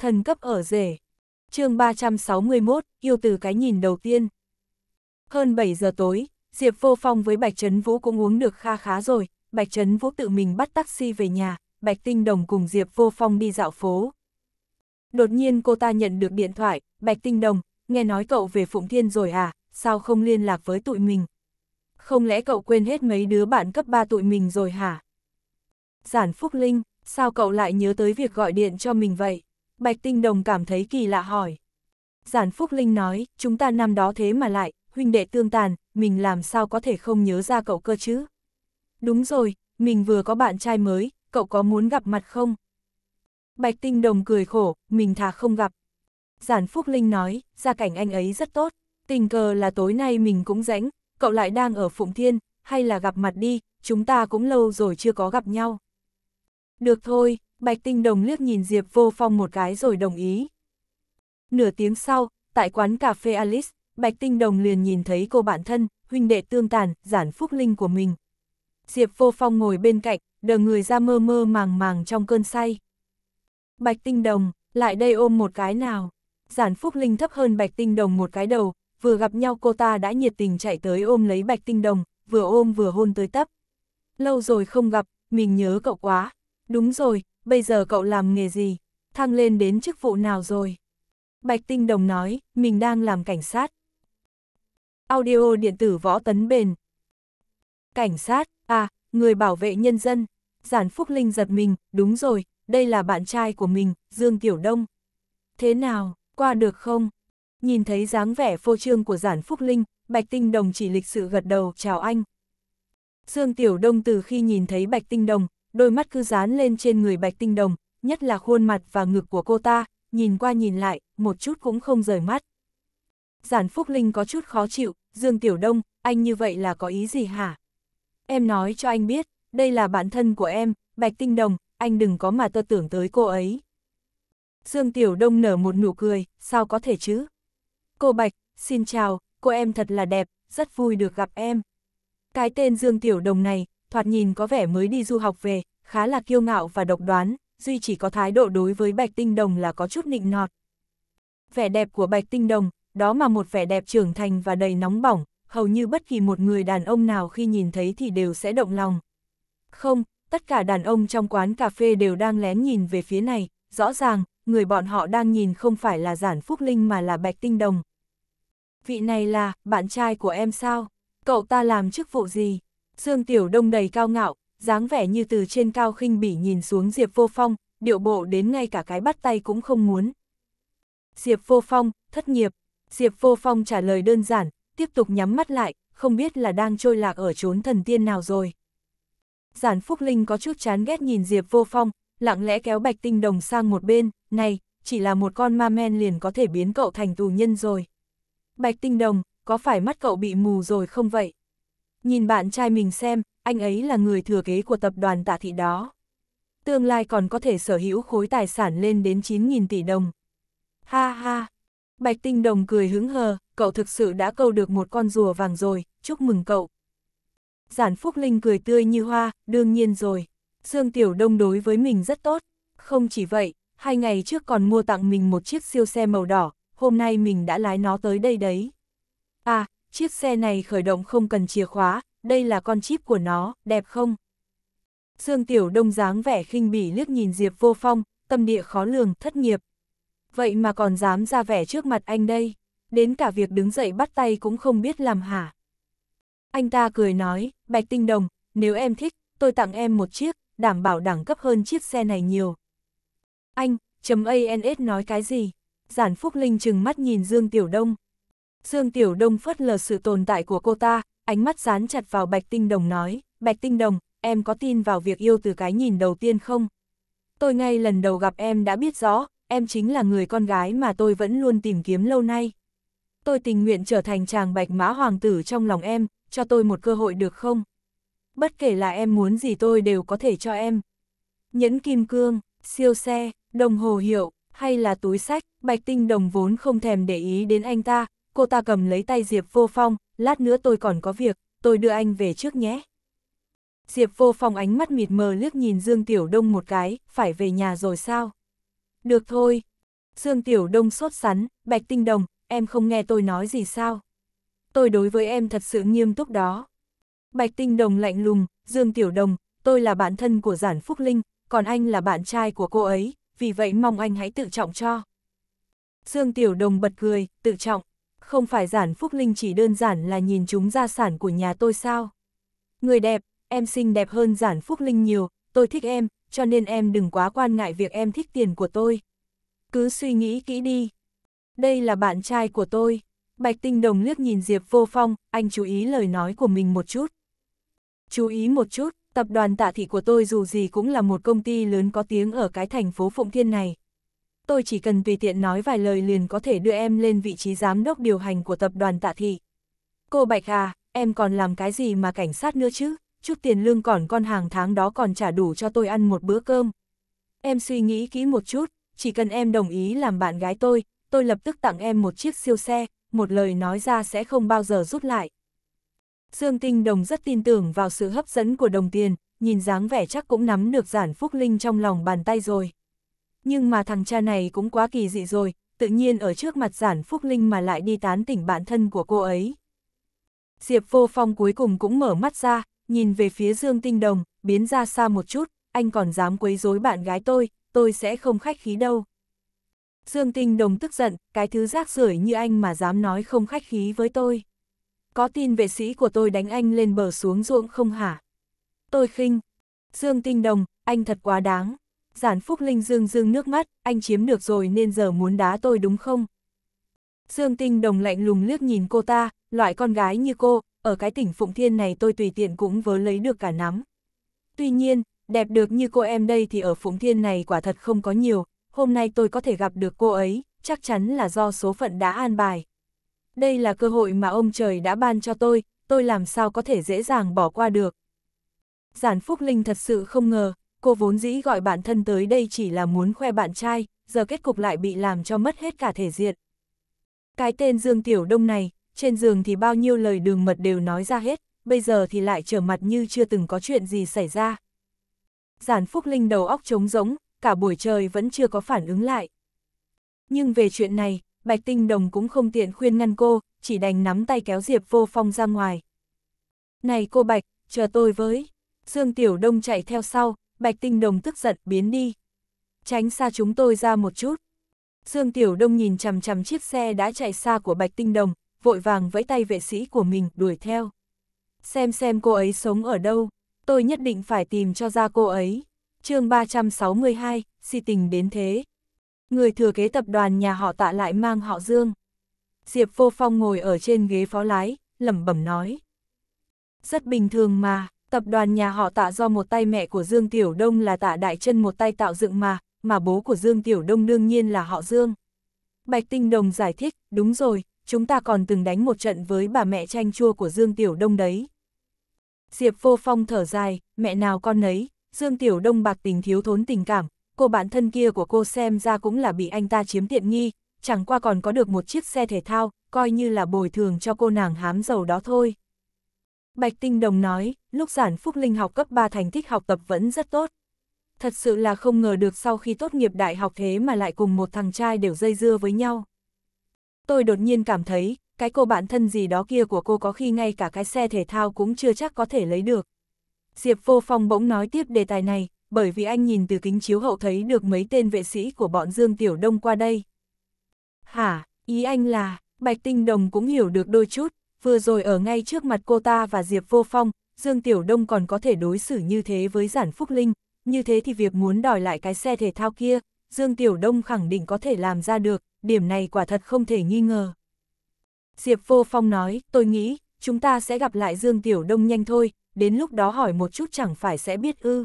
thần cấp ở rể. chương 361, yêu từ cái nhìn đầu tiên. Hơn 7 giờ tối, Diệp Vô Phong với Bạch Trấn Vũ cũng uống được kha khá rồi, Bạch Trấn Vũ tự mình bắt taxi về nhà, Bạch Tinh Đồng cùng Diệp Vô Phong đi dạo phố. Đột nhiên cô ta nhận được điện thoại, Bạch Tinh Đồng, nghe nói cậu về Phụng Thiên rồi à, sao không liên lạc với tụi mình? Không lẽ cậu quên hết mấy đứa bạn cấp 3 tụi mình rồi hả? Giản Phúc Linh, sao cậu lại nhớ tới việc gọi điện cho mình vậy? Bạch Tinh Đồng cảm thấy kỳ lạ hỏi. Giản Phúc Linh nói, chúng ta năm đó thế mà lại, huynh đệ tương tàn, mình làm sao có thể không nhớ ra cậu cơ chứ? Đúng rồi, mình vừa có bạn trai mới, cậu có muốn gặp mặt không? Bạch Tinh Đồng cười khổ, mình thà không gặp. Giản Phúc Linh nói, gia cảnh anh ấy rất tốt, tình cờ là tối nay mình cũng rảnh, cậu lại đang ở Phụng Thiên, hay là gặp mặt đi, chúng ta cũng lâu rồi chưa có gặp nhau. Được thôi, Bạch Tinh Đồng liếc nhìn Diệp Vô Phong một cái rồi đồng ý. Nửa tiếng sau, tại quán cà phê Alice, Bạch Tinh Đồng liền nhìn thấy cô bạn thân, huynh đệ tương tàn, giản phúc linh của mình. Diệp Vô Phong ngồi bên cạnh, đờ người ra mơ mơ màng màng trong cơn say. Bạch Tinh Đồng, lại đây ôm một cái nào. Giản Phúc Linh thấp hơn Bạch Tinh Đồng một cái đầu, vừa gặp nhau cô ta đã nhiệt tình chạy tới ôm lấy Bạch Tinh Đồng, vừa ôm vừa hôn tới tấp. Lâu rồi không gặp, mình nhớ cậu quá. Đúng rồi, bây giờ cậu làm nghề gì, thăng lên đến chức vụ nào rồi? Bạch Tinh Đồng nói, mình đang làm cảnh sát. Audio điện tử võ tấn bền. Cảnh sát, à, người bảo vệ nhân dân. Giản Phúc Linh giật mình, đúng rồi, đây là bạn trai của mình, Dương Tiểu Đông. Thế nào, qua được không? Nhìn thấy dáng vẻ phô trương của Giản Phúc Linh, Bạch Tinh Đồng chỉ lịch sự gật đầu, chào anh. Dương Tiểu Đông từ khi nhìn thấy Bạch Tinh Đồng, đôi mắt cứ dán lên trên người bạch tinh đồng, nhất là khuôn mặt và ngực của cô ta, nhìn qua nhìn lại, một chút cũng không rời mắt. Giản Phúc Linh có chút khó chịu, Dương Tiểu Đông, anh như vậy là có ý gì hả? Em nói cho anh biết, đây là bản thân của em, Bạch Tinh Đồng, anh đừng có mà tơ tưởng tới cô ấy. Dương Tiểu Đông nở một nụ cười, sao có thể chứ? Cô Bạch, xin chào, cô em thật là đẹp, rất vui được gặp em. Cái tên Dương Tiểu Đồng này, thoạt nhìn có vẻ mới đi du học về, khá là kiêu ngạo và độc đoán, duy chỉ có thái độ đối với Bạch Tinh Đồng là có chút nịnh nọt. Vẻ đẹp của Bạch Tinh Đồng, đó mà một vẻ đẹp trưởng thành và đầy nóng bỏng, hầu như bất kỳ một người đàn ông nào khi nhìn thấy thì đều sẽ động lòng. Không, tất cả đàn ông trong quán cà phê đều đang lén nhìn về phía này, rõ ràng, người bọn họ đang nhìn không phải là Giản Phúc Linh mà là Bạch Tinh Đồng. Vị này là, bạn trai của em sao? Cậu ta làm chức vụ gì? Dương Tiểu Đông đầy cao ngạo, dáng vẻ như từ trên cao khinh bỉ nhìn xuống Diệp Vô Phong, điệu bộ đến ngay cả cái bắt tay cũng không muốn. Diệp Vô Phong, thất nghiệp. Diệp Vô Phong trả lời đơn giản, tiếp tục nhắm mắt lại, không biết là đang trôi lạc ở chốn thần tiên nào rồi. Giản Phúc Linh có chút chán ghét nhìn Diệp Vô Phong, lặng lẽ kéo Bạch Tinh Đồng sang một bên, này, chỉ là một con ma men liền có thể biến cậu thành tù nhân rồi. Bạch Tinh Đồng, có phải mắt cậu bị mù rồi không vậy? Nhìn bạn trai mình xem, anh ấy là người thừa kế của tập đoàn tạ thị đó. Tương lai còn có thể sở hữu khối tài sản lên đến 9.000 tỷ đồng. Ha ha! Bạch Tinh Đồng cười hứng hờ, cậu thực sự đã câu được một con rùa vàng rồi, chúc mừng cậu. Giản Phúc Linh cười tươi như hoa, đương nhiên rồi. Dương Tiểu Đông đối với mình rất tốt. Không chỉ vậy, hai ngày trước còn mua tặng mình một chiếc siêu xe màu đỏ, hôm nay mình đã lái nó tới đây đấy. À, chiếc xe này khởi động không cần chìa khóa, đây là con chip của nó, đẹp không? Dương Tiểu Đông dáng vẻ khinh bỉ liếc nhìn Diệp Vô Phong, tâm địa khó lường, thất nghiệp. Vậy mà còn dám ra vẻ trước mặt anh đây, đến cả việc đứng dậy bắt tay cũng không biết làm hả. Anh ta cười nói, Bạch Tinh Đồng, nếu em thích, tôi tặng em một chiếc, đảm bảo đẳng cấp hơn chiếc xe này nhiều. Anh, chấm ANS nói cái gì? Giản Phúc Linh chừng mắt nhìn Dương Tiểu Đông, Dương Tiểu Đông phớt lờ sự tồn tại của cô ta, ánh mắt dán chặt vào Bạch Tinh Đồng nói, Bạch Tinh Đồng, em có tin vào việc yêu từ cái nhìn đầu tiên không? Tôi ngay lần đầu gặp em đã biết rõ, em chính là người con gái mà tôi vẫn luôn tìm kiếm lâu nay. Tôi tình nguyện trở thành chàng bạch mã hoàng tử trong lòng em, cho tôi một cơ hội được không? Bất kể là em muốn gì tôi đều có thể cho em. Nhẫn kim cương, siêu xe, đồng hồ hiệu, hay là túi sách, bạch tinh đồng vốn không thèm để ý đến anh ta, cô ta cầm lấy tay Diệp Vô Phong, lát nữa tôi còn có việc, tôi đưa anh về trước nhé. Diệp Vô Phong ánh mắt mịt mờ liếc nhìn Dương Tiểu Đông một cái, phải về nhà rồi sao? Được thôi. Dương Tiểu Đông sốt sắn, Bạch Tinh Đồng, em không nghe tôi nói gì sao? Tôi đối với em thật sự nghiêm túc đó. Bạch Tinh Đồng lạnh lùng, Dương Tiểu Đồng, tôi là bạn thân của Giản Phúc Linh, còn anh là bạn trai của cô ấy, vì vậy mong anh hãy tự trọng cho. Dương Tiểu Đồng bật cười, tự trọng không phải giản Phúc Linh chỉ đơn giản là nhìn chúng gia sản của nhà tôi sao? Người đẹp, em xinh đẹp hơn giản Phúc Linh nhiều, tôi thích em, cho nên em đừng quá quan ngại việc em thích tiền của tôi. Cứ suy nghĩ kỹ đi. Đây là bạn trai của tôi. Bạch Tinh Đồng liếc nhìn Diệp Vô Phong, anh chú ý lời nói của mình một chút. Chú ý một chút, tập đoàn tạ thị của tôi dù gì cũng là một công ty lớn có tiếng ở cái thành phố Phụng Thiên này tôi chỉ cần tùy tiện nói vài lời liền có thể đưa em lên vị trí giám đốc điều hành của tập đoàn tạ thị. Cô Bạch à, em còn làm cái gì mà cảnh sát nữa chứ, chút tiền lương còn con hàng tháng đó còn trả đủ cho tôi ăn một bữa cơm. Em suy nghĩ kỹ một chút, chỉ cần em đồng ý làm bạn gái tôi, tôi lập tức tặng em một chiếc siêu xe, một lời nói ra sẽ không bao giờ rút lại. Dương Tinh Đồng rất tin tưởng vào sự hấp dẫn của đồng tiền, nhìn dáng vẻ chắc cũng nắm được giản phúc linh trong lòng bàn tay rồi. Nhưng mà thằng cha này cũng quá kỳ dị rồi, tự nhiên ở trước mặt giản Phúc Linh mà lại đi tán tỉnh bạn thân của cô ấy. Diệp vô phong cuối cùng cũng mở mắt ra, nhìn về phía Dương Tinh Đồng, biến ra xa một chút, anh còn dám quấy rối bạn gái tôi, tôi sẽ không khách khí đâu. Dương Tinh Đồng tức giận, cái thứ rác rưởi như anh mà dám nói không khách khí với tôi. Có tin vệ sĩ của tôi đánh anh lên bờ xuống ruộng không hả? Tôi khinh. Dương Tinh Đồng, anh thật quá đáng. Giản Phúc Linh dương dương nước mắt, anh chiếm được rồi nên giờ muốn đá tôi đúng không? Dương Tinh Đồng lạnh lùng liếc nhìn cô ta, loại con gái như cô, ở cái tỉnh Phụng Thiên này tôi tùy tiện cũng vớ lấy được cả nắm. Tuy nhiên, đẹp được như cô em đây thì ở Phụng Thiên này quả thật không có nhiều, hôm nay tôi có thể gặp được cô ấy, chắc chắn là do số phận đã an bài. Đây là cơ hội mà ông trời đã ban cho tôi, tôi làm sao có thể dễ dàng bỏ qua được. Giản Phúc Linh thật sự không ngờ, cô vốn dĩ gọi bản thân tới đây chỉ là muốn khoe bạn trai, giờ kết cục lại bị làm cho mất hết cả thể diện. Cái tên Dương Tiểu Đông này, trên giường thì bao nhiêu lời đường mật đều nói ra hết, bây giờ thì lại trở mặt như chưa từng có chuyện gì xảy ra. Giản Phúc Linh đầu óc trống rỗng, cả buổi trời vẫn chưa có phản ứng lại. Nhưng về chuyện này, Bạch Tinh Đồng cũng không tiện khuyên ngăn cô, chỉ đành nắm tay kéo Diệp Vô Phong ra ngoài. Này cô Bạch, chờ tôi với. Dương Tiểu Đông chạy theo sau, Bạch Tinh Đồng tức giận biến đi. Tránh xa chúng tôi ra một chút. Dương Tiểu Đông nhìn chằm chằm chiếc xe đã chạy xa của Bạch Tinh Đồng, vội vàng vẫy tay vệ sĩ của mình đuổi theo. Xem xem cô ấy sống ở đâu, tôi nhất định phải tìm cho ra cô ấy. chương 362, si tình đến thế. Người thừa kế tập đoàn nhà họ tạ lại mang họ Dương. Diệp Vô Phong ngồi ở trên ghế phó lái, lẩm bẩm nói. Rất bình thường mà, Tập đoàn nhà họ tạ do một tay mẹ của Dương Tiểu Đông là tạ Đại chân một tay tạo dựng mà, mà bố của Dương Tiểu Đông đương nhiên là họ Dương. Bạch Tinh Đồng giải thích, đúng rồi, chúng ta còn từng đánh một trận với bà mẹ chanh chua của Dương Tiểu Đông đấy. Diệp Vô Phong thở dài, mẹ nào con nấy, Dương Tiểu Đông bạc tình thiếu thốn tình cảm, cô bạn thân kia của cô xem ra cũng là bị anh ta chiếm tiện nghi, chẳng qua còn có được một chiếc xe thể thao, coi như là bồi thường cho cô nàng hám giàu đó thôi. Bạch Tinh Đồng nói, lúc giản Phúc Linh học cấp 3 thành tích học tập vẫn rất tốt. Thật sự là không ngờ được sau khi tốt nghiệp đại học thế mà lại cùng một thằng trai đều dây dưa với nhau. Tôi đột nhiên cảm thấy, cái cô bạn thân gì đó kia của cô có khi ngay cả cái xe thể thao cũng chưa chắc có thể lấy được. Diệp Vô Phong bỗng nói tiếp đề tài này, bởi vì anh nhìn từ kính chiếu hậu thấy được mấy tên vệ sĩ của bọn Dương Tiểu Đông qua đây. Hả, ý anh là, Bạch Tinh Đồng cũng hiểu được đôi chút, vừa rồi ở ngay trước mặt cô ta và Diệp Vô Phong, Dương Tiểu Đông còn có thể đối xử như thế với Giản Phúc Linh, như thế thì việc muốn đòi lại cái xe thể thao kia, Dương Tiểu Đông khẳng định có thể làm ra được, điểm này quả thật không thể nghi ngờ. Diệp Vô Phong nói, tôi nghĩ, chúng ta sẽ gặp lại Dương Tiểu Đông nhanh thôi, đến lúc đó hỏi một chút chẳng phải sẽ biết ư.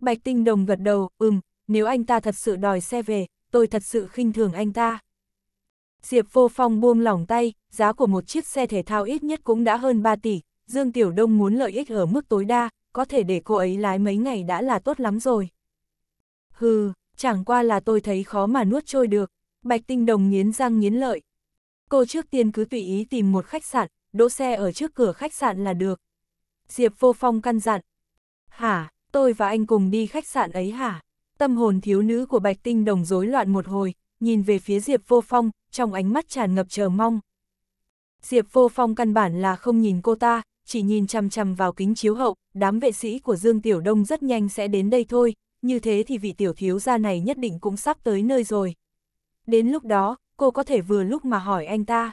Bạch Tinh Đồng gật đầu, ừm, nếu anh ta thật sự đòi xe về, tôi thật sự khinh thường anh ta. Diệp Vô Phong buông lỏng tay, giá của một chiếc xe thể thao ít nhất cũng đã hơn 3 tỷ, Dương Tiểu Đông muốn lợi ích ở mức tối đa, có thể để cô ấy lái mấy ngày đã là tốt lắm rồi. Hừ, chẳng qua là tôi thấy khó mà nuốt trôi được, Bạch Tinh Đồng nghiến răng nghiến lợi. Cô trước tiên cứ tùy ý tìm một khách sạn, đỗ xe ở trước cửa khách sạn là được. Diệp Vô Phong căn dặn. Hả, tôi và anh cùng đi khách sạn ấy hả? Tâm hồn thiếu nữ của Bạch Tinh Đồng rối loạn một hồi, nhìn về phía Diệp Vô Phong, trong ánh mắt tràn ngập chờ mong. Diệp Vô Phong căn bản là không nhìn cô ta, chỉ nhìn chằm chằm vào kính chiếu hậu, đám vệ sĩ của Dương Tiểu Đông rất nhanh sẽ đến đây thôi, như thế thì vị tiểu thiếu gia này nhất định cũng sắp tới nơi rồi. Đến lúc đó, cô có thể vừa lúc mà hỏi anh ta.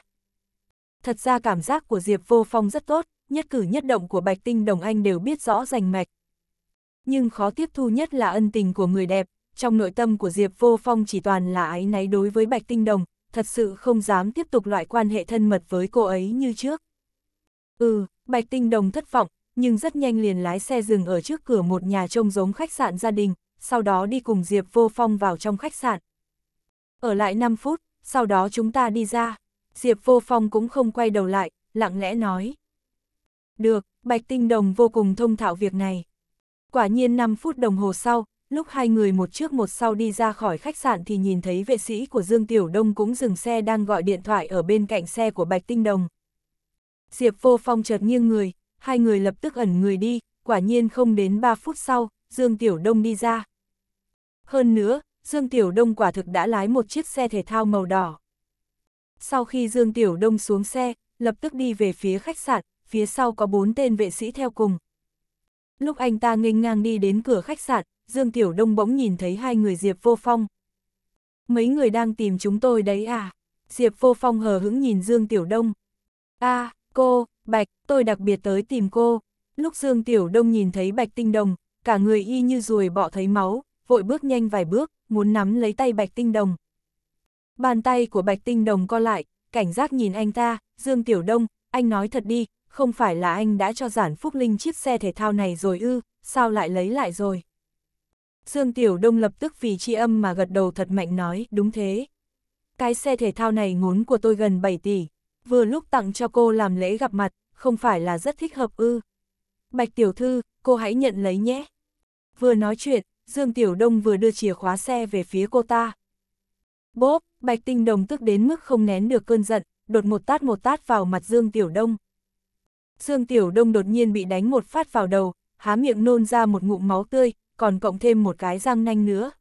Thật ra cảm giác của Diệp Vô Phong rất tốt, nhất cử nhất động của Bạch Tinh Đồng Anh đều biết rõ rành mạch. Nhưng khó tiếp thu nhất là ân tình của người đẹp, trong nội tâm của Diệp Vô Phong chỉ toàn là ái náy đối với Bạch Tinh Đồng, thật sự không dám tiếp tục loại quan hệ thân mật với cô ấy như trước. Ừ, Bạch Tinh Đồng thất vọng, nhưng rất nhanh liền lái xe dừng ở trước cửa một nhà trông giống khách sạn gia đình, sau đó đi cùng Diệp Vô Phong vào trong khách sạn. Ở lại 5 phút, sau đó chúng ta đi ra. Diệp Vô Phong cũng không quay đầu lại, lặng lẽ nói. Được, Bạch Tinh Đồng vô cùng thông thạo việc này. Quả nhiên 5 phút đồng hồ sau, lúc hai người một trước một sau đi ra khỏi khách sạn thì nhìn thấy vệ sĩ của Dương Tiểu Đông cũng dừng xe đang gọi điện thoại ở bên cạnh xe của Bạch Tinh Đồng. Diệp Vô Phong chợt nghiêng người, hai người lập tức ẩn người đi, quả nhiên không đến 3 phút sau, Dương Tiểu Đông đi ra. Hơn nữa, Dương Tiểu Đông quả thực đã lái một chiếc xe thể thao màu đỏ. Sau khi Dương Tiểu Đông xuống xe, lập tức đi về phía khách sạn, phía sau có bốn tên vệ sĩ theo cùng. Lúc anh ta nghênh ngang đi đến cửa khách sạn, Dương Tiểu Đông bỗng nhìn thấy hai người Diệp Vô Phong. Mấy người đang tìm chúng tôi đấy à? Diệp Vô Phong hờ hững nhìn Dương Tiểu Đông. a Cô, Bạch, tôi đặc biệt tới tìm cô. Lúc Dương Tiểu Đông nhìn thấy Bạch Tinh Đồng, cả người y như ruồi bọ thấy máu, vội bước nhanh vài bước, muốn nắm lấy tay Bạch Tinh Đồng. Bàn tay của Bạch Tinh Đồng co lại, cảnh giác nhìn anh ta, Dương Tiểu Đông, anh nói thật đi, không phải là anh đã cho Giản Phúc Linh chiếc xe thể thao này rồi ư, sao lại lấy lại rồi. Dương Tiểu Đông lập tức vì tri âm mà gật đầu thật mạnh nói, đúng thế. Cái xe thể thao này ngốn của tôi gần 7 tỷ, vừa lúc tặng cho cô làm lễ gặp mặt, không phải là rất thích hợp ư. Bạch tiểu thư, cô hãy nhận lấy nhé. Vừa nói chuyện, Dương Tiểu Đông vừa đưa chìa khóa xe về phía cô ta. Bốp, Bạch Tinh Đồng tức đến mức không nén được cơn giận, đột một tát một tát vào mặt Dương Tiểu Đông. Dương Tiểu Đông đột nhiên bị đánh một phát vào đầu, há miệng nôn ra một ngụm máu tươi, còn cộng thêm một cái răng nanh nữa.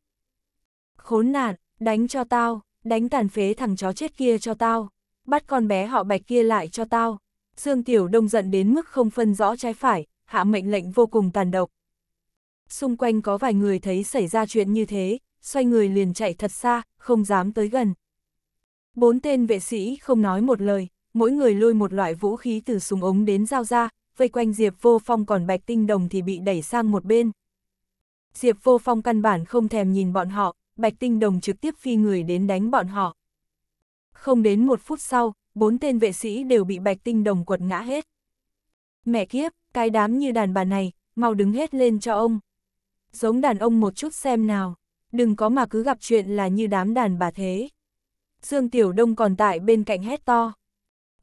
Khốn nạn, đánh cho tao, đánh tàn phế thằng chó chết kia cho tao bắt con bé họ bạch kia lại cho tao. Dương Tiểu Đông giận đến mức không phân rõ trái phải, hạ mệnh lệnh vô cùng tàn độc. Xung quanh có vài người thấy xảy ra chuyện như thế, xoay người liền chạy thật xa, không dám tới gần. Bốn tên vệ sĩ không nói một lời, mỗi người lôi một loại vũ khí từ súng ống đến dao ra, vây quanh Diệp Vô Phong còn Bạch Tinh Đồng thì bị đẩy sang một bên. Diệp Vô Phong căn bản không thèm nhìn bọn họ, Bạch Tinh Đồng trực tiếp phi người đến đánh bọn họ không đến một phút sau, bốn tên vệ sĩ đều bị bạch tinh đồng quật ngã hết. Mẹ kiếp, cái đám như đàn bà này, mau đứng hết lên cho ông. Giống đàn ông một chút xem nào, đừng có mà cứ gặp chuyện là như đám đàn bà thế. Dương Tiểu Đông còn tại bên cạnh hét to.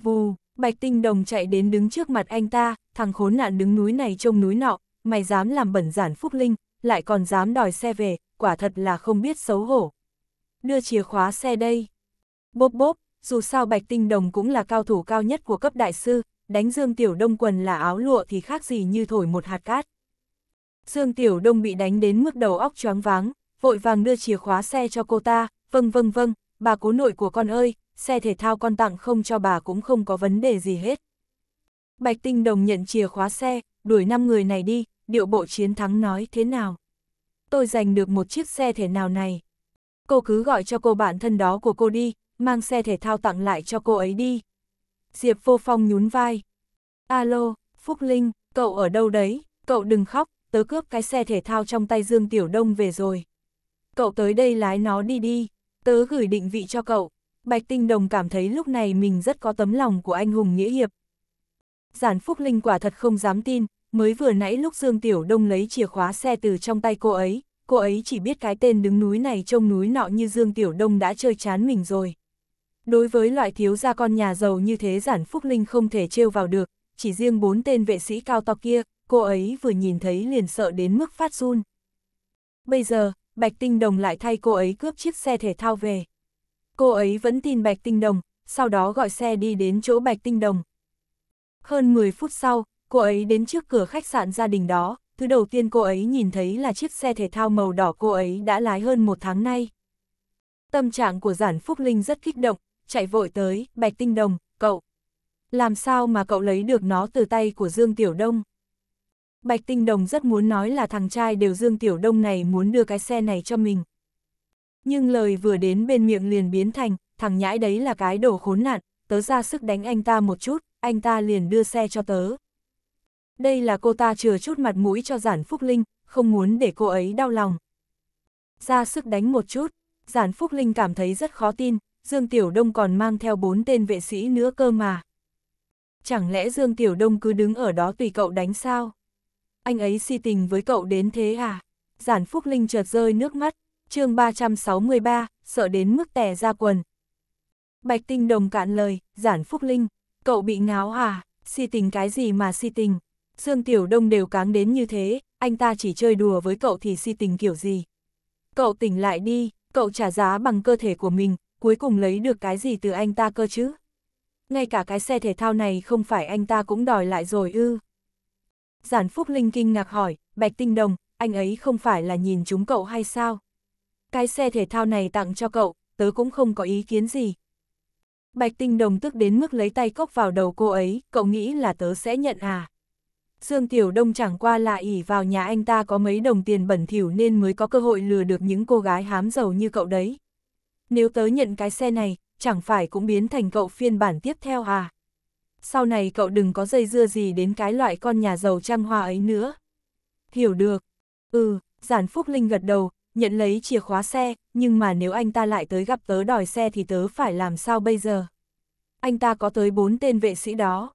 Vù, bạch tinh đồng chạy đến đứng trước mặt anh ta, thằng khốn nạn đứng núi này trông núi nọ, mày dám làm bẩn giản phúc linh, lại còn dám đòi xe về, quả thật là không biết xấu hổ. Đưa chìa khóa xe đây. Bốp bốp, dù sao Bạch Tinh Đồng cũng là cao thủ cao nhất của cấp đại sư, đánh Dương Tiểu Đông quần là áo lụa thì khác gì như thổi một hạt cát. Dương Tiểu Đông bị đánh đến mức đầu óc choáng váng, vội vàng đưa chìa khóa xe cho cô ta, vâng vâng vâng, bà cố nội của con ơi, xe thể thao con tặng không cho bà cũng không có vấn đề gì hết. Bạch Tinh Đồng nhận chìa khóa xe, đuổi năm người này đi, điệu bộ chiến thắng nói thế nào. Tôi giành được một chiếc xe thể nào này. Cô cứ gọi cho cô bạn thân đó của cô đi, mang xe thể thao tặng lại cho cô ấy đi. Diệp vô phong nhún vai. Alo, Phúc Linh, cậu ở đâu đấy, cậu đừng khóc, tớ cướp cái xe thể thao trong tay Dương Tiểu Đông về rồi. Cậu tới đây lái nó đi đi, tớ gửi định vị cho cậu. Bạch Tinh Đồng cảm thấy lúc này mình rất có tấm lòng của anh hùng nghĩa hiệp. Giản Phúc Linh quả thật không dám tin, mới vừa nãy lúc Dương Tiểu Đông lấy chìa khóa xe từ trong tay cô ấy, cô ấy chỉ biết cái tên đứng núi này trông núi nọ như Dương Tiểu Đông đã chơi chán mình rồi. Đối với loại thiếu gia con nhà giàu như thế giản Phúc Linh không thể trêu vào được, chỉ riêng bốn tên vệ sĩ cao to kia, cô ấy vừa nhìn thấy liền sợ đến mức phát run. Bây giờ, Bạch Tinh Đồng lại thay cô ấy cướp chiếc xe thể thao về. Cô ấy vẫn tin Bạch Tinh Đồng, sau đó gọi xe đi đến chỗ Bạch Tinh Đồng. Hơn 10 phút sau, cô ấy đến trước cửa khách sạn gia đình đó, thứ đầu tiên cô ấy nhìn thấy là chiếc xe thể thao màu đỏ cô ấy đã lái hơn một tháng nay. Tâm trạng của Giản Phúc Linh rất kích động, chạy vội tới, Bạch Tinh Đồng, cậu. Làm sao mà cậu lấy được nó từ tay của Dương Tiểu Đông? Bạch Tinh Đồng rất muốn nói là thằng trai đều Dương Tiểu Đông này muốn đưa cái xe này cho mình. Nhưng lời vừa đến bên miệng liền biến thành, thằng nhãi đấy là cái đồ khốn nạn, tớ ra sức đánh anh ta một chút, anh ta liền đưa xe cho tớ. Đây là cô ta chừa chút mặt mũi cho Giản Phúc Linh, không muốn để cô ấy đau lòng. Ra sức đánh một chút, Giản Phúc Linh cảm thấy rất khó tin, Dương Tiểu Đông còn mang theo bốn tên vệ sĩ nữa cơ mà. Chẳng lẽ Dương Tiểu Đông cứ đứng ở đó tùy cậu đánh sao? Anh ấy si tình với cậu đến thế à? Giản Phúc Linh chợt rơi nước mắt, chương 363, sợ đến mức tè ra quần. Bạch Tinh Đồng cạn lời, Giản Phúc Linh, cậu bị ngáo à? Si tình cái gì mà si tình? Dương Tiểu Đông đều cáng đến như thế, anh ta chỉ chơi đùa với cậu thì si tình kiểu gì? Cậu tỉnh lại đi, cậu trả giá bằng cơ thể của mình, cuối cùng lấy được cái gì từ anh ta cơ chứ? Ngay cả cái xe thể thao này không phải anh ta cũng đòi lại rồi ư. Giản Phúc Linh kinh ngạc hỏi, Bạch Tinh Đồng, anh ấy không phải là nhìn chúng cậu hay sao? Cái xe thể thao này tặng cho cậu, tớ cũng không có ý kiến gì. Bạch Tinh Đồng tức đến mức lấy tay cốc vào đầu cô ấy, cậu nghĩ là tớ sẽ nhận à? Dương Tiểu Đông chẳng qua là ỉ vào nhà anh ta có mấy đồng tiền bẩn thỉu nên mới có cơ hội lừa được những cô gái hám giàu như cậu đấy nếu tớ nhận cái xe này, chẳng phải cũng biến thành cậu phiên bản tiếp theo à? Sau này cậu đừng có dây dưa gì đến cái loại con nhà giàu trang hoa ấy nữa. Hiểu được. Ừ, giản Phúc Linh gật đầu, nhận lấy chìa khóa xe, nhưng mà nếu anh ta lại tới gặp tớ đòi xe thì tớ phải làm sao bây giờ? Anh ta có tới bốn tên vệ sĩ đó.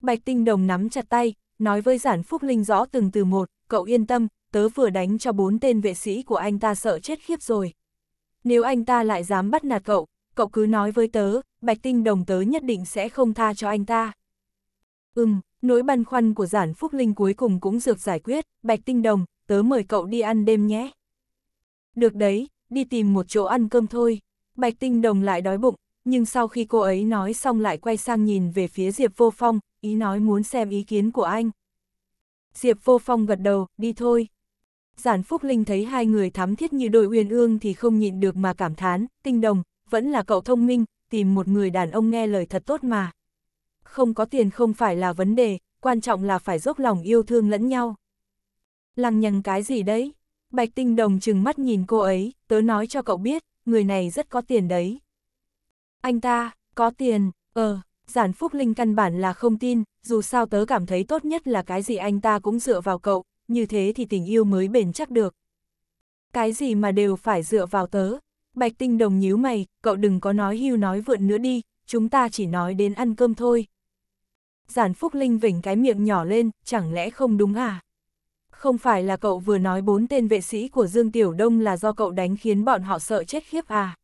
Bạch Tinh Đồng nắm chặt tay, nói với giản Phúc Linh rõ từng từ một, cậu yên tâm, tớ vừa đánh cho bốn tên vệ sĩ của anh ta sợ chết khiếp rồi. Nếu anh ta lại dám bắt nạt cậu, cậu cứ nói với tớ, bạch tinh đồng tớ nhất định sẽ không tha cho anh ta. Ừm, nỗi băn khoăn của giản phúc linh cuối cùng cũng được giải quyết, bạch tinh đồng, tớ mời cậu đi ăn đêm nhé. Được đấy, đi tìm một chỗ ăn cơm thôi. Bạch tinh đồng lại đói bụng, nhưng sau khi cô ấy nói xong lại quay sang nhìn về phía Diệp Vô Phong, ý nói muốn xem ý kiến của anh. Diệp Vô Phong gật đầu, đi thôi. Giản Phúc Linh thấy hai người thắm thiết như đôi uyên ương thì không nhịn được mà cảm thán, tinh đồng, vẫn là cậu thông minh, tìm một người đàn ông nghe lời thật tốt mà. Không có tiền không phải là vấn đề, quan trọng là phải dốc lòng yêu thương lẫn nhau. Lăng nhằng cái gì đấy? Bạch tinh đồng chừng mắt nhìn cô ấy, tớ nói cho cậu biết, người này rất có tiền đấy. Anh ta, có tiền, ờ, giản phúc linh căn bản là không tin, dù sao tớ cảm thấy tốt nhất là cái gì anh ta cũng dựa vào cậu, như thế thì tình yêu mới bền chắc được. Cái gì mà đều phải dựa vào tớ. Bạch Tinh Đồng nhíu mày, cậu đừng có nói hưu nói vượn nữa đi, chúng ta chỉ nói đến ăn cơm thôi. Giản Phúc Linh vỉnh cái miệng nhỏ lên, chẳng lẽ không đúng à? Không phải là cậu vừa nói bốn tên vệ sĩ của Dương Tiểu Đông là do cậu đánh khiến bọn họ sợ chết khiếp à?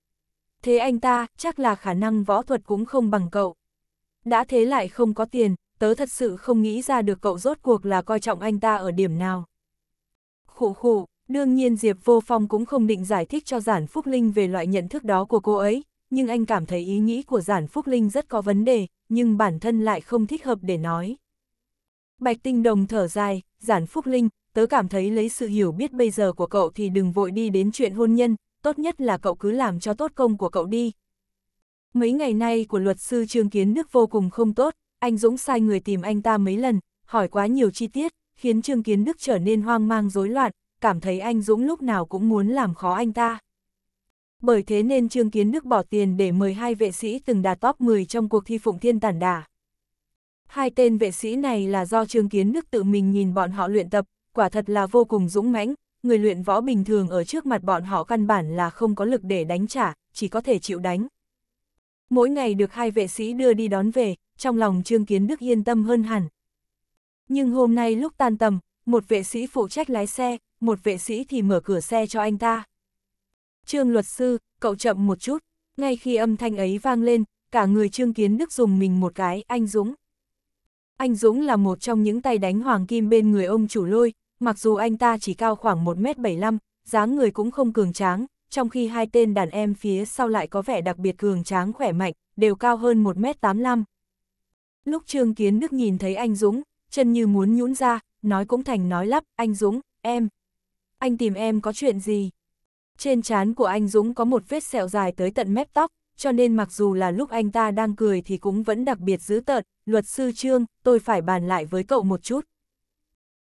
Thế anh ta, chắc là khả năng võ thuật cũng không bằng cậu. Đã thế lại không có tiền, tớ thật sự không nghĩ ra được cậu rốt cuộc là coi trọng anh ta ở điểm nào. Khủ khủ, đương nhiên Diệp Vô Phong cũng không định giải thích cho Giản Phúc Linh về loại nhận thức đó của cô ấy, nhưng anh cảm thấy ý nghĩ của Giản Phúc Linh rất có vấn đề, nhưng bản thân lại không thích hợp để nói. Bạch Tinh Đồng thở dài, Giản Phúc Linh, tớ cảm thấy lấy sự hiểu biết bây giờ của cậu thì đừng vội đi đến chuyện hôn nhân, tốt nhất là cậu cứ làm cho tốt công của cậu đi. Mấy ngày nay của luật sư Trương Kiến nước vô cùng không tốt, anh Dũng sai người tìm anh ta mấy lần, hỏi quá nhiều chi tiết, khiến Trương Kiến Đức trở nên hoang mang rối loạn, cảm thấy anh Dũng lúc nào cũng muốn làm khó anh ta. Bởi thế nên Trương Kiến Đức bỏ tiền để mời hai vệ sĩ từng đạt top 10 trong cuộc thi Phụng Thiên Tản Đà. Hai tên vệ sĩ này là do Trương Kiến Đức tự mình nhìn bọn họ luyện tập, quả thật là vô cùng dũng mãnh, người luyện võ bình thường ở trước mặt bọn họ căn bản là không có lực để đánh trả, chỉ có thể chịu đánh. Mỗi ngày được hai vệ sĩ đưa đi đón về, trong lòng Trương Kiến Đức yên tâm hơn hẳn. Nhưng hôm nay lúc tan tầm, một vệ sĩ phụ trách lái xe, một vệ sĩ thì mở cửa xe cho anh ta. Trương luật sư, cậu chậm một chút, ngay khi âm thanh ấy vang lên, cả người Trương Kiến Đức dùng mình một cái, anh Dũng. Anh Dũng là một trong những tay đánh hoàng kim bên người ông chủ lôi, mặc dù anh ta chỉ cao khoảng 1m75, dáng người cũng không cường tráng, trong khi hai tên đàn em phía sau lại có vẻ đặc biệt cường tráng khỏe mạnh, đều cao hơn 1m85. Lúc Trương Kiến Đức nhìn thấy anh Dũng, chân như muốn nhũn ra, nói cũng thành nói lắp, anh Dũng, em. Anh tìm em có chuyện gì? Trên trán của anh Dũng có một vết sẹo dài tới tận mép tóc, cho nên mặc dù là lúc anh ta đang cười thì cũng vẫn đặc biệt dữ tợn, luật sư Trương, tôi phải bàn lại với cậu một chút.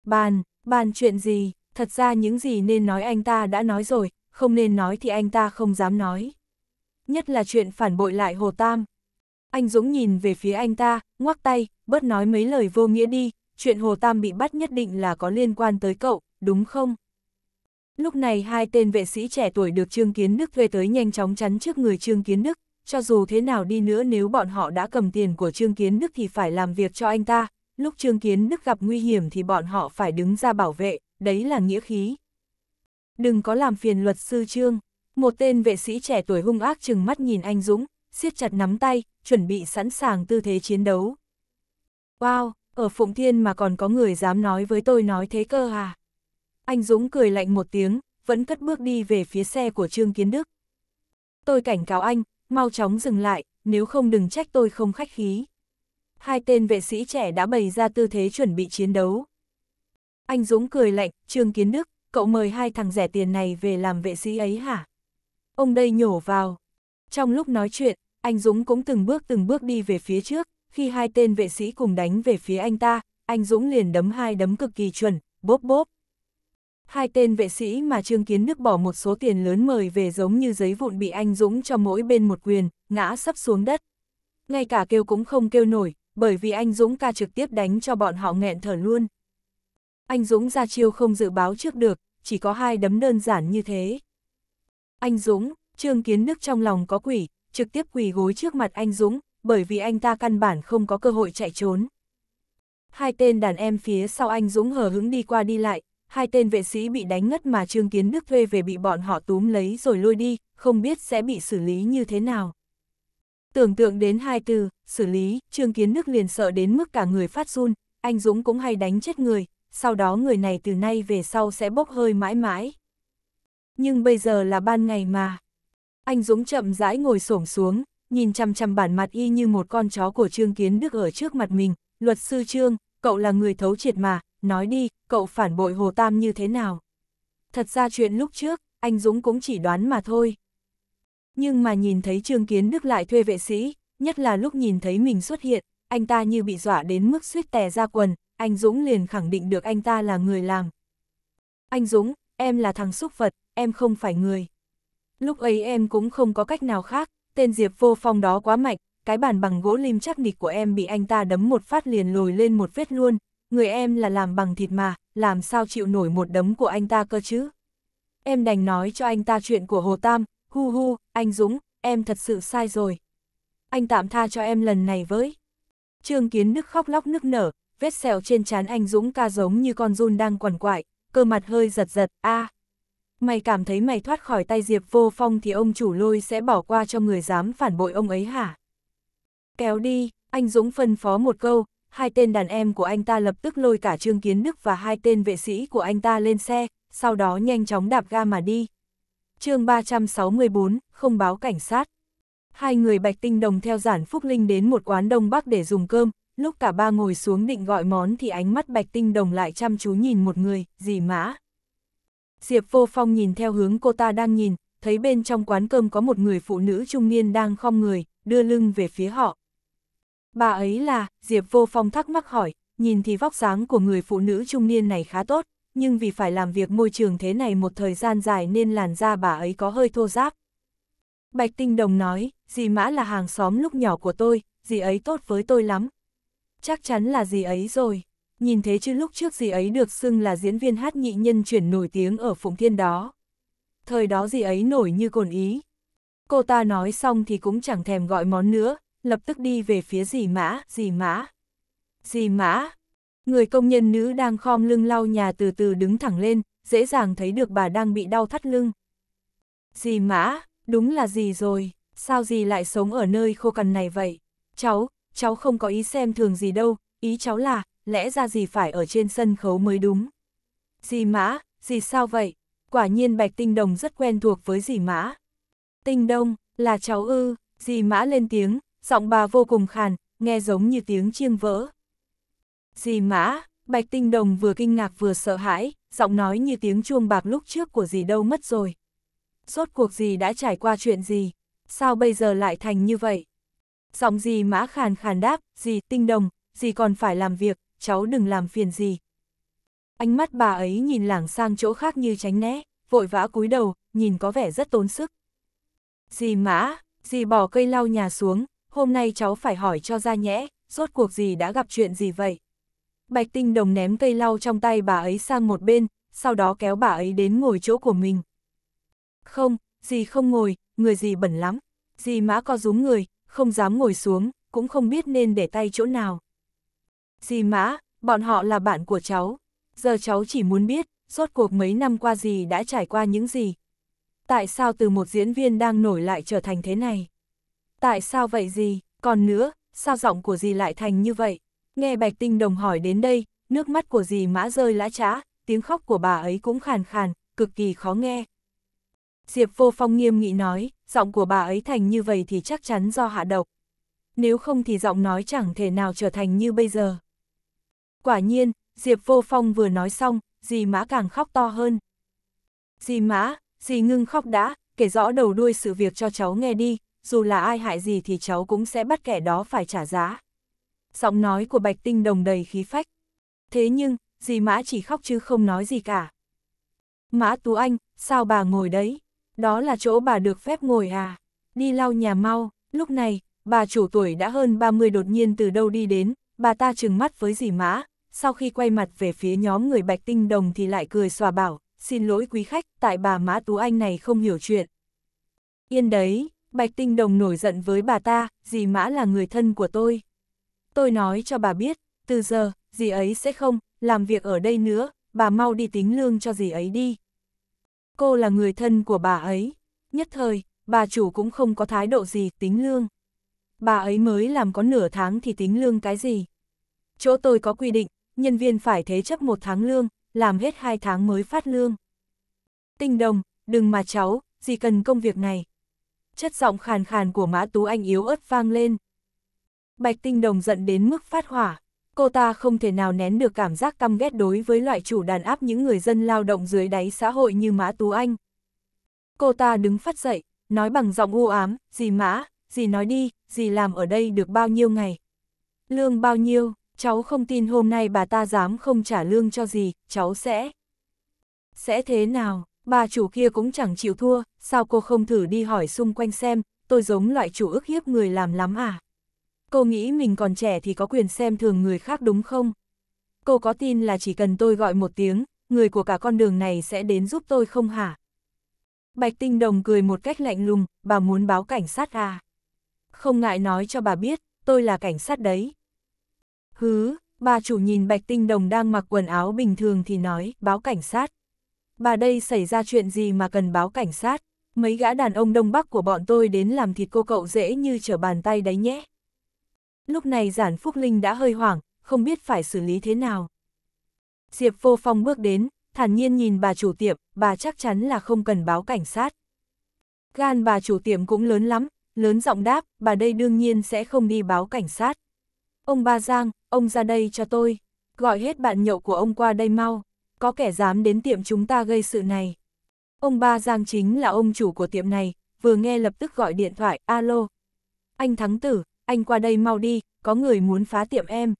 Bàn, bàn chuyện gì, thật ra những gì nên nói anh ta đã nói rồi, không nên nói thì anh ta không dám nói. Nhất là chuyện phản bội lại Hồ Tam. Anh Dũng nhìn về phía anh ta, ngoắc tay, bớt nói mấy lời vô nghĩa đi, chuyện Hồ Tam bị bắt nhất định là có liên quan tới cậu, đúng không? Lúc này hai tên vệ sĩ trẻ tuổi được Trương Kiến Đức thuê tới nhanh chóng chắn trước người Trương Kiến Đức, cho dù thế nào đi nữa nếu bọn họ đã cầm tiền của Trương Kiến Đức thì phải làm việc cho anh ta, lúc Trương Kiến Đức gặp nguy hiểm thì bọn họ phải đứng ra bảo vệ, đấy là nghĩa khí. Đừng có làm phiền luật sư Trương, một tên vệ sĩ trẻ tuổi hung ác chừng mắt nhìn anh Dũng, siết chặt nắm tay, chuẩn bị sẵn sàng tư thế chiến đấu. Wow, ở Phụng Thiên mà còn có người dám nói với tôi nói thế cơ à? Anh Dũng cười lạnh một tiếng, vẫn cất bước đi về phía xe của Trương Kiến Đức. Tôi cảnh cáo anh, mau chóng dừng lại, nếu không đừng trách tôi không khách khí. Hai tên vệ sĩ trẻ đã bày ra tư thế chuẩn bị chiến đấu. Anh Dũng cười lạnh, Trương Kiến Đức, cậu mời hai thằng rẻ tiền này về làm vệ sĩ ấy hả? Ông đây nhổ vào. Trong lúc nói chuyện, anh Dũng cũng từng bước từng bước đi về phía trước, khi hai tên vệ sĩ cùng đánh về phía anh ta, anh Dũng liền đấm hai đấm cực kỳ chuẩn, bốp bốp. Hai tên vệ sĩ mà Trương Kiến Đức bỏ một số tiền lớn mời về giống như giấy vụn bị anh Dũng cho mỗi bên một quyền, ngã sắp xuống đất. Ngay cả kêu cũng không kêu nổi, bởi vì anh Dũng ca trực tiếp đánh cho bọn họ nghẹn thở luôn. Anh Dũng ra chiêu không dự báo trước được, chỉ có hai đấm đơn giản như thế. Anh Dũng, Trương Kiến Đức trong lòng có quỷ, trực tiếp quỳ gối trước mặt anh Dũng, bởi vì anh ta căn bản không có cơ hội chạy trốn. Hai tên đàn em phía sau anh Dũng hờ hứng đi qua đi lại, hai tên vệ sĩ bị đánh ngất mà Trương Kiến Đức thuê về bị bọn họ túm lấy rồi lôi đi, không biết sẽ bị xử lý như thế nào. Tưởng tượng đến hai từ, xử lý, Trương Kiến Đức liền sợ đến mức cả người phát run, anh Dũng cũng hay đánh chết người, sau đó người này từ nay về sau sẽ bốc hơi mãi mãi. Nhưng bây giờ là ban ngày mà. Anh Dũng chậm rãi ngồi xổm xuống, nhìn chăm chăm bản mặt y như một con chó của Trương Kiến Đức ở trước mặt mình. Luật sư Trương, cậu là người thấu triệt mà, nói đi, cậu phản bội Hồ Tam như thế nào? Thật ra chuyện lúc trước, anh Dũng cũng chỉ đoán mà thôi. Nhưng mà nhìn thấy Trương Kiến Đức lại thuê vệ sĩ, nhất là lúc nhìn thấy mình xuất hiện, anh ta như bị dọa đến mức suýt tè ra quần, anh Dũng liền khẳng định được anh ta là người làm. Anh Dũng, em là thằng xúc vật, em không phải người. Lúc ấy em cũng không có cách nào khác, tên Diệp vô phong đó quá mạnh, cái bàn bằng gỗ lim chắc nịch của em bị anh ta đấm một phát liền lồi lên một vết luôn, người em là làm bằng thịt mà, làm sao chịu nổi một đấm của anh ta cơ chứ. Em đành nói cho anh ta chuyện của Hồ Tam, hu hu, anh Dũng, em thật sự sai rồi. Anh tạm tha cho em lần này với. Trương Kiến Đức khóc lóc nức nở, vết sẹo trên trán anh Dũng ca giống như con run đang quằn quại, cơ mặt hơi giật giật, a à, Mày cảm thấy mày thoát khỏi tay Diệp Vô Phong thì ông chủ lôi sẽ bỏ qua cho người dám phản bội ông ấy hả? Kéo đi, anh Dũng phân phó một câu, hai tên đàn em của anh ta lập tức lôi cả Trương Kiến Đức và hai tên vệ sĩ của anh ta lên xe, sau đó nhanh chóng đạp ga mà đi. chương 364, không báo cảnh sát. Hai người Bạch Tinh Đồng theo Giản Phúc Linh đến một quán Đông Bắc để dùng cơm, lúc cả ba ngồi xuống định gọi món thì ánh mắt Bạch Tinh Đồng lại chăm chú nhìn một người, gì mã. Diệp Vô Phong nhìn theo hướng cô ta đang nhìn, thấy bên trong quán cơm có một người phụ nữ trung niên đang khom người, đưa lưng về phía họ. Bà ấy là, Diệp Vô Phong thắc mắc hỏi, nhìn thì vóc dáng của người phụ nữ trung niên này khá tốt, nhưng vì phải làm việc môi trường thế này một thời gian dài nên làn da bà ấy có hơi thô ráp. Bạch Tinh Đồng nói, dì Mã là hàng xóm lúc nhỏ của tôi, dì ấy tốt với tôi lắm. Chắc chắn là dì ấy rồi nhìn thế chứ lúc trước gì ấy được xưng là diễn viên hát nhị nhân chuyển nổi tiếng ở Phụng Thiên đó. Thời đó gì ấy nổi như cồn ý. Cô ta nói xong thì cũng chẳng thèm gọi món nữa, lập tức đi về phía dì mã, dì mã. Dì mã, người công nhân nữ đang khom lưng lau nhà từ từ đứng thẳng lên, dễ dàng thấy được bà đang bị đau thắt lưng. Dì mã, đúng là gì rồi, sao dì lại sống ở nơi khô cằn này vậy? Cháu, cháu không có ý xem thường gì đâu, ý cháu là, lẽ ra gì phải ở trên sân khấu mới đúng. Dì mã, dì sao vậy? Quả nhiên Bạch Tinh Đồng rất quen thuộc với dì mã. Tinh Đông, là cháu ư, dì mã lên tiếng, giọng bà vô cùng khàn, nghe giống như tiếng chiêng vỡ. Dì mã, Bạch Tinh Đồng vừa kinh ngạc vừa sợ hãi, giọng nói như tiếng chuông bạc lúc trước của dì đâu mất rồi. Rốt cuộc dì đã trải qua chuyện gì? Sao bây giờ lại thành như vậy? Giọng dì mã khàn khàn đáp, dì Tinh Đồng, dì còn phải làm việc, cháu đừng làm phiền gì. Ánh mắt bà ấy nhìn lảng sang chỗ khác như tránh né, vội vã cúi đầu, nhìn có vẻ rất tốn sức. Dì mã, dì bỏ cây lau nhà xuống, hôm nay cháu phải hỏi cho ra nhẽ, rốt cuộc gì đã gặp chuyện gì vậy? Bạch tinh đồng ném cây lau trong tay bà ấy sang một bên, sau đó kéo bà ấy đến ngồi chỗ của mình. Không, dì không ngồi, người dì bẩn lắm. Dì mã co rúm người, không dám ngồi xuống, cũng không biết nên để tay chỗ nào. Dì mã, bọn họ là bạn của cháu. Giờ cháu chỉ muốn biết, suốt cuộc mấy năm qua dì đã trải qua những gì. Tại sao từ một diễn viên đang nổi lại trở thành thế này? Tại sao vậy gì? Còn nữa, sao giọng của dì lại thành như vậy? Nghe Bạch Tinh Đồng hỏi đến đây, nước mắt của dì mã rơi lã trã, tiếng khóc của bà ấy cũng khàn khàn, cực kỳ khó nghe. Diệp Vô Phong nghiêm nghị nói, giọng của bà ấy thành như vậy thì chắc chắn do hạ độc. Nếu không thì giọng nói chẳng thể nào trở thành như bây giờ. Quả nhiên, Diệp Vô Phong vừa nói xong, dì mã càng khóc to hơn. Dì mã, dì ngưng khóc đã, kể rõ đầu đuôi sự việc cho cháu nghe đi, dù là ai hại gì thì cháu cũng sẽ bắt kẻ đó phải trả giá. Giọng nói của Bạch Tinh đồng đầy khí phách. Thế nhưng, dì mã chỉ khóc chứ không nói gì cả. Mã Tú Anh, sao bà ngồi đấy? Đó là chỗ bà được phép ngồi à? Đi lau nhà mau, lúc này, bà chủ tuổi đã hơn 30 đột nhiên từ đâu đi đến, bà ta trừng mắt với dì mã, sau khi quay mặt về phía nhóm người Bạch Tinh Đồng thì lại cười xòa bảo, xin lỗi quý khách, tại bà Mã Tú Anh này không hiểu chuyện. Yên đấy, Bạch Tinh Đồng nổi giận với bà ta, dì Mã là người thân của tôi. Tôi nói cho bà biết, từ giờ, dì ấy sẽ không, làm việc ở đây nữa, bà mau đi tính lương cho dì ấy đi. Cô là người thân của bà ấy, nhất thời, bà chủ cũng không có thái độ gì tính lương. Bà ấy mới làm có nửa tháng thì tính lương cái gì. Chỗ tôi có quy định, nhân viên phải thế chấp một tháng lương, làm hết hai tháng mới phát lương. Tinh đồng, đừng mà cháu, gì cần công việc này. Chất giọng khàn khàn của Mã Tú Anh yếu ớt vang lên. Bạch tinh đồng giận đến mức phát hỏa, cô ta không thể nào nén được cảm giác căm ghét đối với loại chủ đàn áp những người dân lao động dưới đáy xã hội như Mã Tú Anh. Cô ta đứng phát dậy, nói bằng giọng u ám, gì Mã, gì nói đi, gì làm ở đây được bao nhiêu ngày. Lương bao nhiêu? cháu không tin hôm nay bà ta dám không trả lương cho gì, cháu sẽ... Sẽ thế nào, bà chủ kia cũng chẳng chịu thua, sao cô không thử đi hỏi xung quanh xem, tôi giống loại chủ ức hiếp người làm lắm à? Cô nghĩ mình còn trẻ thì có quyền xem thường người khác đúng không? Cô có tin là chỉ cần tôi gọi một tiếng, người của cả con đường này sẽ đến giúp tôi không hả? Bạch Tinh Đồng cười một cách lạnh lùng, bà muốn báo cảnh sát à? Không ngại nói cho bà biết, tôi là cảnh sát đấy. Hứ, bà chủ nhìn Bạch Tinh Đồng đang mặc quần áo bình thường thì nói, báo cảnh sát. Bà đây xảy ra chuyện gì mà cần báo cảnh sát, mấy gã đàn ông Đông Bắc của bọn tôi đến làm thịt cô cậu dễ như trở bàn tay đấy nhé. Lúc này giản Phúc Linh đã hơi hoảng, không biết phải xử lý thế nào. Diệp Vô Phong bước đến, thản nhiên nhìn bà chủ tiệm, bà chắc chắn là không cần báo cảnh sát. Gan bà chủ tiệm cũng lớn lắm, lớn giọng đáp, bà đây đương nhiên sẽ không đi báo cảnh sát. Ông Ba Giang, ông ra đây cho tôi. Gọi hết bạn nhậu của ông qua đây mau. Có kẻ dám đến tiệm chúng ta gây sự này. Ông Ba Giang chính là ông chủ của tiệm này, vừa nghe lập tức gọi điện thoại, alo. Anh Thắng Tử, anh qua đây mau đi, có người muốn phá tiệm em.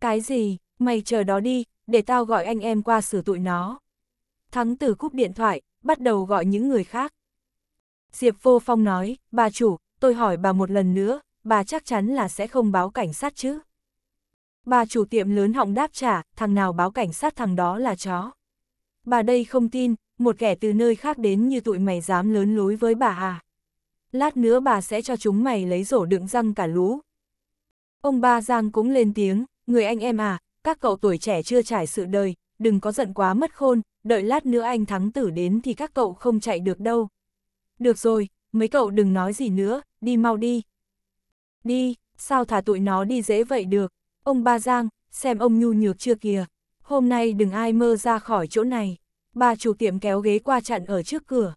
Cái gì, mày chờ đó đi, để tao gọi anh em qua xử tụi nó. Thắng Tử cúp điện thoại, bắt đầu gọi những người khác. Diệp Vô Phong nói, bà chủ, tôi hỏi bà một lần nữa, bà chắc chắn là sẽ không báo cảnh sát chứ. Bà chủ tiệm lớn họng đáp trả, thằng nào báo cảnh sát thằng đó là chó. Bà đây không tin, một kẻ từ nơi khác đến như tụi mày dám lớn lối với bà à. Lát nữa bà sẽ cho chúng mày lấy rổ đựng răng cả lũ. Ông ba Giang cũng lên tiếng, người anh em à, các cậu tuổi trẻ chưa trải sự đời, đừng có giận quá mất khôn, đợi lát nữa anh thắng tử đến thì các cậu không chạy được đâu. Được rồi, mấy cậu đừng nói gì nữa, đi mau đi. Đi, sao thả tụi nó đi dễ vậy được, ông ba Giang, xem ông nhu nhược chưa kìa, hôm nay đừng ai mơ ra khỏi chỗ này. Bà chủ tiệm kéo ghế qua chặn ở trước cửa.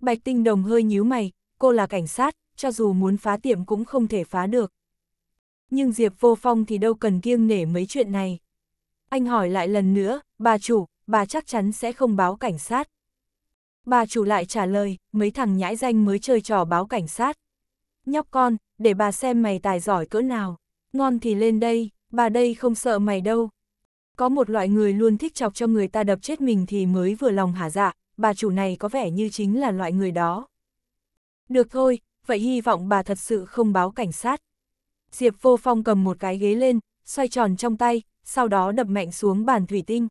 Bạch Tinh Đồng hơi nhíu mày, cô là cảnh sát, cho dù muốn phá tiệm cũng không thể phá được. Nhưng Diệp Vô Phong thì đâu cần kiêng nể mấy chuyện này. Anh hỏi lại lần nữa, bà chủ, bà chắc chắn sẽ không báo cảnh sát. Bà chủ lại trả lời, mấy thằng nhãi danh mới chơi trò báo cảnh sát. Nhóc con, để bà xem mày tài giỏi cỡ nào, ngon thì lên đây, bà đây không sợ mày đâu. Có một loại người luôn thích chọc cho người ta đập chết mình thì mới vừa lòng hả dạ, bà chủ này có vẻ như chính là loại người đó. Được thôi, vậy hy vọng bà thật sự không báo cảnh sát. Diệp vô phong cầm một cái ghế lên, xoay tròn trong tay, sau đó đập mạnh xuống bàn thủy tinh.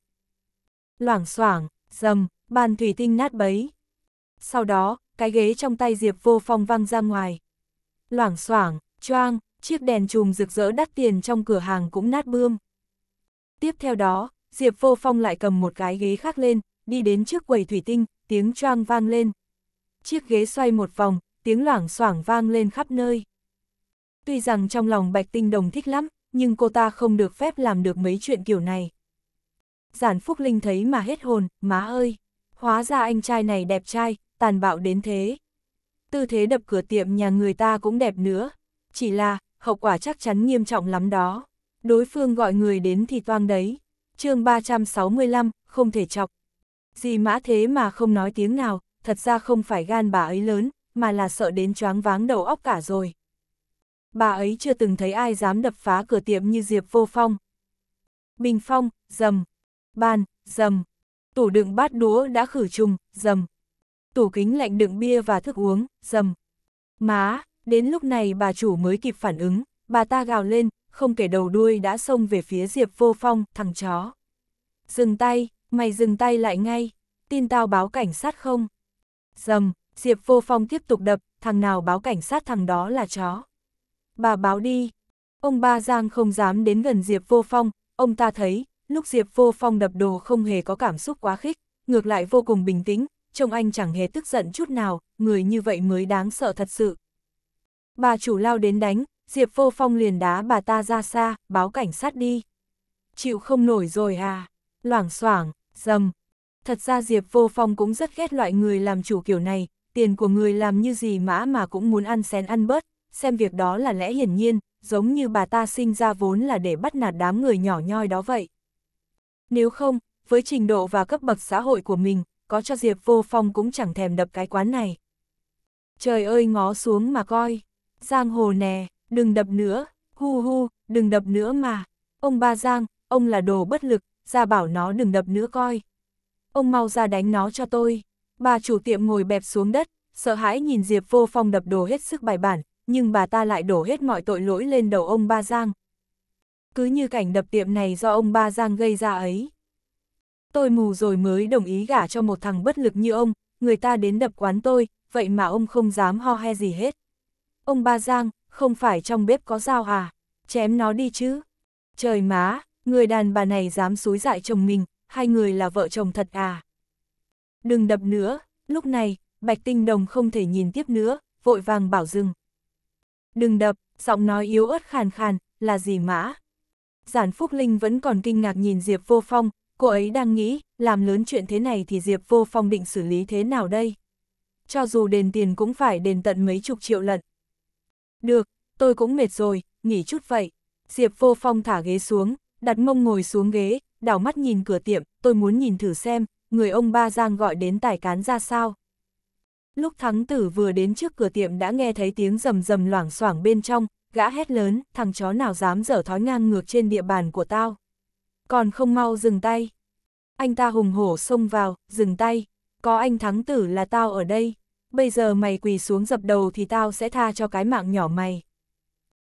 Loảng xoảng, dầm, bàn thủy tinh nát bấy. Sau đó, cái ghế trong tay Diệp vô phong văng ra ngoài loảng xoảng, choang, chiếc đèn chùm rực rỡ đắt tiền trong cửa hàng cũng nát bươm. Tiếp theo đó, Diệp Vô Phong lại cầm một cái ghế khác lên, đi đến trước quầy thủy tinh, tiếng choang vang lên. Chiếc ghế xoay một vòng, tiếng loảng xoảng vang lên khắp nơi. Tuy rằng trong lòng Bạch Tinh Đồng thích lắm, nhưng cô ta không được phép làm được mấy chuyện kiểu này. Giản Phúc Linh thấy mà hết hồn, má ơi! Hóa ra anh trai này đẹp trai, tàn bạo đến thế tư thế đập cửa tiệm nhà người ta cũng đẹp nữa. Chỉ là, hậu quả chắc chắn nghiêm trọng lắm đó. Đối phương gọi người đến thì toang đấy. chương 365, không thể chọc. Gì mã thế mà không nói tiếng nào, thật ra không phải gan bà ấy lớn, mà là sợ đến choáng váng đầu óc cả rồi. Bà ấy chưa từng thấy ai dám đập phá cửa tiệm như Diệp Vô Phong. Bình Phong, dầm. Bàn, dầm. Tủ đựng bát đũa đã khử trùng, dầm tủ kính lạnh đựng bia và thức uống, dầm. Má, đến lúc này bà chủ mới kịp phản ứng, bà ta gào lên, không kể đầu đuôi đã xông về phía Diệp Vô Phong, thằng chó. Dừng tay, mày dừng tay lại ngay, tin tao báo cảnh sát không? Dầm, Diệp Vô Phong tiếp tục đập, thằng nào báo cảnh sát thằng đó là chó. Bà báo đi. Ông Ba Giang không dám đến gần Diệp Vô Phong, ông ta thấy, lúc Diệp Vô Phong đập đồ không hề có cảm xúc quá khích, ngược lại vô cùng bình tĩnh, trông anh chẳng hề tức giận chút nào, người như vậy mới đáng sợ thật sự. Bà chủ lao đến đánh, Diệp Vô Phong liền đá bà ta ra xa, báo cảnh sát đi. Chịu không nổi rồi à, loảng xoảng, dầm. Thật ra Diệp Vô Phong cũng rất ghét loại người làm chủ kiểu này, tiền của người làm như gì mã mà cũng muốn ăn xén ăn bớt, xem việc đó là lẽ hiển nhiên, giống như bà ta sinh ra vốn là để bắt nạt đám người nhỏ nhoi đó vậy. Nếu không, với trình độ và cấp bậc xã hội của mình, có cho Diệp Vô Phong cũng chẳng thèm đập cái quán này. Trời ơi ngó xuống mà coi, Giang Hồ nè, đừng đập nữa, hu hu, đừng đập nữa mà. Ông ba Giang, ông là đồ bất lực, ra bảo nó đừng đập nữa coi. Ông mau ra đánh nó cho tôi. Bà chủ tiệm ngồi bẹp xuống đất, sợ hãi nhìn Diệp Vô Phong đập đồ hết sức bài bản, nhưng bà ta lại đổ hết mọi tội lỗi lên đầu ông ba Giang. Cứ như cảnh đập tiệm này do ông ba Giang gây ra ấy. Tôi mù rồi mới đồng ý gả cho một thằng bất lực như ông, người ta đến đập quán tôi, vậy mà ông không dám ho he gì hết. Ông ba Giang, không phải trong bếp có dao à? Chém nó đi chứ. Trời má, người đàn bà này dám xúi dại chồng mình, hai người là vợ chồng thật à? Đừng đập nữa, lúc này, Bạch Tinh Đồng không thể nhìn tiếp nữa, vội vàng bảo dừng. Đừng đập, giọng nói yếu ớt khàn khàn, là gì mã? Giản Phúc Linh vẫn còn kinh ngạc nhìn Diệp Vô Phong, Cô ấy đang nghĩ, làm lớn chuyện thế này thì Diệp Vô Phong định xử lý thế nào đây? Cho dù đền tiền cũng phải đền tận mấy chục triệu lận. Được, tôi cũng mệt rồi, nghỉ chút vậy. Diệp Vô Phong thả ghế xuống, đặt mông ngồi xuống ghế, đảo mắt nhìn cửa tiệm, tôi muốn nhìn thử xem, người ông ba Giang gọi đến tài cán ra sao. Lúc thắng tử vừa đến trước cửa tiệm đã nghe thấy tiếng rầm rầm loảng xoảng bên trong, gã hét lớn, thằng chó nào dám dở thói ngang ngược trên địa bàn của tao còn không mau dừng tay. Anh ta hùng hổ xông vào, dừng tay, có anh thắng tử là tao ở đây, bây giờ mày quỳ xuống dập đầu thì tao sẽ tha cho cái mạng nhỏ mày.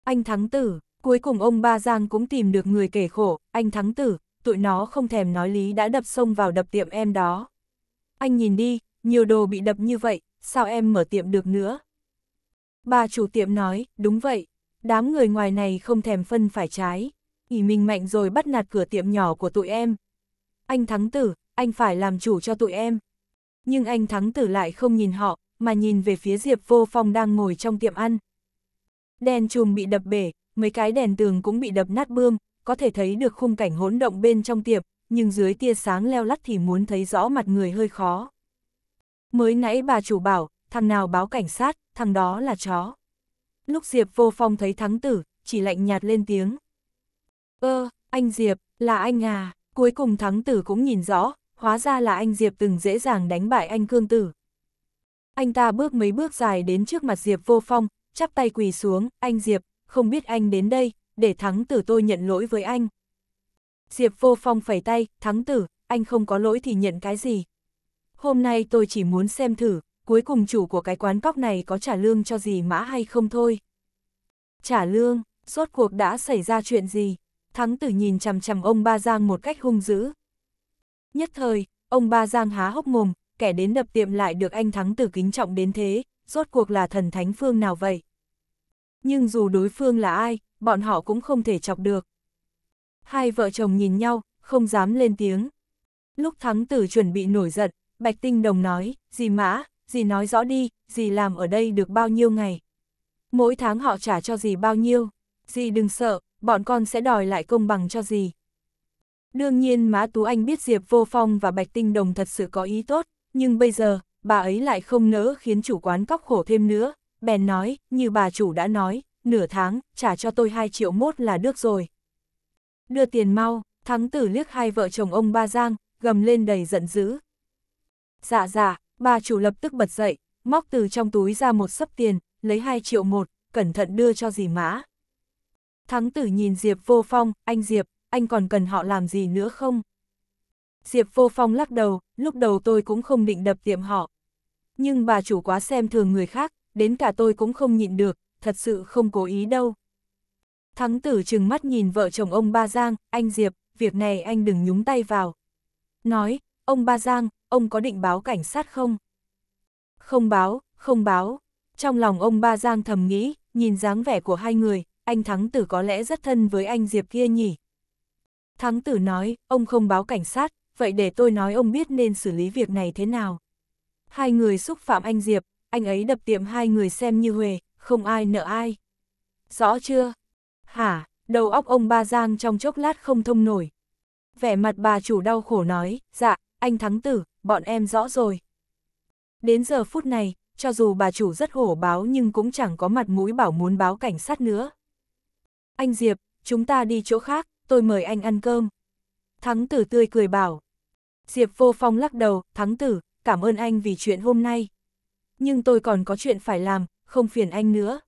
Anh thắng tử, cuối cùng ông Ba Giang cũng tìm được người kể khổ, anh thắng tử, tụi nó không thèm nói lý đã đập xông vào đập tiệm em đó. Anh nhìn đi, nhiều đồ bị đập như vậy, sao em mở tiệm được nữa? Bà chủ tiệm nói, đúng vậy, đám người ngoài này không thèm phân phải trái ỉ mình mạnh rồi bắt nạt cửa tiệm nhỏ của tụi em. Anh thắng tử, anh phải làm chủ cho tụi em. Nhưng anh thắng tử lại không nhìn họ, mà nhìn về phía Diệp Vô Phong đang ngồi trong tiệm ăn. Đèn chùm bị đập bể, mấy cái đèn tường cũng bị đập nát bươm, có thể thấy được khung cảnh hỗn động bên trong tiệm, nhưng dưới tia sáng leo lắt thì muốn thấy rõ mặt người hơi khó. Mới nãy bà chủ bảo, thằng nào báo cảnh sát, thằng đó là chó. Lúc Diệp Vô Phong thấy thắng tử, chỉ lạnh nhạt lên tiếng, Ơ, ờ, anh Diệp, là anh à, cuối cùng thắng tử cũng nhìn rõ, hóa ra là anh Diệp từng dễ dàng đánh bại anh Cương Tử. Anh ta bước mấy bước dài đến trước mặt Diệp vô phong, chắp tay quỳ xuống, anh Diệp, không biết anh đến đây, để thắng tử tôi nhận lỗi với anh. Diệp vô phong phẩy tay, thắng tử, anh không có lỗi thì nhận cái gì. Hôm nay tôi chỉ muốn xem thử, cuối cùng chủ của cái quán cóc này có trả lương cho gì mã hay không thôi. Trả lương, suốt cuộc đã xảy ra chuyện gì? thắng tử nhìn chằm chằm ông Ba Giang một cách hung dữ. Nhất thời, ông Ba Giang há hốc mồm, kẻ đến đập tiệm lại được anh thắng tử kính trọng đến thế, rốt cuộc là thần thánh phương nào vậy? Nhưng dù đối phương là ai, bọn họ cũng không thể chọc được. Hai vợ chồng nhìn nhau, không dám lên tiếng. Lúc thắng tử chuẩn bị nổi giận, Bạch Tinh Đồng nói, dì mã, dì nói rõ đi, dì làm ở đây được bao nhiêu ngày. Mỗi tháng họ trả cho dì bao nhiêu, dì đừng sợ, bọn con sẽ đòi lại công bằng cho gì. Đương nhiên má Tú Anh biết Diệp Vô Phong và Bạch Tinh Đồng thật sự có ý tốt, nhưng bây giờ, bà ấy lại không nỡ khiến chủ quán cóc khổ thêm nữa, bèn nói, như bà chủ đã nói, nửa tháng, trả cho tôi 2 triệu mốt là được rồi. Đưa tiền mau, thắng tử liếc hai vợ chồng ông Ba Giang, gầm lên đầy giận dữ. Dạ dạ, bà chủ lập tức bật dậy, móc từ trong túi ra một sấp tiền, lấy 2 triệu một, cẩn thận đưa cho dì mã. Thắng tử nhìn Diệp Vô Phong, anh Diệp, anh còn cần họ làm gì nữa không? Diệp Vô Phong lắc đầu, lúc đầu tôi cũng không định đập tiệm họ. Nhưng bà chủ quá xem thường người khác, đến cả tôi cũng không nhịn được, thật sự không cố ý đâu. Thắng tử trừng mắt nhìn vợ chồng ông Ba Giang, anh Diệp, việc này anh đừng nhúng tay vào. Nói, ông Ba Giang, ông có định báo cảnh sát không? Không báo, không báo. Trong lòng ông Ba Giang thầm nghĩ, nhìn dáng vẻ của hai người, anh Thắng Tử có lẽ rất thân với anh Diệp kia nhỉ. Thắng Tử nói, ông không báo cảnh sát, vậy để tôi nói ông biết nên xử lý việc này thế nào. Hai người xúc phạm anh Diệp, anh ấy đập tiệm hai người xem như huề, không ai nợ ai. Rõ chưa? Hả, đầu óc ông ba Giang trong chốc lát không thông nổi. Vẻ mặt bà chủ đau khổ nói, dạ, anh Thắng Tử, bọn em rõ rồi. Đến giờ phút này, cho dù bà chủ rất hổ báo nhưng cũng chẳng có mặt mũi bảo muốn báo cảnh sát nữa. Anh Diệp, chúng ta đi chỗ khác, tôi mời anh ăn cơm. Thắng tử tươi cười bảo. Diệp vô phong lắc đầu, thắng tử, cảm ơn anh vì chuyện hôm nay. Nhưng tôi còn có chuyện phải làm, không phiền anh nữa.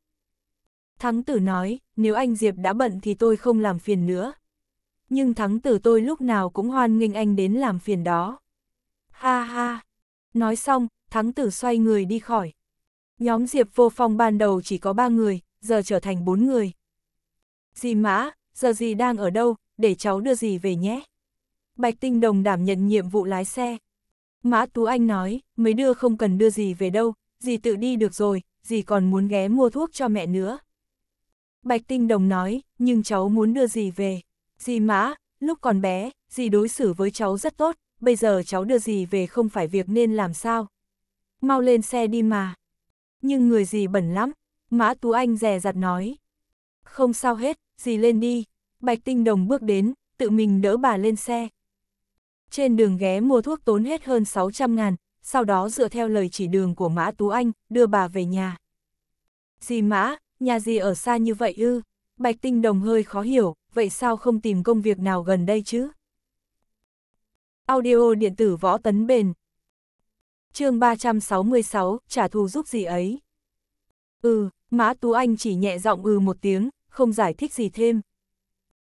Thắng tử nói, nếu anh Diệp đã bận thì tôi không làm phiền nữa. Nhưng thắng tử tôi lúc nào cũng hoan nghênh anh đến làm phiền đó. Ha ha. Nói xong, thắng tử xoay người đi khỏi. Nhóm Diệp vô phong ban đầu chỉ có ba người, giờ trở thành bốn người. Dì mã, giờ dì đang ở đâu, để cháu đưa dì về nhé. Bạch Tinh Đồng đảm nhận nhiệm vụ lái xe. Mã Tú Anh nói, mấy đưa không cần đưa dì về đâu, dì tự đi được rồi, dì còn muốn ghé mua thuốc cho mẹ nữa. Bạch Tinh Đồng nói, nhưng cháu muốn đưa dì về. Dì mã, lúc còn bé, dì đối xử với cháu rất tốt, bây giờ cháu đưa dì về không phải việc nên làm sao. Mau lên xe đi mà. Nhưng người dì bẩn lắm, Mã Tú Anh rè rặt nói, không sao hết, dì lên đi. Bạch Tinh Đồng bước đến, tự mình đỡ bà lên xe. Trên đường ghé mua thuốc tốn hết hơn 600 ngàn, sau đó dựa theo lời chỉ đường của Mã Tú Anh, đưa bà về nhà. Dì Mã, nhà dì ở xa như vậy ư? Bạch Tinh Đồng hơi khó hiểu, vậy sao không tìm công việc nào gần đây chứ? Audio điện tử võ tấn bền chương 366, trả thù giúp gì ấy? Ừ, Mã Tú Anh chỉ nhẹ giọng ừ một tiếng, không giải thích gì thêm.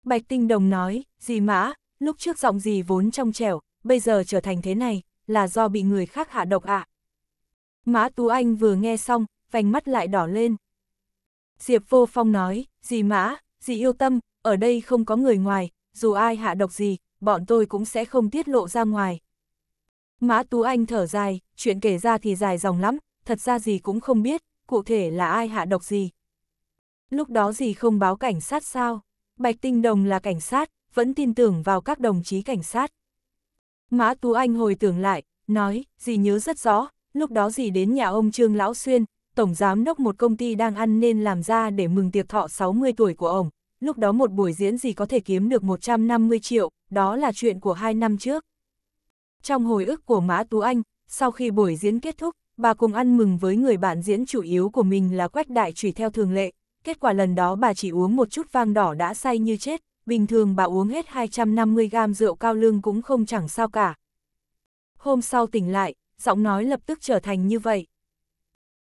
Bạch Tinh Đồng nói, dì Mã, lúc trước giọng dì vốn trong trẻo, bây giờ trở thành thế này, là do bị người khác hạ độc ạ. À. Mã Tú Anh vừa nghe xong, vành mắt lại đỏ lên. Diệp Vô Phong nói, dì Mã, dì yêu tâm, ở đây không có người ngoài, dù ai hạ độc gì, bọn tôi cũng sẽ không tiết lộ ra ngoài. Mã Tú Anh thở dài, chuyện kể ra thì dài dòng lắm, thật ra gì cũng không biết, cụ thể là ai hạ độc gì. Lúc đó gì không báo cảnh sát sao? Bạch Tinh Đồng là cảnh sát, vẫn tin tưởng vào các đồng chí cảnh sát. Mã Tú Anh hồi tưởng lại, nói, gì nhớ rất rõ, lúc đó gì đến nhà ông Trương Lão Xuyên, tổng giám đốc một công ty đang ăn nên làm ra để mừng tiệc thọ 60 tuổi của ông. Lúc đó một buổi diễn gì có thể kiếm được 150 triệu, đó là chuyện của hai năm trước. Trong hồi ức của Mã Tú Anh, sau khi buổi diễn kết thúc, bà cùng ăn mừng với người bạn diễn chủ yếu của mình là Quách Đại Trùy theo thường lệ. Kết quả lần đó bà chỉ uống một chút vang đỏ đã say như chết, bình thường bà uống hết 250 gam rượu cao lương cũng không chẳng sao cả. Hôm sau tỉnh lại, giọng nói lập tức trở thành như vậy.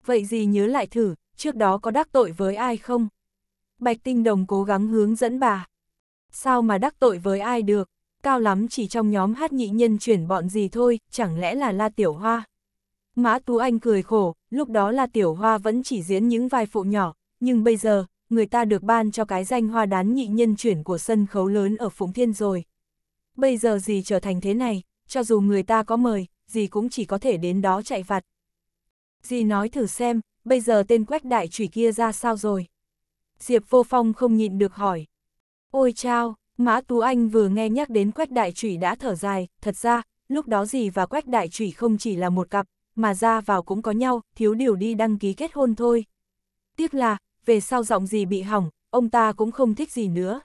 Vậy gì nhớ lại thử, trước đó có đắc tội với ai không? Bạch Tinh Đồng cố gắng hướng dẫn bà. Sao mà đắc tội với ai được, cao lắm chỉ trong nhóm hát nhị nhân chuyển bọn gì thôi, chẳng lẽ là La Tiểu Hoa. Mã Tú Anh cười khổ, lúc đó là tiểu hoa vẫn chỉ diễn những vai phụ nhỏ, nhưng bây giờ, người ta được ban cho cái danh hoa đán nhị nhân chuyển của sân khấu lớn ở Phụng Thiên rồi. Bây giờ gì trở thành thế này, cho dù người ta có mời, gì cũng chỉ có thể đến đó chạy vặt. Dì nói thử xem, bây giờ tên quách đại trùy kia ra sao rồi? Diệp vô phong không nhịn được hỏi. Ôi chao, Mã Tú Anh vừa nghe nhắc đến quách đại trùy đã thở dài, thật ra, lúc đó dì và quách đại trùy không chỉ là một cặp, mà ra vào cũng có nhau, thiếu điều đi đăng ký kết hôn thôi. Tiếc là, về sau giọng gì bị hỏng, ông ta cũng không thích gì nữa.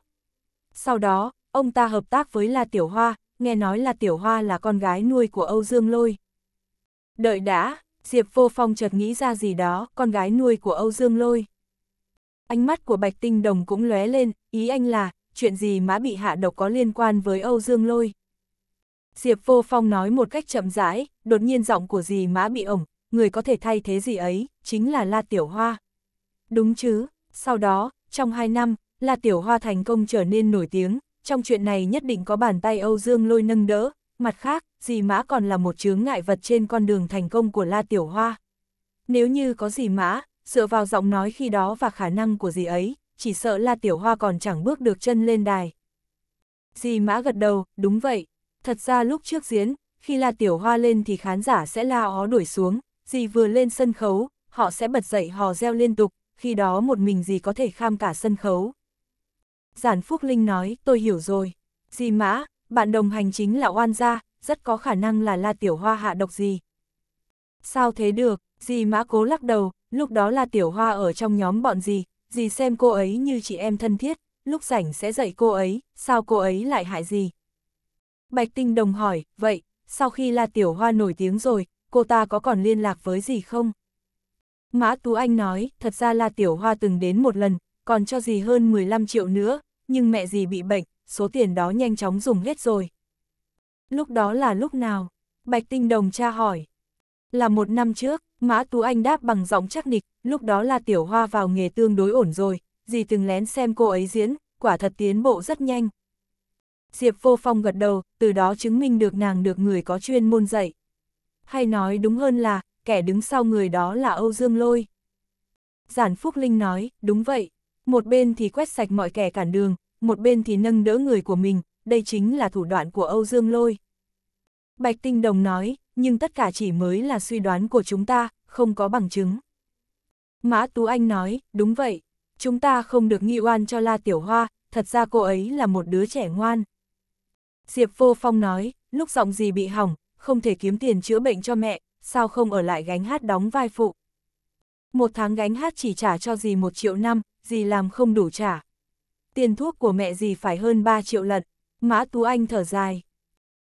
Sau đó, ông ta hợp tác với La Tiểu Hoa, nghe nói là Tiểu Hoa là con gái nuôi của Âu Dương Lôi. Đợi đã, Diệp Vô Phong chợt nghĩ ra gì đó, con gái nuôi của Âu Dương Lôi. Ánh mắt của Bạch Tinh Đồng cũng lóe lên, ý anh là, chuyện gì mã bị hạ độc có liên quan với Âu Dương Lôi. Diệp Vô Phong nói một cách chậm rãi, đột nhiên giọng của dì Mã bị ổng, người có thể thay thế gì ấy, chính là La Tiểu Hoa. Đúng chứ, sau đó, trong hai năm, La Tiểu Hoa thành công trở nên nổi tiếng, trong chuyện này nhất định có bàn tay Âu Dương lôi nâng đỡ, mặt khác, dì mã còn là một chướng ngại vật trên con đường thành công của La Tiểu Hoa. Nếu như có dì mã, dựa vào giọng nói khi đó và khả năng của dì ấy, chỉ sợ La Tiểu Hoa còn chẳng bước được chân lên đài. Dì mã gật đầu, đúng vậy, Thật ra lúc trước diễn, khi La Tiểu Hoa lên thì khán giả sẽ la ó đuổi xuống, dì vừa lên sân khấu, họ sẽ bật dậy hò reo liên tục, khi đó một mình dì có thể kham cả sân khấu. Giản Phúc Linh nói, tôi hiểu rồi. Dì Mã, bạn đồng hành chính là Oan Gia, rất có khả năng là La Tiểu Hoa hạ độc dì Sao thế được, dì Mã cố lắc đầu, lúc đó La Tiểu Hoa ở trong nhóm bọn dì, dì xem cô ấy như chị em thân thiết, lúc rảnh sẽ dạy cô ấy, sao cô ấy lại hại dì. Bạch Tinh Đồng hỏi, vậy, sau khi La Tiểu Hoa nổi tiếng rồi, cô ta có còn liên lạc với gì không? Mã Tú Anh nói, thật ra La Tiểu Hoa từng đến một lần, còn cho gì hơn 15 triệu nữa, nhưng mẹ gì bị bệnh, số tiền đó nhanh chóng dùng hết rồi. Lúc đó là lúc nào? Bạch Tinh Đồng cha hỏi. Là một năm trước, Mã Tú Anh đáp bằng giọng chắc nịch, lúc đó La Tiểu Hoa vào nghề tương đối ổn rồi, dì từng lén xem cô ấy diễn, quả thật tiến bộ rất nhanh. Diệp Vô Phong gật đầu, từ đó chứng minh được nàng được người có chuyên môn dạy. Hay nói đúng hơn là, kẻ đứng sau người đó là Âu Dương Lôi. Giản Phúc Linh nói, đúng vậy, một bên thì quét sạch mọi kẻ cản đường, một bên thì nâng đỡ người của mình, đây chính là thủ đoạn của Âu Dương Lôi. Bạch Tinh Đồng nói, nhưng tất cả chỉ mới là suy đoán của chúng ta, không có bằng chứng. Mã Tú Anh nói, đúng vậy, chúng ta không được nghi oan cho La Tiểu Hoa, thật ra cô ấy là một đứa trẻ ngoan. Diệp Vô Phong nói, lúc giọng gì bị hỏng, không thể kiếm tiền chữa bệnh cho mẹ, sao không ở lại gánh hát đóng vai phụ. Một tháng gánh hát chỉ trả cho dì một triệu năm, dì làm không đủ trả. Tiền thuốc của mẹ dì phải hơn 3 triệu lần. Mã Tú Anh thở dài.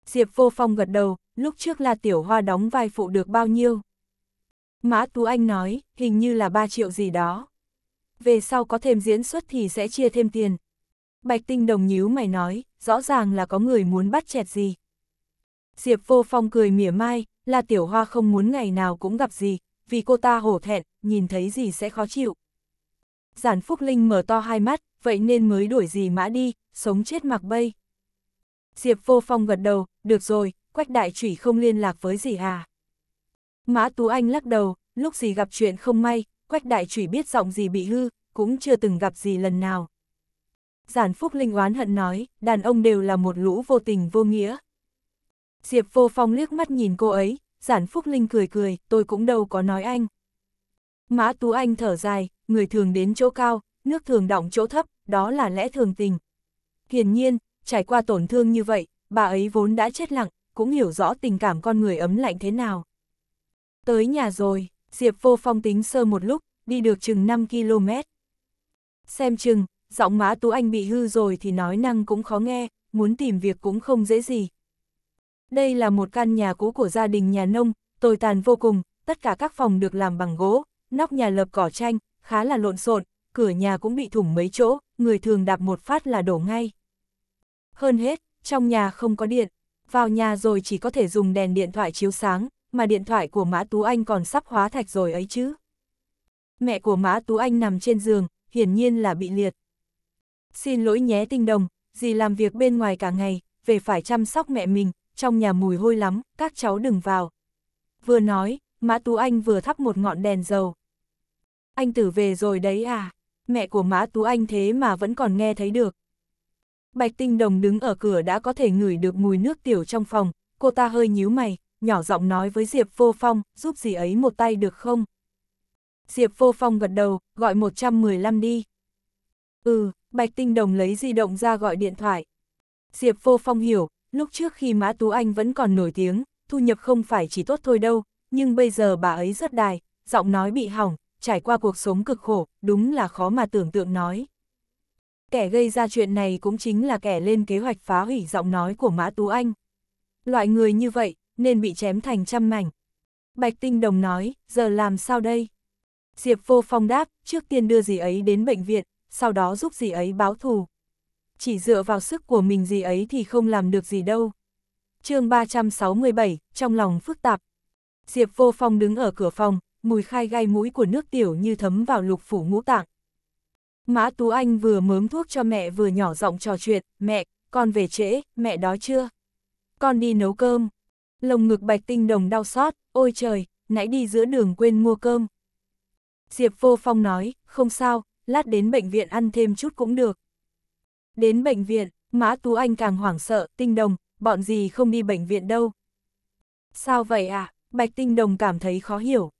Diệp Vô Phong gật đầu, lúc trước là tiểu hoa đóng vai phụ được bao nhiêu. Mã Tú Anh nói, hình như là 3 triệu gì đó. Về sau có thêm diễn xuất thì sẽ chia thêm tiền. Bạch Tinh Đồng nhíu mày nói, rõ ràng là có người muốn bắt chẹt gì. Diệp Vô Phong cười mỉa mai, là tiểu hoa không muốn ngày nào cũng gặp gì, vì cô ta hổ thẹn, nhìn thấy gì sẽ khó chịu. Giản Phúc Linh mở to hai mắt, vậy nên mới đuổi gì mã đi, sống chết mặc bay. Diệp Vô Phong gật đầu, được rồi, Quách Đại Chủy không liên lạc với gì à. Mã Tú Anh lắc đầu, lúc gì gặp chuyện không may, Quách Đại Chủy biết giọng gì bị hư, cũng chưa từng gặp gì lần nào. Giản Phúc Linh oán hận nói, đàn ông đều là một lũ vô tình vô nghĩa. Diệp Vô Phong liếc mắt nhìn cô ấy, Giản Phúc Linh cười cười, tôi cũng đâu có nói anh. Mã Tú Anh thở dài, người thường đến chỗ cao, nước thường đọng chỗ thấp, đó là lẽ thường tình. Hiển nhiên, trải qua tổn thương như vậy, bà ấy vốn đã chết lặng, cũng hiểu rõ tình cảm con người ấm lạnh thế nào. Tới nhà rồi, Diệp Vô Phong tính sơ một lúc, đi được chừng 5 km. Xem chừng, giọng má Tú Anh bị hư rồi thì nói năng cũng khó nghe, muốn tìm việc cũng không dễ gì. Đây là một căn nhà cũ của gia đình nhà nông, tồi tàn vô cùng, tất cả các phòng được làm bằng gỗ, nóc nhà lợp cỏ tranh, khá là lộn xộn, cửa nhà cũng bị thủng mấy chỗ, người thường đạp một phát là đổ ngay. Hơn hết, trong nhà không có điện, vào nhà rồi chỉ có thể dùng đèn điện thoại chiếu sáng, mà điện thoại của Mã Tú Anh còn sắp hóa thạch rồi ấy chứ. Mẹ của Mã Tú Anh nằm trên giường, hiển nhiên là bị liệt. Xin lỗi nhé tinh đồng, dì làm việc bên ngoài cả ngày, về phải chăm sóc mẹ mình, trong nhà mùi hôi lắm, các cháu đừng vào. Vừa nói, Mã Tú Anh vừa thắp một ngọn đèn dầu. Anh tử về rồi đấy à, mẹ của Mã Tú Anh thế mà vẫn còn nghe thấy được. Bạch Tinh Đồng đứng ở cửa đã có thể ngửi được mùi nước tiểu trong phòng, cô ta hơi nhíu mày, nhỏ giọng nói với Diệp Vô Phong, giúp gì ấy một tay được không? Diệp Vô Phong gật đầu, gọi 115 đi. Ừ, Bạch Tinh Đồng lấy di động ra gọi điện thoại. Diệp Vô Phong hiểu, lúc trước khi Mã Tú Anh vẫn còn nổi tiếng, thu nhập không phải chỉ tốt thôi đâu, nhưng bây giờ bà ấy rất đài, giọng nói bị hỏng, trải qua cuộc sống cực khổ, đúng là khó mà tưởng tượng nói. Kẻ gây ra chuyện này cũng chính là kẻ lên kế hoạch phá hủy giọng nói của Mã Tú Anh. Loại người như vậy, nên bị chém thành trăm mảnh. Bạch Tinh Đồng nói, giờ làm sao đây? Diệp Vô Phong đáp, trước tiên đưa gì ấy đến bệnh viện, sau đó giúp gì ấy báo thù. Chỉ dựa vào sức của mình gì ấy thì không làm được gì đâu. chương 367, trong lòng phức tạp. Diệp Vô Phong đứng ở cửa phòng, mùi khai gai mũi của nước tiểu như thấm vào lục phủ ngũ tạng. Mã Tú Anh vừa mớm thuốc cho mẹ vừa nhỏ giọng trò chuyện, mẹ, con về trễ, mẹ đói chưa? Con đi nấu cơm. Lồng ngực bạch tinh đồng đau xót, ôi trời, nãy đi giữa đường quên mua cơm. Diệp Vô Phong nói, không sao, lát đến bệnh viện ăn thêm chút cũng được. Đến bệnh viện, Mã Tú Anh càng hoảng sợ, tinh đồng, bọn gì không đi bệnh viện đâu. Sao vậy À? Bạch tinh đồng cảm thấy khó hiểu.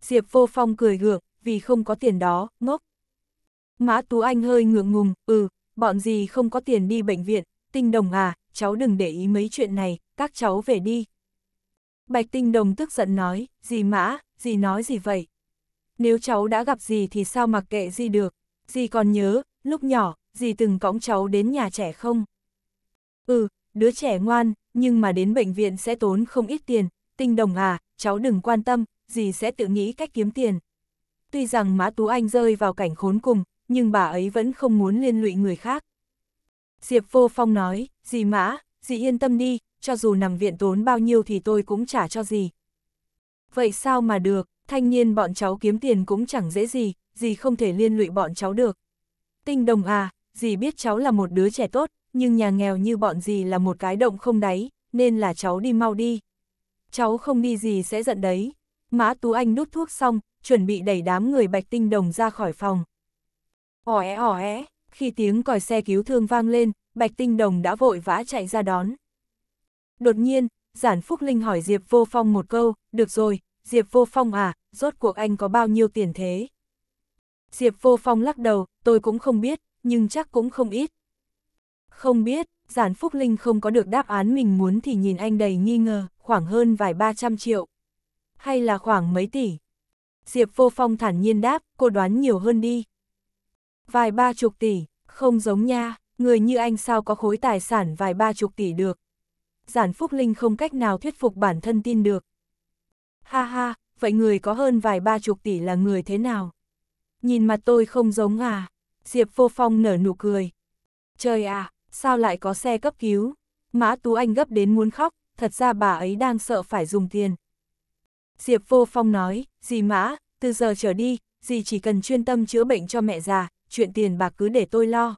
Diệp vô phong cười gượng, vì không có tiền đó, ngốc. Mã Tú Anh hơi ngượng ngùng, ừ, bọn gì không có tiền đi bệnh viện, tinh đồng à, cháu đừng để ý mấy chuyện này, các cháu về đi. Bạch tinh đồng tức giận nói, gì mã, gì nói gì vậy? nếu cháu đã gặp gì thì sao mặc kệ gì được, gì còn nhớ, lúc nhỏ, gì từng cõng cháu đến nhà trẻ không? Ừ, đứa trẻ ngoan, nhưng mà đến bệnh viện sẽ tốn không ít tiền, tinh đồng à, cháu đừng quan tâm, dì sẽ tự nghĩ cách kiếm tiền. Tuy rằng má Tú Anh rơi vào cảnh khốn cùng, nhưng bà ấy vẫn không muốn liên lụy người khác. Diệp Vô Phong nói, dì Mã, dì yên tâm đi, cho dù nằm viện tốn bao nhiêu thì tôi cũng trả cho dì. Vậy sao mà được, thanh niên bọn cháu kiếm tiền cũng chẳng dễ gì, dì không thể liên lụy bọn cháu được. Tinh đồng à, dì biết cháu là một đứa trẻ tốt, nhưng nhà nghèo như bọn dì là một cái động không đáy, nên là cháu đi mau đi. Cháu không đi gì sẽ giận đấy. Mã Tú Anh đút thuốc xong, chuẩn bị đẩy đám người bạch tinh đồng ra khỏi phòng. Ỏ é ỏ é, khi tiếng còi xe cứu thương vang lên, bạch tinh đồng đã vội vã chạy ra đón. Đột nhiên, Giản Phúc Linh hỏi Diệp Vô Phong một câu, được rồi, Diệp Vô Phong à, rốt cuộc anh có bao nhiêu tiền thế? Diệp Vô Phong lắc đầu, tôi cũng không biết, nhưng chắc cũng không ít. Không biết, Giản Phúc Linh không có được đáp án mình muốn thì nhìn anh đầy nghi ngờ, khoảng hơn vài 300 triệu. Hay là khoảng mấy tỷ? Diệp Vô Phong thản nhiên đáp, cô đoán nhiều hơn đi. Vài ba chục tỷ, không giống nha, người như anh sao có khối tài sản vài ba chục tỷ được. Giản Phúc Linh không cách nào thuyết phục bản thân tin được. Ha ha, vậy người có hơn vài ba chục tỷ là người thế nào? Nhìn mặt tôi không giống à? Diệp Vô Phong nở nụ cười. Trời à, sao lại có xe cấp cứu? Mã Tú Anh gấp đến muốn khóc, thật ra bà ấy đang sợ phải dùng tiền. Diệp Vô Phong nói, dì Mã, từ giờ trở đi, dì chỉ cần chuyên tâm chữa bệnh cho mẹ già, chuyện tiền bà cứ để tôi lo.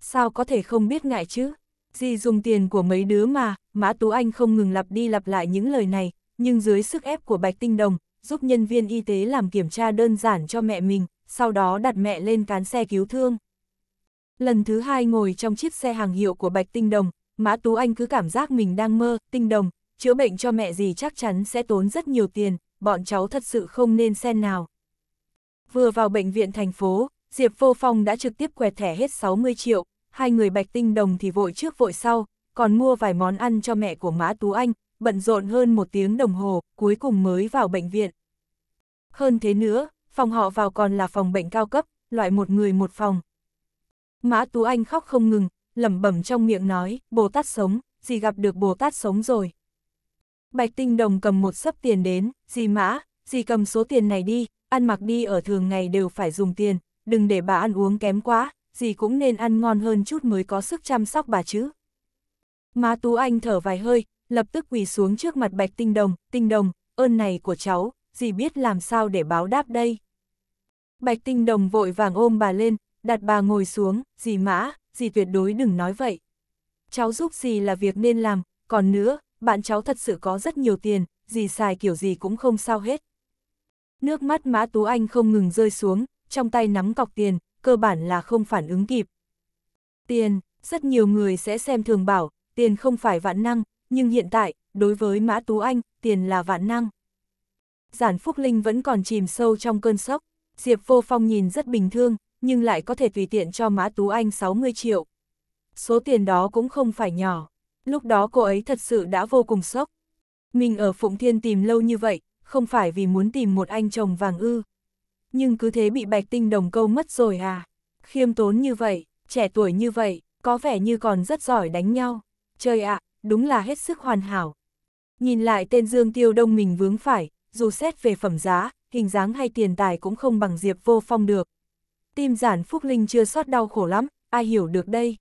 Sao có thể không biết ngại chứ? Dì dùng tiền của mấy đứa mà, Mã Tú Anh không ngừng lặp đi lặp lại những lời này, nhưng dưới sức ép của Bạch Tinh Đồng, giúp nhân viên y tế làm kiểm tra đơn giản cho mẹ mình, sau đó đặt mẹ lên cán xe cứu thương. Lần thứ hai ngồi trong chiếc xe hàng hiệu của Bạch Tinh Đồng, Mã Tú Anh cứ cảm giác mình đang mơ, Tinh Đồng, chữa bệnh cho mẹ gì chắc chắn sẽ tốn rất nhiều tiền, bọn cháu thật sự không nên xen nào. Vừa vào bệnh viện thành phố, Diệp Vô Phong đã trực tiếp quẹt thẻ hết 60 triệu, hai người Bạch Tinh Đồng thì vội trước vội sau, còn mua vài món ăn cho mẹ của Mã Tú Anh, bận rộn hơn một tiếng đồng hồ, cuối cùng mới vào bệnh viện. Hơn thế nữa, phòng họ vào còn là phòng bệnh cao cấp, loại một người một phòng. Mã Tú Anh khóc không ngừng, lẩm bẩm trong miệng nói, Bồ Tát sống, dì gặp được Bồ Tát sống rồi. Bạch Tinh Đồng cầm một sấp tiền đến, dì Mã, dì cầm số tiền này đi, ăn mặc đi ở thường ngày đều phải dùng tiền, đừng để bà ăn uống kém quá, dì cũng nên ăn ngon hơn chút mới có sức chăm sóc bà chứ. Má Tú Anh thở vài hơi, lập tức quỳ xuống trước mặt bạch tinh đồng, tinh đồng, ơn này của cháu, dì biết làm sao để báo đáp đây. Bạch tinh đồng vội vàng ôm bà lên, đặt bà ngồi xuống, dì mã, dì tuyệt đối đừng nói vậy. Cháu giúp dì là việc nên làm, còn nữa, bạn cháu thật sự có rất nhiều tiền, dì xài kiểu gì cũng không sao hết. Nước mắt mã Tú Anh không ngừng rơi xuống, trong tay nắm cọc tiền, cơ bản là không phản ứng kịp. Tiền, rất nhiều người sẽ xem thường bảo, tiền không phải vạn năng, nhưng hiện tại, đối với Mã Tú Anh, tiền là vạn năng. Giản Phúc Linh vẫn còn chìm sâu trong cơn sốc, Diệp Vô Phong nhìn rất bình thường, nhưng lại có thể tùy tiện cho Mã Tú Anh 60 triệu. Số tiền đó cũng không phải nhỏ, lúc đó cô ấy thật sự đã vô cùng sốc. Mình ở Phụng Thiên tìm lâu như vậy, không phải vì muốn tìm một anh chồng vàng ư. Nhưng cứ thế bị bạch tinh đồng câu mất rồi à. Khiêm tốn như vậy, trẻ tuổi như vậy, có vẻ như còn rất giỏi đánh nhau. Trời ạ, à, đúng là hết sức hoàn hảo. Nhìn lại tên Dương Tiêu Đông mình vướng phải, dù xét về phẩm giá, hình dáng hay tiền tài cũng không bằng Diệp Vô Phong được. Tim giản Phúc Linh chưa sót đau khổ lắm, ai hiểu được đây.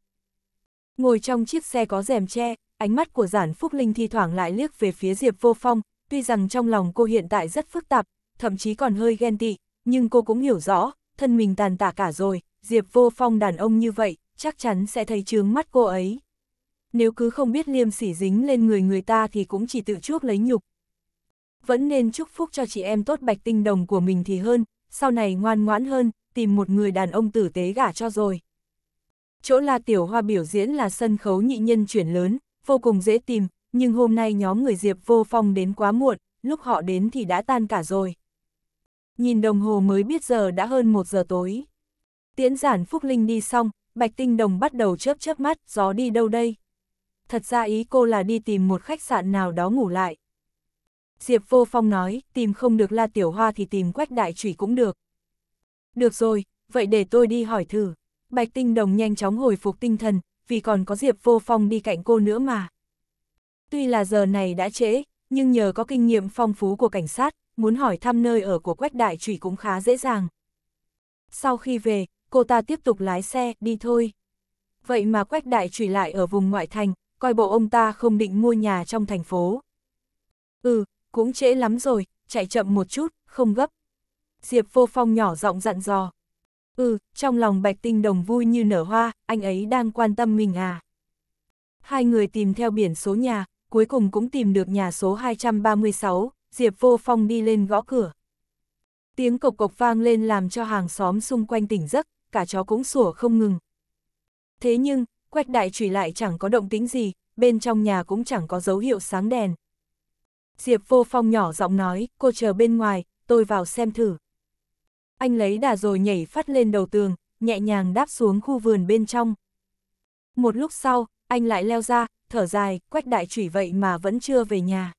Ngồi trong chiếc xe có rèm che, ánh mắt của giản Phúc Linh thi thoảng lại liếc về phía Diệp Vô Phong, tuy rằng trong lòng cô hiện tại rất phức tạp, thậm chí còn hơi ghen tị, nhưng cô cũng hiểu rõ, thân mình tàn tạ cả rồi, Diệp Vô Phong đàn ông như vậy, chắc chắn sẽ thấy chướng mắt cô ấy nếu cứ không biết liêm sỉ dính lên người người ta thì cũng chỉ tự chuốc lấy nhục. Vẫn nên chúc phúc cho chị em tốt bạch tinh đồng của mình thì hơn, sau này ngoan ngoãn hơn, tìm một người đàn ông tử tế gả cho rồi. Chỗ La Tiểu Hoa biểu diễn là sân khấu nhị nhân chuyển lớn, vô cùng dễ tìm, nhưng hôm nay nhóm người Diệp vô phong đến quá muộn, lúc họ đến thì đã tan cả rồi. Nhìn đồng hồ mới biết giờ đã hơn một giờ tối. Tiễn giản Phúc Linh đi xong, Bạch Tinh Đồng bắt đầu chớp chớp mắt, gió đi đâu đây? thật ra ý cô là đi tìm một khách sạn nào đó ngủ lại. Diệp Vô Phong nói, tìm không được La Tiểu Hoa thì tìm Quách Đại Trùy cũng được. Được rồi, vậy để tôi đi hỏi thử. Bạch Tinh Đồng nhanh chóng hồi phục tinh thần, vì còn có Diệp Vô Phong đi cạnh cô nữa mà. Tuy là giờ này đã trễ, nhưng nhờ có kinh nghiệm phong phú của cảnh sát, muốn hỏi thăm nơi ở của Quách Đại Trùy cũng khá dễ dàng. Sau khi về, cô ta tiếp tục lái xe, đi thôi. Vậy mà Quách Đại Trùy lại ở vùng ngoại thành, coi bộ ông ta không định mua nhà trong thành phố. Ừ, cũng trễ lắm rồi, chạy chậm một chút, không gấp. Diệp vô phong nhỏ giọng dặn dò. Ừ, trong lòng bạch tinh đồng vui như nở hoa, anh ấy đang quan tâm mình à. Hai người tìm theo biển số nhà, cuối cùng cũng tìm được nhà số 236, Diệp vô phong đi lên gõ cửa. Tiếng cộc cộc vang lên làm cho hàng xóm xung quanh tỉnh giấc, cả chó cũng sủa không ngừng. Thế nhưng, quách đại trùy lại chẳng có động tính gì, bên trong nhà cũng chẳng có dấu hiệu sáng đèn. Diệp vô phong nhỏ giọng nói, cô chờ bên ngoài, tôi vào xem thử. Anh lấy đà rồi nhảy phát lên đầu tường, nhẹ nhàng đáp xuống khu vườn bên trong. Một lúc sau, anh lại leo ra, thở dài, quách đại trùy vậy mà vẫn chưa về nhà.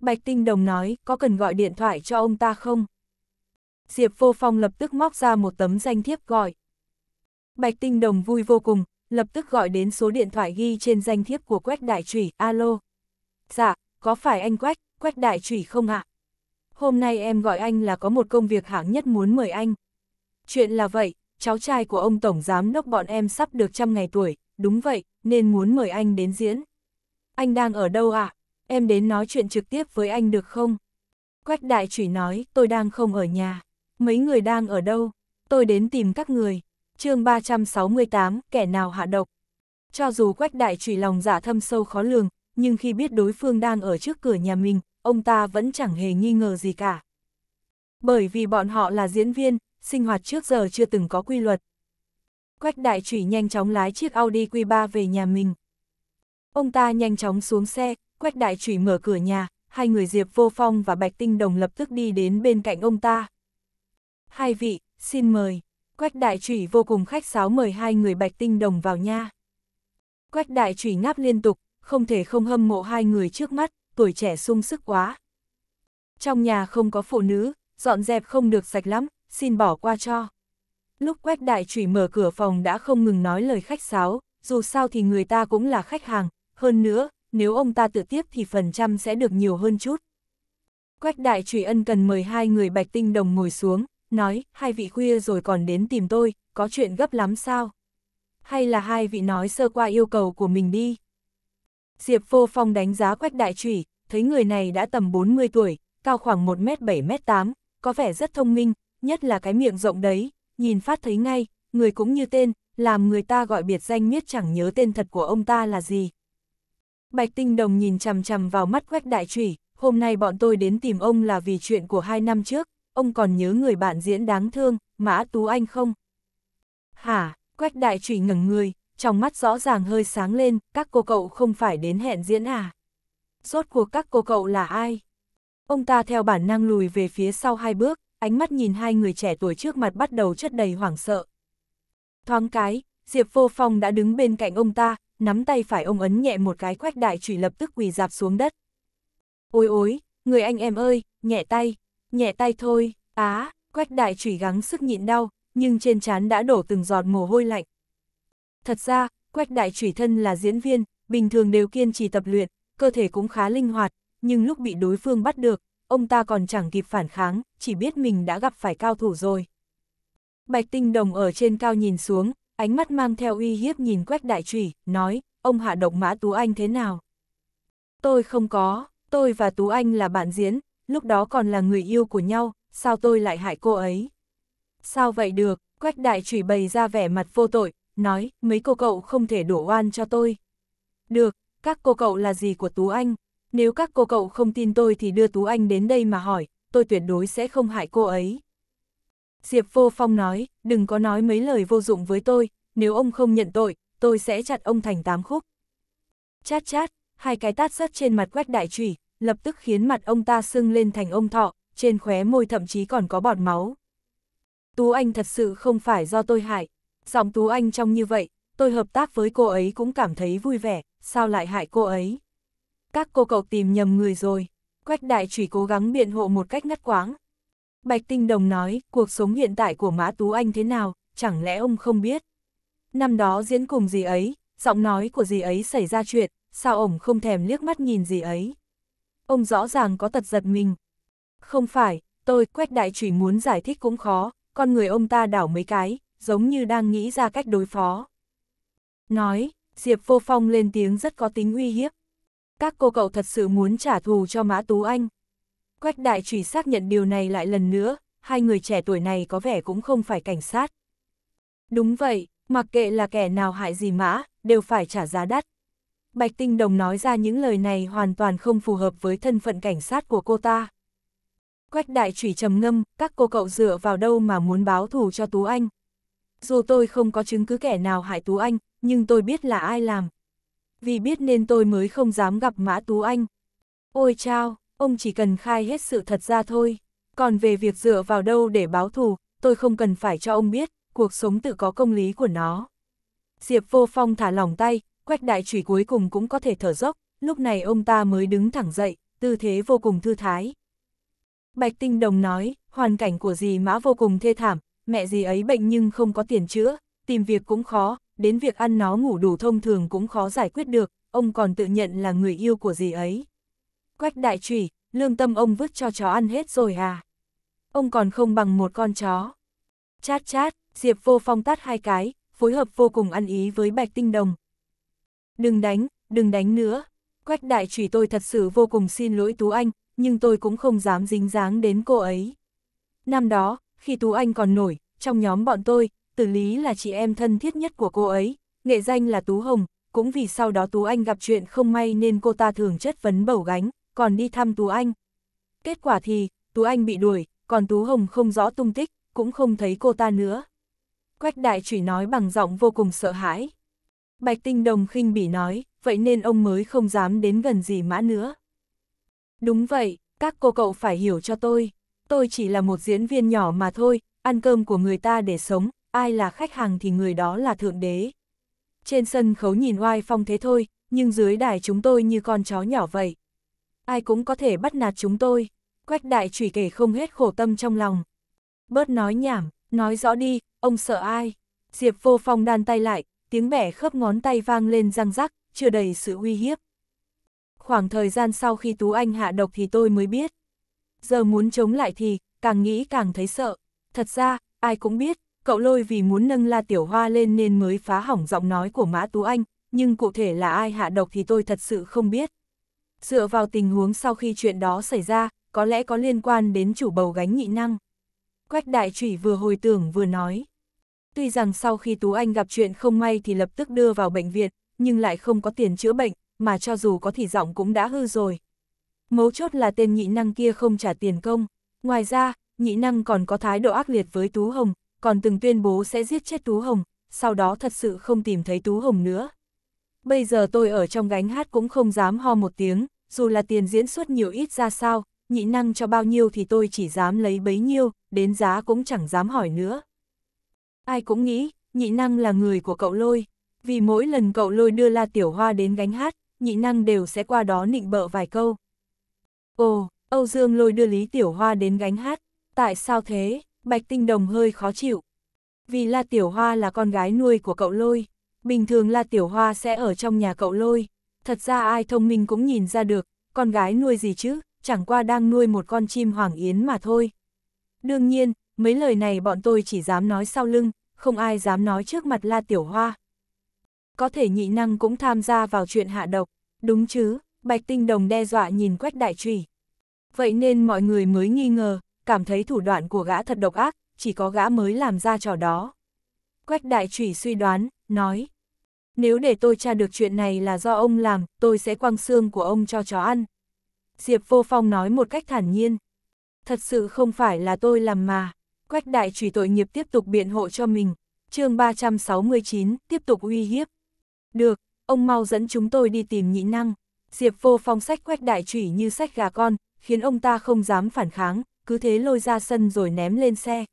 Bạch Tinh Đồng nói, có cần gọi điện thoại cho ông ta không? Diệp Vô Phong lập tức móc ra một tấm danh thiếp gọi. Bạch Tinh Đồng vui vô cùng, lập tức gọi đến số điện thoại ghi trên danh thiếp của Quách Đại Trủy. alo. Dạ, có phải anh Quách, Quách Đại Trủy không ạ? Hôm nay em gọi anh là có một công việc hạng nhất muốn mời anh. Chuyện là vậy, cháu trai của ông Tổng Giám Đốc bọn em sắp được trăm ngày tuổi, đúng vậy, nên muốn mời anh đến diễn. Anh đang ở đâu ạ? Em đến nói chuyện trực tiếp với anh được không? Quách Đại Trủy nói, tôi đang không ở nhà. Mấy người đang ở đâu? Tôi đến tìm các người chương 368, kẻ nào hạ độc. Cho dù quách đại trùy lòng dạ thâm sâu khó lường, nhưng khi biết đối phương đang ở trước cửa nhà mình, ông ta vẫn chẳng hề nghi ngờ gì cả. Bởi vì bọn họ là diễn viên, sinh hoạt trước giờ chưa từng có quy luật. Quách đại trùy nhanh chóng lái chiếc Audi Q3 về nhà mình. Ông ta nhanh chóng xuống xe, quách đại trùy mở cửa nhà, hai người Diệp Vô Phong và Bạch Tinh Đồng lập tức đi đến bên cạnh ông ta. Hai vị, xin mời. Quách đại trùy vô cùng khách sáo mời hai người bạch tinh đồng vào nha. Quách đại trùy ngáp liên tục, không thể không hâm mộ hai người trước mắt, tuổi trẻ sung sức quá. Trong nhà không có phụ nữ, dọn dẹp không được sạch lắm, xin bỏ qua cho. Lúc quách đại trùy mở cửa phòng đã không ngừng nói lời khách sáo, dù sao thì người ta cũng là khách hàng, hơn nữa, nếu ông ta tự tiếp thì phần trăm sẽ được nhiều hơn chút. Quách đại trùy ân cần mời hai người bạch tinh đồng ngồi xuống, nói, hai vị khuya rồi còn đến tìm tôi, có chuyện gấp lắm sao? Hay là hai vị nói sơ qua yêu cầu của mình đi? Diệp Vô Phong đánh giá Quách Đại Trùy, thấy người này đã tầm 40 tuổi, cao khoảng 1m7m8, có vẻ rất thông minh, nhất là cái miệng rộng đấy, nhìn phát thấy ngay, người cũng như tên, làm người ta gọi biệt danh miết chẳng nhớ tên thật của ông ta là gì. Bạch Tinh Đồng nhìn chằm chằm vào mắt Quách Đại Trùy, hôm nay bọn tôi đến tìm ông là vì chuyện của hai năm trước, ông còn nhớ người bạn diễn đáng thương, Mã Tú Anh không? Hả, Quách Đại Trụy ngẩng người, trong mắt rõ ràng hơi sáng lên, các cô cậu không phải đến hẹn diễn à? Rốt cuộc các cô cậu là ai? Ông ta theo bản năng lùi về phía sau hai bước, ánh mắt nhìn hai người trẻ tuổi trước mặt bắt đầu chất đầy hoảng sợ. Thoáng cái, Diệp Vô Phong đã đứng bên cạnh ông ta, nắm tay phải ông ấn nhẹ một cái quách đại trụy lập tức quỳ dạp xuống đất. Ôi ôi người anh em ơi, nhẹ tay, nhẹ tay thôi, á, quách đại chủy gắng sức nhịn đau, nhưng trên trán đã đổ từng giọt mồ hôi lạnh. Thật ra, quách đại chủy thân là diễn viên, bình thường đều kiên trì tập luyện, cơ thể cũng khá linh hoạt, nhưng lúc bị đối phương bắt được, ông ta còn chẳng kịp phản kháng, chỉ biết mình đã gặp phải cao thủ rồi. Bạch tinh đồng ở trên cao nhìn xuống, ánh mắt mang theo uy hiếp nhìn quách đại trùy, nói, ông hạ độc mã Tú Anh thế nào? Tôi không có, tôi và Tú Anh là bạn diễn, lúc đó còn là người yêu của nhau, sao tôi lại hại cô ấy? Sao vậy được, Quách Đại Trùy bày ra vẻ mặt vô tội, nói, mấy cô cậu không thể đổ oan cho tôi. Được, các cô cậu là gì của Tú Anh? Nếu các cô cậu không tin tôi thì đưa Tú Anh đến đây mà hỏi, tôi tuyệt đối sẽ không hại cô ấy. Diệp Vô Phong nói, đừng có nói mấy lời vô dụng với tôi, nếu ông không nhận tội, tôi sẽ chặt ông thành tám khúc. Chát chát, hai cái tát sắt trên mặt quách đại trùy, lập tức khiến mặt ông ta sưng lên thành ông thọ, trên khóe môi thậm chí còn có bọt máu. Tú Anh thật sự không phải do tôi hại, giọng Tú Anh trong như vậy, tôi hợp tác với cô ấy cũng cảm thấy vui vẻ, sao lại hại cô ấy? Các cô cậu tìm nhầm người rồi, Quách Đại Trùy cố gắng biện hộ một cách ngắt quãng. Bạch Tinh Đồng nói, cuộc sống hiện tại của Mã Tú Anh thế nào, chẳng lẽ ông không biết? Năm đó diễn cùng gì ấy, giọng nói của gì ấy xảy ra chuyện, sao ổng không thèm liếc mắt nhìn gì ấy? ông rõ ràng có tật giật mình. Không phải, tôi, Quách Đại Trùy muốn giải thích cũng khó, con người ông ta đảo mấy cái, giống như đang nghĩ ra cách đối phó. Nói, Diệp Vô Phong lên tiếng rất có tính uy hiếp. Các cô cậu thật sự muốn trả thù cho Mã Tú Anh. Quách Đại Trùy xác nhận điều này lại lần nữa, hai người trẻ tuổi này có vẻ cũng không phải cảnh sát. Đúng vậy, mặc kệ là kẻ nào hại gì Mã, đều phải trả giá đắt. Bạch Tinh Đồng nói ra những lời này hoàn toàn không phù hợp với thân phận cảnh sát của cô ta. Quách đại trùy trầm ngâm, các cô cậu dựa vào đâu mà muốn báo thù cho Tú Anh. Dù tôi không có chứng cứ kẻ nào hại Tú Anh, nhưng tôi biết là ai làm. Vì biết nên tôi mới không dám gặp Mã Tú Anh. Ôi chao, ông chỉ cần khai hết sự thật ra thôi. Còn về việc dựa vào đâu để báo thù, tôi không cần phải cho ông biết, cuộc sống tự có công lý của nó. Diệp vô phong thả lỏng tay, Quách đại trùy cuối cùng cũng có thể thở dốc, lúc này ông ta mới đứng thẳng dậy, tư thế vô cùng thư thái. Bạch Tinh Đồng nói, hoàn cảnh của dì mã vô cùng thê thảm, mẹ dì ấy bệnh nhưng không có tiền chữa, tìm việc cũng khó, đến việc ăn nó ngủ đủ thông thường cũng khó giải quyết được, ông còn tự nhận là người yêu của dì ấy. Quách đại trùy, lương tâm ông vứt cho chó ăn hết rồi à? Ông còn không bằng một con chó. Chát chát, Diệp vô phong tát hai cái, phối hợp vô cùng ăn ý với Bạch Tinh Đồng, Đừng đánh, đừng đánh nữa. Quách đại trùy tôi thật sự vô cùng xin lỗi Tú Anh, nhưng tôi cũng không dám dính dáng đến cô ấy. Năm đó, khi Tú Anh còn nổi, trong nhóm bọn tôi, Tử Lý là chị em thân thiết nhất của cô ấy, nghệ danh là Tú Hồng, cũng vì sau đó Tú Anh gặp chuyện không may nên cô ta thường chất vấn bầu gánh, còn đi thăm Tú Anh. Kết quả thì, Tú Anh bị đuổi, còn Tú Hồng không rõ tung tích, cũng không thấy cô ta nữa. Quách đại trùy nói bằng giọng vô cùng sợ hãi. Bạch Tinh Đồng khinh bỉ nói, vậy nên ông mới không dám đến gần gì mã nữa. Đúng vậy, các cô cậu phải hiểu cho tôi, tôi chỉ là một diễn viên nhỏ mà thôi, ăn cơm của người ta để sống, ai là khách hàng thì người đó là thượng đế. Trên sân khấu nhìn oai phong thế thôi, nhưng dưới đài chúng tôi như con chó nhỏ vậy. Ai cũng có thể bắt nạt chúng tôi, quách đại chủy kể không hết khổ tâm trong lòng. Bớt nói nhảm, nói rõ đi, ông sợ ai? Diệp vô phong đan tay lại, tiếng bẻ khớp ngón tay vang lên răng rắc, chưa đầy sự uy hiếp. Khoảng thời gian sau khi Tú Anh hạ độc thì tôi mới biết. Giờ muốn chống lại thì, càng nghĩ càng thấy sợ. Thật ra, ai cũng biết, cậu lôi vì muốn nâng la tiểu hoa lên nên mới phá hỏng giọng nói của Mã Tú Anh, nhưng cụ thể là ai hạ độc thì tôi thật sự không biết. Dựa vào tình huống sau khi chuyện đó xảy ra, có lẽ có liên quan đến chủ bầu gánh nhị năng. Quách đại trùy vừa hồi tưởng vừa nói. Tuy rằng sau khi Tú Anh gặp chuyện không may thì lập tức đưa vào bệnh viện, nhưng lại không có tiền chữa bệnh, mà cho dù có thì giọng cũng đã hư rồi. Mấu chốt là tên nhị năng kia không trả tiền công. Ngoài ra, nhị năng còn có thái độ ác liệt với Tú Hồng, còn từng tuyên bố sẽ giết chết Tú Hồng, sau đó thật sự không tìm thấy Tú Hồng nữa. Bây giờ tôi ở trong gánh hát cũng không dám ho một tiếng, dù là tiền diễn xuất nhiều ít ra sao, nhị năng cho bao nhiêu thì tôi chỉ dám lấy bấy nhiêu, đến giá cũng chẳng dám hỏi nữa. Ai cũng nghĩ, nhị năng là người của cậu lôi. Vì mỗi lần cậu lôi đưa La Tiểu Hoa đến gánh hát, nhị năng đều sẽ qua đó nịnh bợ vài câu. Ồ, Âu Dương lôi đưa Lý Tiểu Hoa đến gánh hát. Tại sao thế? Bạch Tinh Đồng hơi khó chịu. Vì La Tiểu Hoa là con gái nuôi của cậu lôi. Bình thường La Tiểu Hoa sẽ ở trong nhà cậu lôi. Thật ra ai thông minh cũng nhìn ra được, con gái nuôi gì chứ, chẳng qua đang nuôi một con chim hoàng yến mà thôi. Đương nhiên, mấy lời này bọn tôi chỉ dám nói sau lưng, không ai dám nói trước mặt La Tiểu Hoa. Có thể nhị năng cũng tham gia vào chuyện hạ độc, đúng chứ, Bạch Tinh Đồng đe dọa nhìn quách đại trùy. Vậy nên mọi người mới nghi ngờ, cảm thấy thủ đoạn của gã thật độc ác, chỉ có gã mới làm ra trò đó. Quách đại trùy suy đoán, nói, nếu để tôi tra được chuyện này là do ông làm, tôi sẽ quăng xương của ông cho chó ăn. Diệp Vô Phong nói một cách thản nhiên. Thật sự không phải là tôi làm mà. Quách đại trùy tội nghiệp tiếp tục biện hộ cho mình, chương 369 tiếp tục uy hiếp. Được, ông mau dẫn chúng tôi đi tìm nhị năng. Diệp vô phong sách quách đại trùy như sách gà con, khiến ông ta không dám phản kháng, cứ thế lôi ra sân rồi ném lên xe.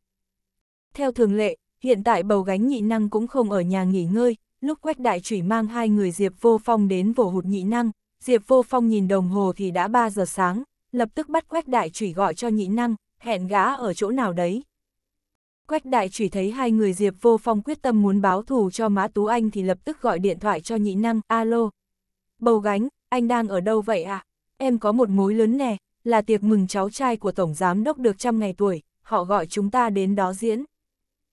Theo thường lệ, hiện tại bầu gánh nhị năng cũng không ở nhà nghỉ ngơi, lúc quách đại trùy mang hai người Diệp vô phong đến vổ hụt nhị năng, Diệp vô phong nhìn đồng hồ thì đã 3 giờ sáng, lập tức bắt quách đại trùy gọi cho nhị năng, hẹn gã ở chỗ nào đấy. Quách đại chỉ thấy hai người Diệp Vô Phong quyết tâm muốn báo thù cho má Tú Anh thì lập tức gọi điện thoại cho nhị năng, alo. Bầu gánh, anh đang ở đâu vậy à? Em có một mối lớn nè, là tiệc mừng cháu trai của Tổng Giám Đốc được trăm ngày tuổi, họ gọi chúng ta đến đó diễn.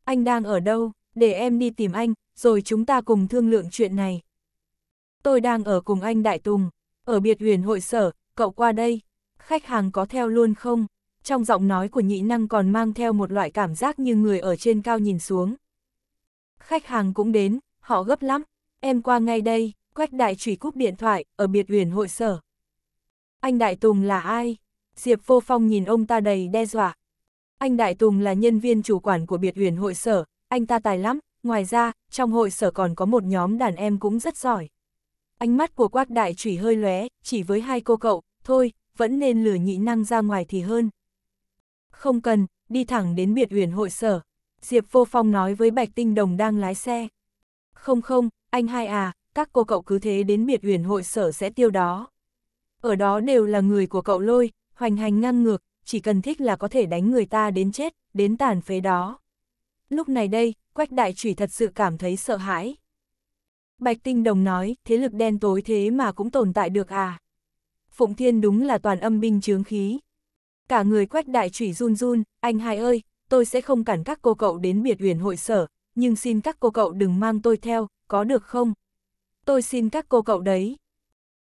Anh đang ở đâu, để em đi tìm anh, rồi chúng ta cùng thương lượng chuyện này. Tôi đang ở cùng anh Đại Tùng, ở biệt huyền hội sở, cậu qua đây, khách hàng có theo luôn không? trong giọng nói của nhị năng còn mang theo một loại cảm giác như người ở trên cao nhìn xuống. Khách hàng cũng đến, họ gấp lắm, em qua ngay đây, quách đại trùy cúp điện thoại, ở biệt uyển hội sở. Anh Đại Tùng là ai? Diệp Vô Phong nhìn ông ta đầy đe dọa. Anh Đại Tùng là nhân viên chủ quản của biệt uyển hội sở, anh ta tài lắm, ngoài ra, trong hội sở còn có một nhóm đàn em cũng rất giỏi. Ánh mắt của quách đại trùy hơi lóe, chỉ với hai cô cậu, thôi, vẫn nên lừa nhị năng ra ngoài thì hơn không cần, đi thẳng đến biệt huyền hội sở. Diệp Vô Phong nói với Bạch Tinh Đồng đang lái xe. Không không, anh hai à, các cô cậu cứ thế đến biệt huyền hội sở sẽ tiêu đó. Ở đó đều là người của cậu lôi, hoành hành ngang ngược, chỉ cần thích là có thể đánh người ta đến chết, đến tàn phế đó. Lúc này đây, Quách Đại Chủy thật sự cảm thấy sợ hãi. Bạch Tinh Đồng nói, thế lực đen tối thế mà cũng tồn tại được à. Phụng Thiên đúng là toàn âm binh chướng khí cả người quách đại trùy run run, anh hai ơi, tôi sẽ không cản các cô cậu đến biệt huyền hội sở, nhưng xin các cô cậu đừng mang tôi theo, có được không? Tôi xin các cô cậu đấy.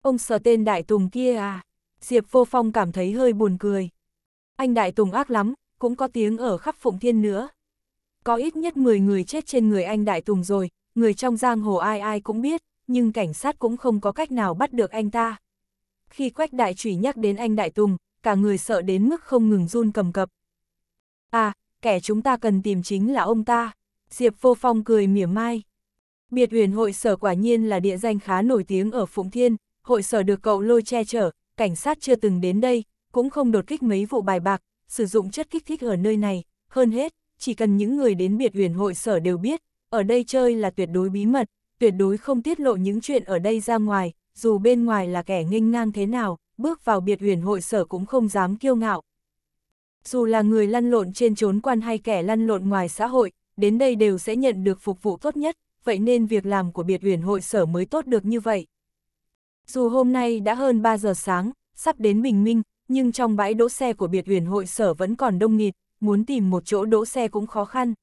Ông sở tên Đại Tùng kia à? Diệp Vô Phong cảm thấy hơi buồn cười. Anh Đại Tùng ác lắm, cũng có tiếng ở khắp Phụng Thiên nữa. Có ít nhất 10 người chết trên người anh Đại Tùng rồi, người trong giang hồ ai ai cũng biết, nhưng cảnh sát cũng không có cách nào bắt được anh ta. Khi Quách Đại Trùy nhắc đến anh Đại Tùng, cả người sợ đến mức không ngừng run cầm cập. À, kẻ chúng ta cần tìm chính là ông ta. Diệp Vô Phong cười mỉa mai. Biệt huyền hội sở quả nhiên là địa danh khá nổi tiếng ở Phụng Thiên, hội sở được cậu lôi che chở, cảnh sát chưa từng đến đây, cũng không đột kích mấy vụ bài bạc, sử dụng chất kích thích ở nơi này, hơn hết, chỉ cần những người đến biệt huyền hội sở đều biết, ở đây chơi là tuyệt đối bí mật, tuyệt đối không tiết lộ những chuyện ở đây ra ngoài, dù bên ngoài là kẻ nghênh ngang thế nào, bước vào biệt huyền hội sở cũng không dám kiêu ngạo. Dù là người lăn lộn trên trốn quan hay kẻ lăn lộn ngoài xã hội, đến đây đều sẽ nhận được phục vụ tốt nhất, vậy nên việc làm của biệt huyền hội sở mới tốt được như vậy. Dù hôm nay đã hơn 3 giờ sáng, sắp đến bình minh, nhưng trong bãi đỗ xe của biệt huyền hội sở vẫn còn đông nghịt, muốn tìm một chỗ đỗ xe cũng khó khăn.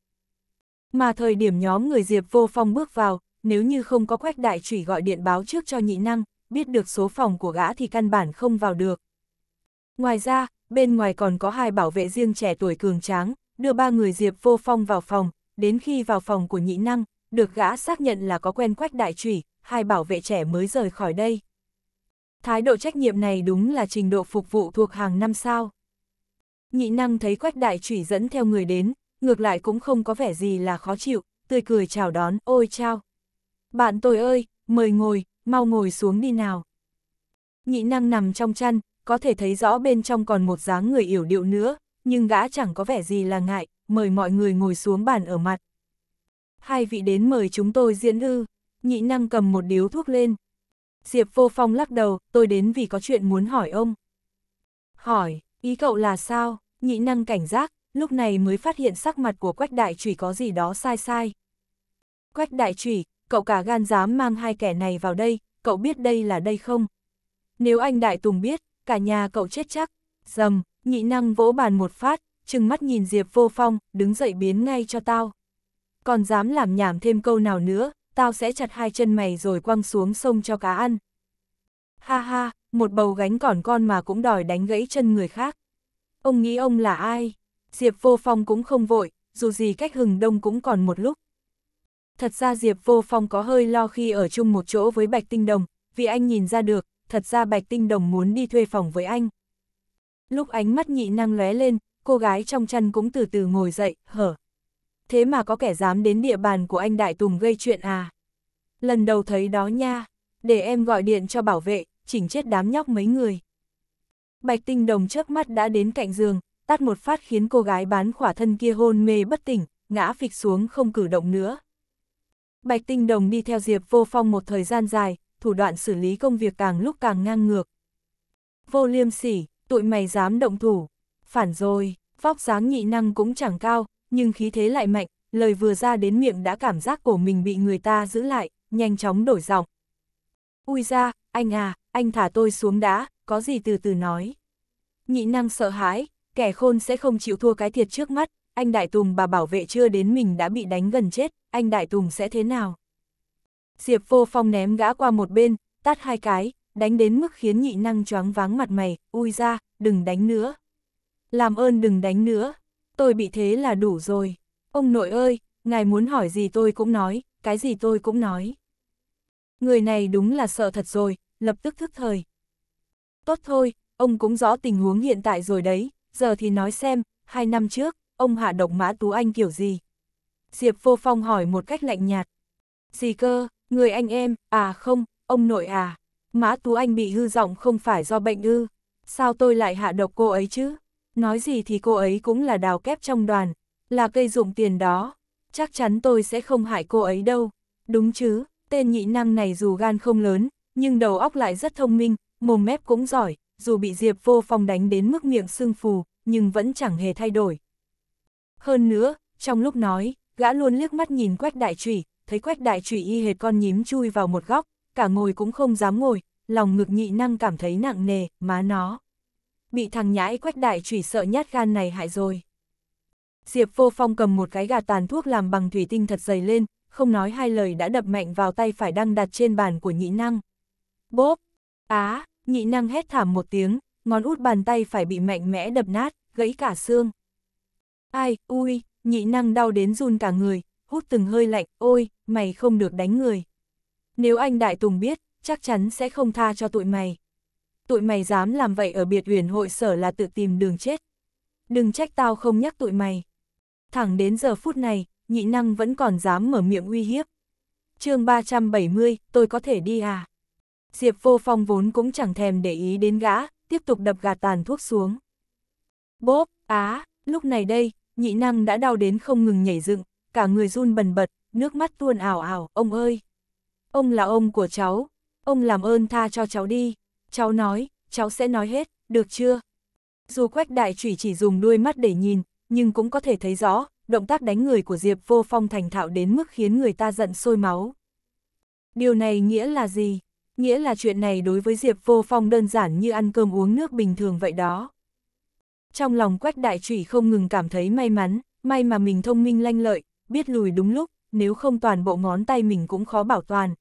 Mà thời điểm nhóm người Diệp Vô Phong bước vào, nếu như không có quách đại trùy gọi điện báo trước cho nhị năng, biết được số phòng của gã thì căn bản không vào được. Ngoài ra, bên ngoài còn có hai bảo vệ riêng trẻ tuổi cường tráng, đưa ba người Diệp Vô Phong vào phòng, đến khi vào phòng của nhị năng, được gã xác nhận là có quen quách đại trùy, hai bảo vệ trẻ mới rời khỏi đây. Thái độ trách nhiệm này đúng là trình độ phục vụ thuộc hàng năm sao. Nhị năng thấy quách đại trùy dẫn theo người đến, ngược lại cũng không có vẻ gì là khó chịu, tươi cười chào đón, ôi chao. Bạn tôi ơi, mời ngồi, mau ngồi xuống đi nào. Nhị năng nằm trong chăn, có thể thấy rõ bên trong còn một dáng người yểu điệu nữa, nhưng gã chẳng có vẻ gì là ngại, mời mọi người ngồi xuống bàn ở mặt. Hai vị đến mời chúng tôi diễn ư, nhị năng cầm một điếu thuốc lên. Diệp vô phong lắc đầu, tôi đến vì có chuyện muốn hỏi ông. Hỏi, ý cậu là sao, nhị năng cảnh giác, lúc này mới phát hiện sắc mặt của quách đại trùy có gì đó sai sai. Quách đại trùy, cậu cả gan dám mang hai kẻ này vào đây, cậu biết đây là đây không? Nếu anh Đại Tùng biết, cả nhà cậu chết chắc. Dầm, nhị năng vỗ bàn một phát, chừng mắt nhìn Diệp vô phong, đứng dậy biến ngay cho tao. Còn dám làm nhảm thêm câu nào nữa, tao sẽ chặt hai chân mày rồi quăng xuống sông cho cá ăn. Ha ha, một bầu gánh còn con mà cũng đòi đánh gãy chân người khác. Ông nghĩ ông là ai? Diệp vô phong cũng không vội, dù gì cách hừng đông cũng còn một lúc. Thật ra Diệp Vô Phong có hơi lo khi ở chung một chỗ với Bạch Tinh Đồng, vì anh nhìn ra được, thật ra Bạch Tinh Đồng muốn đi thuê phòng với anh. Lúc ánh mắt nhị năng lóe lên, cô gái trong chăn cũng từ từ ngồi dậy, hở. Thế mà có kẻ dám đến địa bàn của anh Đại Tùng gây chuyện à? Lần đầu thấy đó nha, để em gọi điện cho bảo vệ, chỉnh chết đám nhóc mấy người. Bạch Tinh Đồng trước mắt đã đến cạnh giường, tát một phát khiến cô gái bán khỏa thân kia hôn mê bất tỉnh, ngã phịch xuống không cử động nữa. Bạch Tinh Đồng đi theo Diệp Vô Phong một thời gian dài, thủ đoạn xử lý công việc càng lúc càng ngang ngược. Vô liêm sỉ, tụi mày dám động thủ. Phản rồi, vóc dáng nhị năng cũng chẳng cao, nhưng khí thế lại mạnh, lời vừa ra đến miệng đã cảm giác của mình bị người ta giữ lại, nhanh chóng đổi giọng. Ui ra, anh à, anh thả tôi xuống đã, có gì từ từ nói. Nhị năng sợ hãi, kẻ khôn sẽ không chịu thua cái thiệt trước mắt, anh Đại Tùng bà bảo vệ chưa đến mình đã bị đánh gần chết, anh Đại Tùng sẽ thế nào? Diệp vô phong ném gã qua một bên, tát hai cái, đánh đến mức khiến nhị năng choáng váng mặt mày, ui ra, đừng đánh nữa. Làm ơn đừng đánh nữa, tôi bị thế là đủ rồi. Ông nội ơi, ngài muốn hỏi gì tôi cũng nói, cái gì tôi cũng nói. Người này đúng là sợ thật rồi, lập tức thức thời. Tốt thôi, ông cũng rõ tình huống hiện tại rồi đấy, giờ thì nói xem, hai năm trước, ông hạ độc mã Tú Anh kiểu gì? Diệp Vô Phong hỏi một cách lạnh nhạt. Gì cơ, người anh em, à không, ông nội à, mã Tú Anh bị hư giọng không phải do bệnh ư, sao tôi lại hạ độc cô ấy chứ? Nói gì thì cô ấy cũng là đào kép trong đoàn, là cây dụng tiền đó, chắc chắn tôi sẽ không hại cô ấy đâu. Đúng chứ, tên nhị năng này dù gan không lớn, nhưng đầu óc lại rất thông minh, mồm mép cũng giỏi, dù bị Diệp Vô Phong đánh đến mức miệng sưng phù, nhưng vẫn chẳng hề thay đổi. Hơn nữa, trong lúc nói, gã luôn liếc mắt nhìn quách đại trùy, thấy quách đại trùy y hệt con nhím chui vào một góc, cả ngồi cũng không dám ngồi, lòng ngực nhị năng cảm thấy nặng nề, má nó. Bị thằng nhãi quách đại trùy sợ nhát gan này hại rồi. Diệp vô phong cầm một cái gà tàn thuốc làm bằng thủy tinh thật dày lên, không nói hai lời đã đập mạnh vào tay phải đang đặt trên bàn của nhị năng. Bốp! Á! nhị năng hét thảm một tiếng, ngón út bàn tay phải bị mạnh mẽ đập nát, gãy cả xương. Ai, ui, nhị năng đau đến run cả người, hút từng hơi lạnh, ôi, mày không được đánh người. Nếu anh Đại Tùng biết, chắc chắn sẽ không tha cho tụi mày. Tụi mày dám làm vậy ở biệt huyền hội sở là tự tìm đường chết. Đừng trách tao không nhắc tụi mày. Thẳng đến giờ phút này, nhị năng vẫn còn dám mở miệng uy hiếp. chương 370, tôi có thể đi à? Diệp vô phong vốn cũng chẳng thèm để ý đến gã, tiếp tục đập gà tàn thuốc xuống. Bốp, á, lúc này đây, nhị năng đã đau đến không ngừng nhảy dựng, cả người run bần bật, nước mắt tuôn ảo ảo, ông ơi! Ông là ông của cháu, ông làm ơn tha cho cháu đi, cháu nói, cháu sẽ nói hết, được chưa? Dù quách đại chủy chỉ dùng đuôi mắt để nhìn, nhưng cũng có thể thấy rõ, động tác đánh người của Diệp vô phong thành thạo đến mức khiến người ta giận sôi máu. Điều này nghĩa là gì? Nghĩa là chuyện này đối với Diệp vô phong đơn giản như ăn cơm uống nước bình thường vậy đó trong lòng quách đại trụy không ngừng cảm thấy may mắn, may mà mình thông minh lanh lợi, biết lùi đúng lúc, nếu không toàn bộ ngón tay mình cũng khó bảo toàn.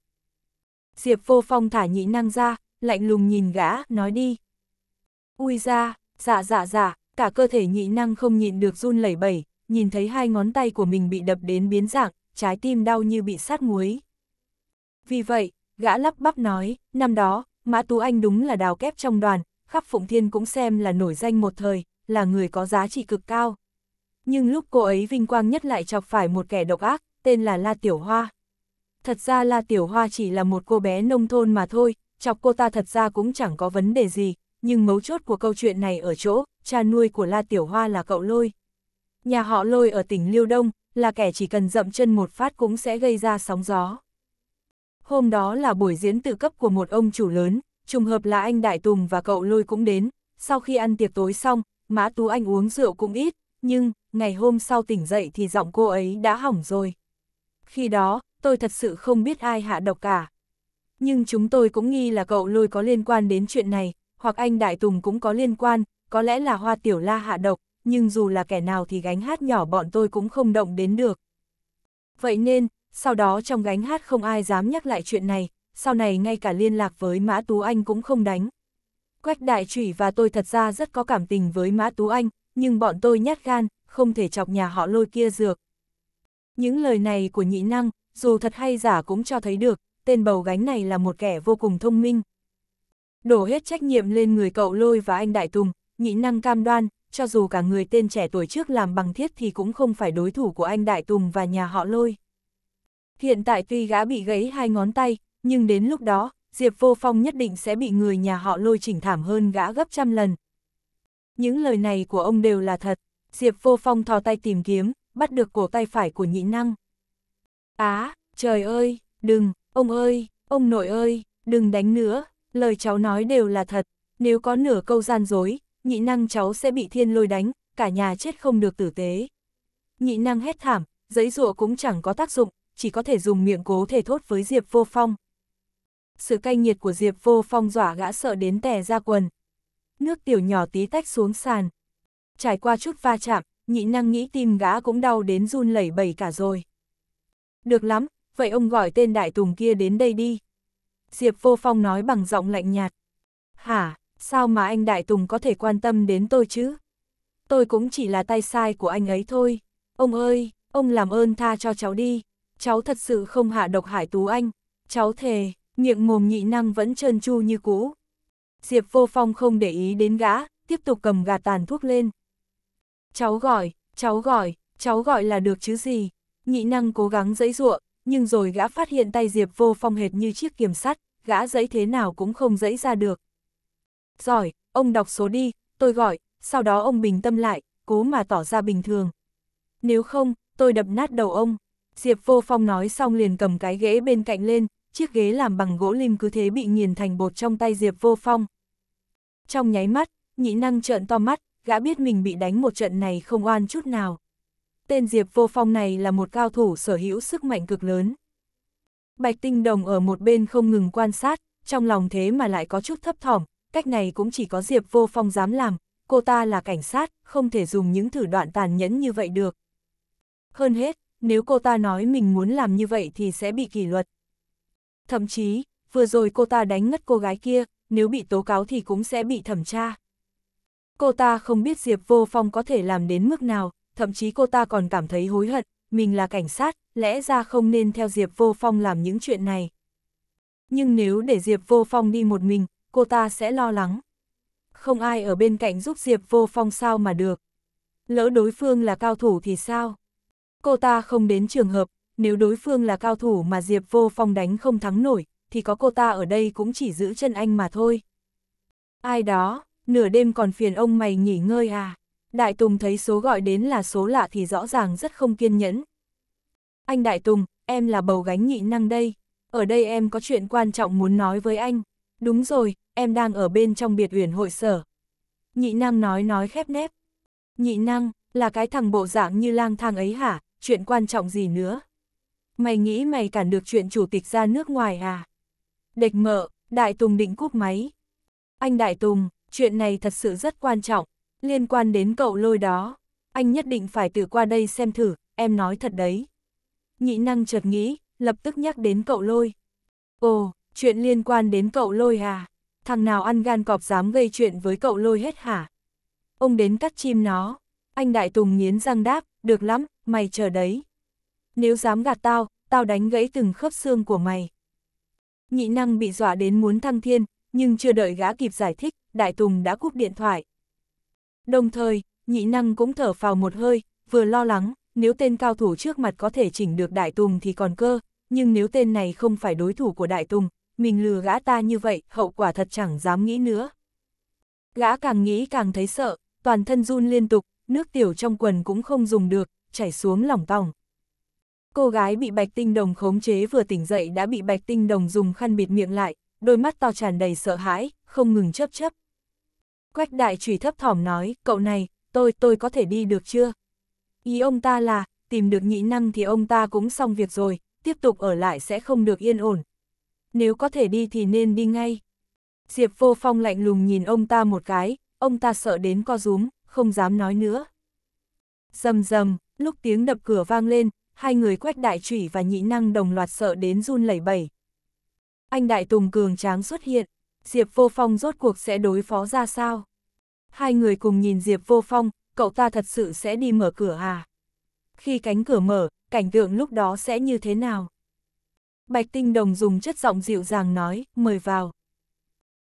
Diệp vô phong thả nhị năng ra, lạnh lùng nhìn gã, nói đi. Ui ra, dạ dạ dạ, cả cơ thể nhị năng không nhịn được run lẩy bẩy, nhìn thấy hai ngón tay của mình bị đập đến biến dạng, trái tim đau như bị sát muối. Vì vậy, gã lắp bắp nói, năm đó, Mã Tú Anh đúng là đào kép trong đoàn, khắp Phụng Thiên cũng xem là nổi danh một thời, là người có giá trị cực cao. Nhưng lúc cô ấy vinh quang nhất lại chọc phải một kẻ độc ác, tên là La Tiểu Hoa. Thật ra La Tiểu Hoa chỉ là một cô bé nông thôn mà thôi, chọc cô ta thật ra cũng chẳng có vấn đề gì, nhưng mấu chốt của câu chuyện này ở chỗ, cha nuôi của La Tiểu Hoa là cậu Lôi. Nhà họ Lôi ở tỉnh Liêu Đông, là kẻ chỉ cần dậm chân một phát cũng sẽ gây ra sóng gió. Hôm đó là buổi diễn tự cấp của một ông chủ lớn, trùng hợp là anh Đại Tùng và cậu Lôi cũng đến, sau khi ăn tiệc tối xong, Mã Tú Anh uống rượu cũng ít, nhưng, ngày hôm sau tỉnh dậy thì giọng cô ấy đã hỏng rồi. Khi đó, tôi thật sự không biết ai hạ độc cả. Nhưng chúng tôi cũng nghi là cậu lôi có liên quan đến chuyện này, hoặc anh Đại Tùng cũng có liên quan, có lẽ là Hoa Tiểu La hạ độc, nhưng dù là kẻ nào thì gánh hát nhỏ bọn tôi cũng không động đến được. Vậy nên, sau đó trong gánh hát không ai dám nhắc lại chuyện này, sau này ngay cả liên lạc với Mã Tú Anh cũng không đánh. Quách đại Trủy và tôi thật ra rất có cảm tình với Mã Tú Anh, nhưng bọn tôi nhát gan, không thể chọc nhà họ lôi kia dược. Những lời này của nhị năng, dù thật hay giả cũng cho thấy được, tên bầu gánh này là một kẻ vô cùng thông minh. Đổ hết trách nhiệm lên người cậu lôi và anh Đại Tùng, nhị năng cam đoan, cho dù cả người tên trẻ tuổi trước làm bằng thiết thì cũng không phải đối thủ của anh Đại Tùng và nhà họ lôi. Hiện tại tuy gã bị gãy hai ngón tay, nhưng đến lúc đó, Diệp Vô Phong nhất định sẽ bị người nhà họ lôi chỉnh thảm hơn gã gấp trăm lần. Những lời này của ông đều là thật, Diệp Vô Phong thò tay tìm kiếm, bắt được cổ tay phải của nhị năng. Á, à, trời ơi, đừng, ông ơi, ông nội ơi, đừng đánh nữa, lời cháu nói đều là thật, nếu có nửa câu gian dối, nhị năng cháu sẽ bị thiên lôi đánh, cả nhà chết không được tử tế. Nhị năng hét thảm, giấy rụa cũng chẳng có tác dụng, chỉ có thể dùng miệng cố thể thốt với Diệp Vô Phong sự cay nghiệt của Diệp vô phong dọa gã sợ đến tè ra quần. Nước tiểu nhỏ tí tách xuống sàn. Trải qua chút va chạm, nhị năng nghĩ tim gã cũng đau đến run lẩy bẩy cả rồi. Được lắm, vậy ông gọi tên đại tùng kia đến đây đi. Diệp vô phong nói bằng giọng lạnh nhạt. Hả, sao mà anh đại tùng có thể quan tâm đến tôi chứ? Tôi cũng chỉ là tay sai của anh ấy thôi. Ông ơi, ông làm ơn tha cho cháu đi. Cháu thật sự không hạ độc hải tú anh. Cháu thề miệng mồm nhị năng vẫn trơn chu như cũ. Diệp vô phong không để ý đến gã, tiếp tục cầm gà tàn thuốc lên. Cháu gọi, cháu gọi, cháu gọi là được chứ gì. Nhị năng cố gắng dẫy ruộng nhưng rồi gã phát hiện tay Diệp vô phong hệt như chiếc kiềm sắt, gã dẫy thế nào cũng không dẫy ra được. Giỏi, ông đọc số đi, tôi gọi, sau đó ông bình tâm lại, cố mà tỏ ra bình thường. Nếu không, tôi đập nát đầu ông. Diệp vô phong nói xong liền cầm cái ghế bên cạnh lên, chiếc ghế làm bằng gỗ lim cứ thế bị nghiền thành bột trong tay Diệp Vô Phong. Trong nháy mắt, nhĩ năng trợn to mắt, gã biết mình bị đánh một trận này không oan chút nào. Tên Diệp Vô Phong này là một cao thủ sở hữu sức mạnh cực lớn. Bạch Tinh Đồng ở một bên không ngừng quan sát, trong lòng thế mà lại có chút thấp thỏm, cách này cũng chỉ có Diệp Vô Phong dám làm, cô ta là cảnh sát, không thể dùng những thủ đoạn tàn nhẫn như vậy được. Hơn hết, nếu cô ta nói mình muốn làm như vậy thì sẽ bị kỷ luật, Thậm chí, vừa rồi cô ta đánh ngất cô gái kia, nếu bị tố cáo thì cũng sẽ bị thẩm tra. Cô ta không biết Diệp Vô Phong có thể làm đến mức nào, thậm chí cô ta còn cảm thấy hối hận, mình là cảnh sát, lẽ ra không nên theo Diệp Vô Phong làm những chuyện này. Nhưng nếu để Diệp Vô Phong đi một mình, cô ta sẽ lo lắng. Không ai ở bên cạnh giúp Diệp Vô Phong sao mà được. Lỡ đối phương là cao thủ thì sao? Cô ta không đến trường hợp, nếu đối phương là cao thủ mà Diệp Vô Phong đánh không thắng nổi, thì có cô ta ở đây cũng chỉ giữ chân anh mà thôi. Ai đó, nửa đêm còn phiền ông mày nghỉ ngơi à? Đại Tùng thấy số gọi đến là số lạ thì rõ ràng rất không kiên nhẫn. Anh Đại Tùng, em là bầu gánh nhị năng đây. Ở đây em có chuyện quan trọng muốn nói với anh. Đúng rồi, em đang ở bên trong biệt uyển hội sở. Nhị năng nói nói khép nép. Nhị năng, là cái thằng bộ dạng như lang thang ấy hả? Chuyện quan trọng gì nữa? mày nghĩ mày cản được chuyện chủ tịch ra nước ngoài à? Địch mợ, Đại Tùng định cúp máy. Anh Đại Tùng, chuyện này thật sự rất quan trọng, liên quan đến cậu lôi đó. Anh nhất định phải tự qua đây xem thử, em nói thật đấy. Nhị năng chợt nghĩ, lập tức nhắc đến cậu lôi. Ồ, chuyện liên quan đến cậu lôi à? Thằng nào ăn gan cọp dám gây chuyện với cậu lôi hết hả? Ông đến cắt chim nó. Anh Đại Tùng nghiến răng đáp, được lắm, mày chờ đấy nếu dám gạt tao, tao đánh gãy từng khớp xương của mày. Nhị năng bị dọa đến muốn thăng thiên, nhưng chưa đợi gã kịp giải thích, Đại Tùng đã cúp điện thoại. Đồng thời, nhị năng cũng thở phào một hơi, vừa lo lắng, nếu tên cao thủ trước mặt có thể chỉnh được Đại Tùng thì còn cơ, nhưng nếu tên này không phải đối thủ của Đại Tùng, mình lừa gã ta như vậy, hậu quả thật chẳng dám nghĩ nữa. Gã càng nghĩ càng thấy sợ, toàn thân run liên tục, nước tiểu trong quần cũng không dùng được, chảy xuống lỏng tòng. Cô gái bị bạch tinh đồng khống chế vừa tỉnh dậy đã bị bạch tinh đồng dùng khăn bịt miệng lại, đôi mắt to tràn đầy sợ hãi, không ngừng chấp chấp. Quách đại trùy thấp thỏm nói, cậu này, tôi, tôi có thể đi được chưa? Ý ông ta là, tìm được nhị năng thì ông ta cũng xong việc rồi, tiếp tục ở lại sẽ không được yên ổn. Nếu có thể đi thì nên đi ngay. Diệp vô phong lạnh lùng nhìn ông ta một cái, ông ta sợ đến co rúm, không dám nói nữa. Dầm dầm, lúc tiếng đập cửa vang lên, hai người quách đại trủy và nhị năng đồng loạt sợ đến run lẩy bẩy. Anh đại tùng cường tráng xuất hiện, Diệp Vô Phong rốt cuộc sẽ đối phó ra sao? Hai người cùng nhìn Diệp Vô Phong, cậu ta thật sự sẽ đi mở cửa à? Khi cánh cửa mở, cảnh tượng lúc đó sẽ như thế nào? Bạch Tinh Đồng dùng chất giọng dịu dàng nói, mời vào.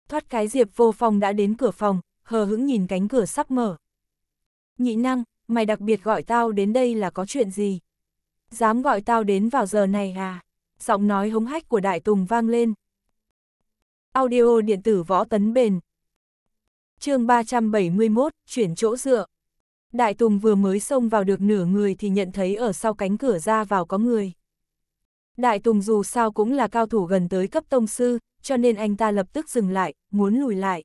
Thoát cái Diệp Vô Phong đã đến cửa phòng, hờ hững nhìn cánh cửa sắp mở. Nhị năng, mày đặc biệt gọi tao đến đây là có chuyện gì? Dám gọi tao đến vào giờ này à? Giọng nói hống hách của Đại Tùng vang lên. Audio điện tử võ tấn bền. chương 371, chuyển chỗ dựa. Đại Tùng vừa mới xông vào được nửa người thì nhận thấy ở sau cánh cửa ra vào có người. Đại Tùng dù sao cũng là cao thủ gần tới cấp tông sư, cho nên anh ta lập tức dừng lại, muốn lùi lại.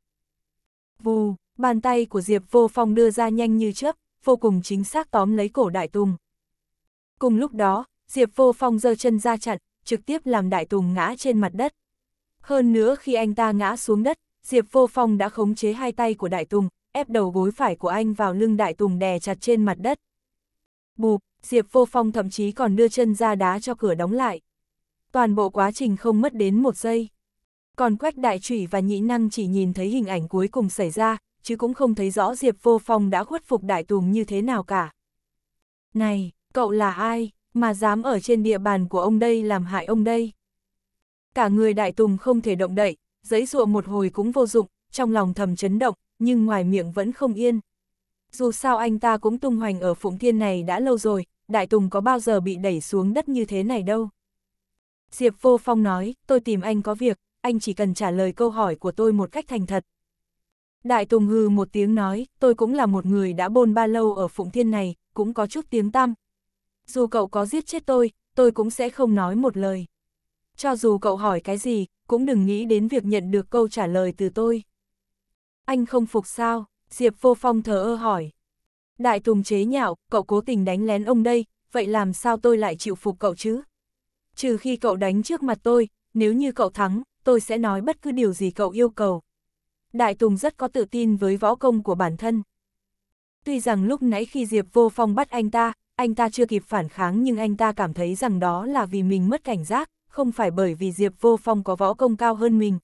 Vù, bàn tay của Diệp Vô Phong đưa ra nhanh như chớp, vô cùng chính xác tóm lấy cổ Đại Tùng. Cùng lúc đó, Diệp Vô Phong giơ chân ra chặn, trực tiếp làm Đại Tùng ngã trên mặt đất. Hơn nữa khi anh ta ngã xuống đất, Diệp Vô Phong đã khống chế hai tay của Đại Tùng, ép đầu gối phải của anh vào lưng Đại Tùng đè chặt trên mặt đất. Bụp, Diệp Vô Phong thậm chí còn đưa chân ra đá cho cửa đóng lại. Toàn bộ quá trình không mất đến một giây. Còn Quách Đại Trủy và Nhĩ Năng chỉ nhìn thấy hình ảnh cuối cùng xảy ra, chứ cũng không thấy rõ Diệp Vô Phong đã khuất phục Đại Tùng như thế nào cả. Này, Cậu là ai, mà dám ở trên địa bàn của ông đây làm hại ông đây? Cả người đại tùng không thể động đậy, giấy dụa một hồi cũng vô dụng, trong lòng thầm chấn động, nhưng ngoài miệng vẫn không yên. Dù sao anh ta cũng tung hoành ở Phụng Thiên này đã lâu rồi, Đại Tùng có bao giờ bị đẩy xuống đất như thế này đâu. Diệp Vô Phong nói, tôi tìm anh có việc, anh chỉ cần trả lời câu hỏi của tôi một cách thành thật. Đại Tùng hư một tiếng nói, tôi cũng là một người đã bôn ba lâu ở Phụng Thiên này, cũng có chút tiếng tăm, dù cậu có giết chết tôi, tôi cũng sẽ không nói một lời. Cho dù cậu hỏi cái gì, cũng đừng nghĩ đến việc nhận được câu trả lời từ tôi. Anh không phục sao? Diệp Vô Phong thờ ơ hỏi. Đại Tùng chế nhạo, cậu cố tình đánh lén ông đây, vậy làm sao tôi lại chịu phục cậu chứ? Trừ khi cậu đánh trước mặt tôi, nếu như cậu thắng, tôi sẽ nói bất cứ điều gì cậu yêu cầu. Đại Tùng rất có tự tin với võ công của bản thân. Tuy rằng lúc nãy khi Diệp Vô Phong bắt anh ta, anh ta chưa kịp phản kháng nhưng anh ta cảm thấy rằng đó là vì mình mất cảnh giác, không phải bởi vì Diệp Vô Phong có võ công cao hơn mình.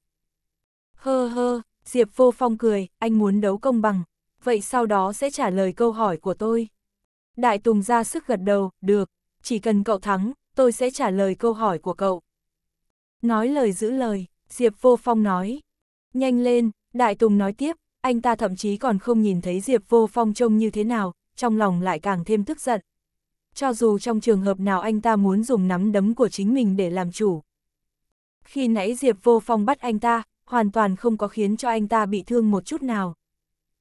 Hơ hơ, Diệp Vô Phong cười, anh muốn đấu công bằng, vậy sau đó sẽ trả lời câu hỏi của tôi. Đại Tùng ra sức gật đầu, được, chỉ cần cậu thắng, tôi sẽ trả lời câu hỏi của cậu. Nói lời giữ lời, Diệp Vô Phong nói. Nhanh lên, Đại Tùng nói tiếp, anh ta thậm chí còn không nhìn thấy Diệp Vô Phong trông như thế nào, trong lòng lại càng thêm tức giận cho dù trong trường hợp nào anh ta muốn dùng nắm đấm của chính mình để làm chủ. Khi nãy Diệp Vô Phong bắt anh ta, hoàn toàn không có khiến cho anh ta bị thương một chút nào.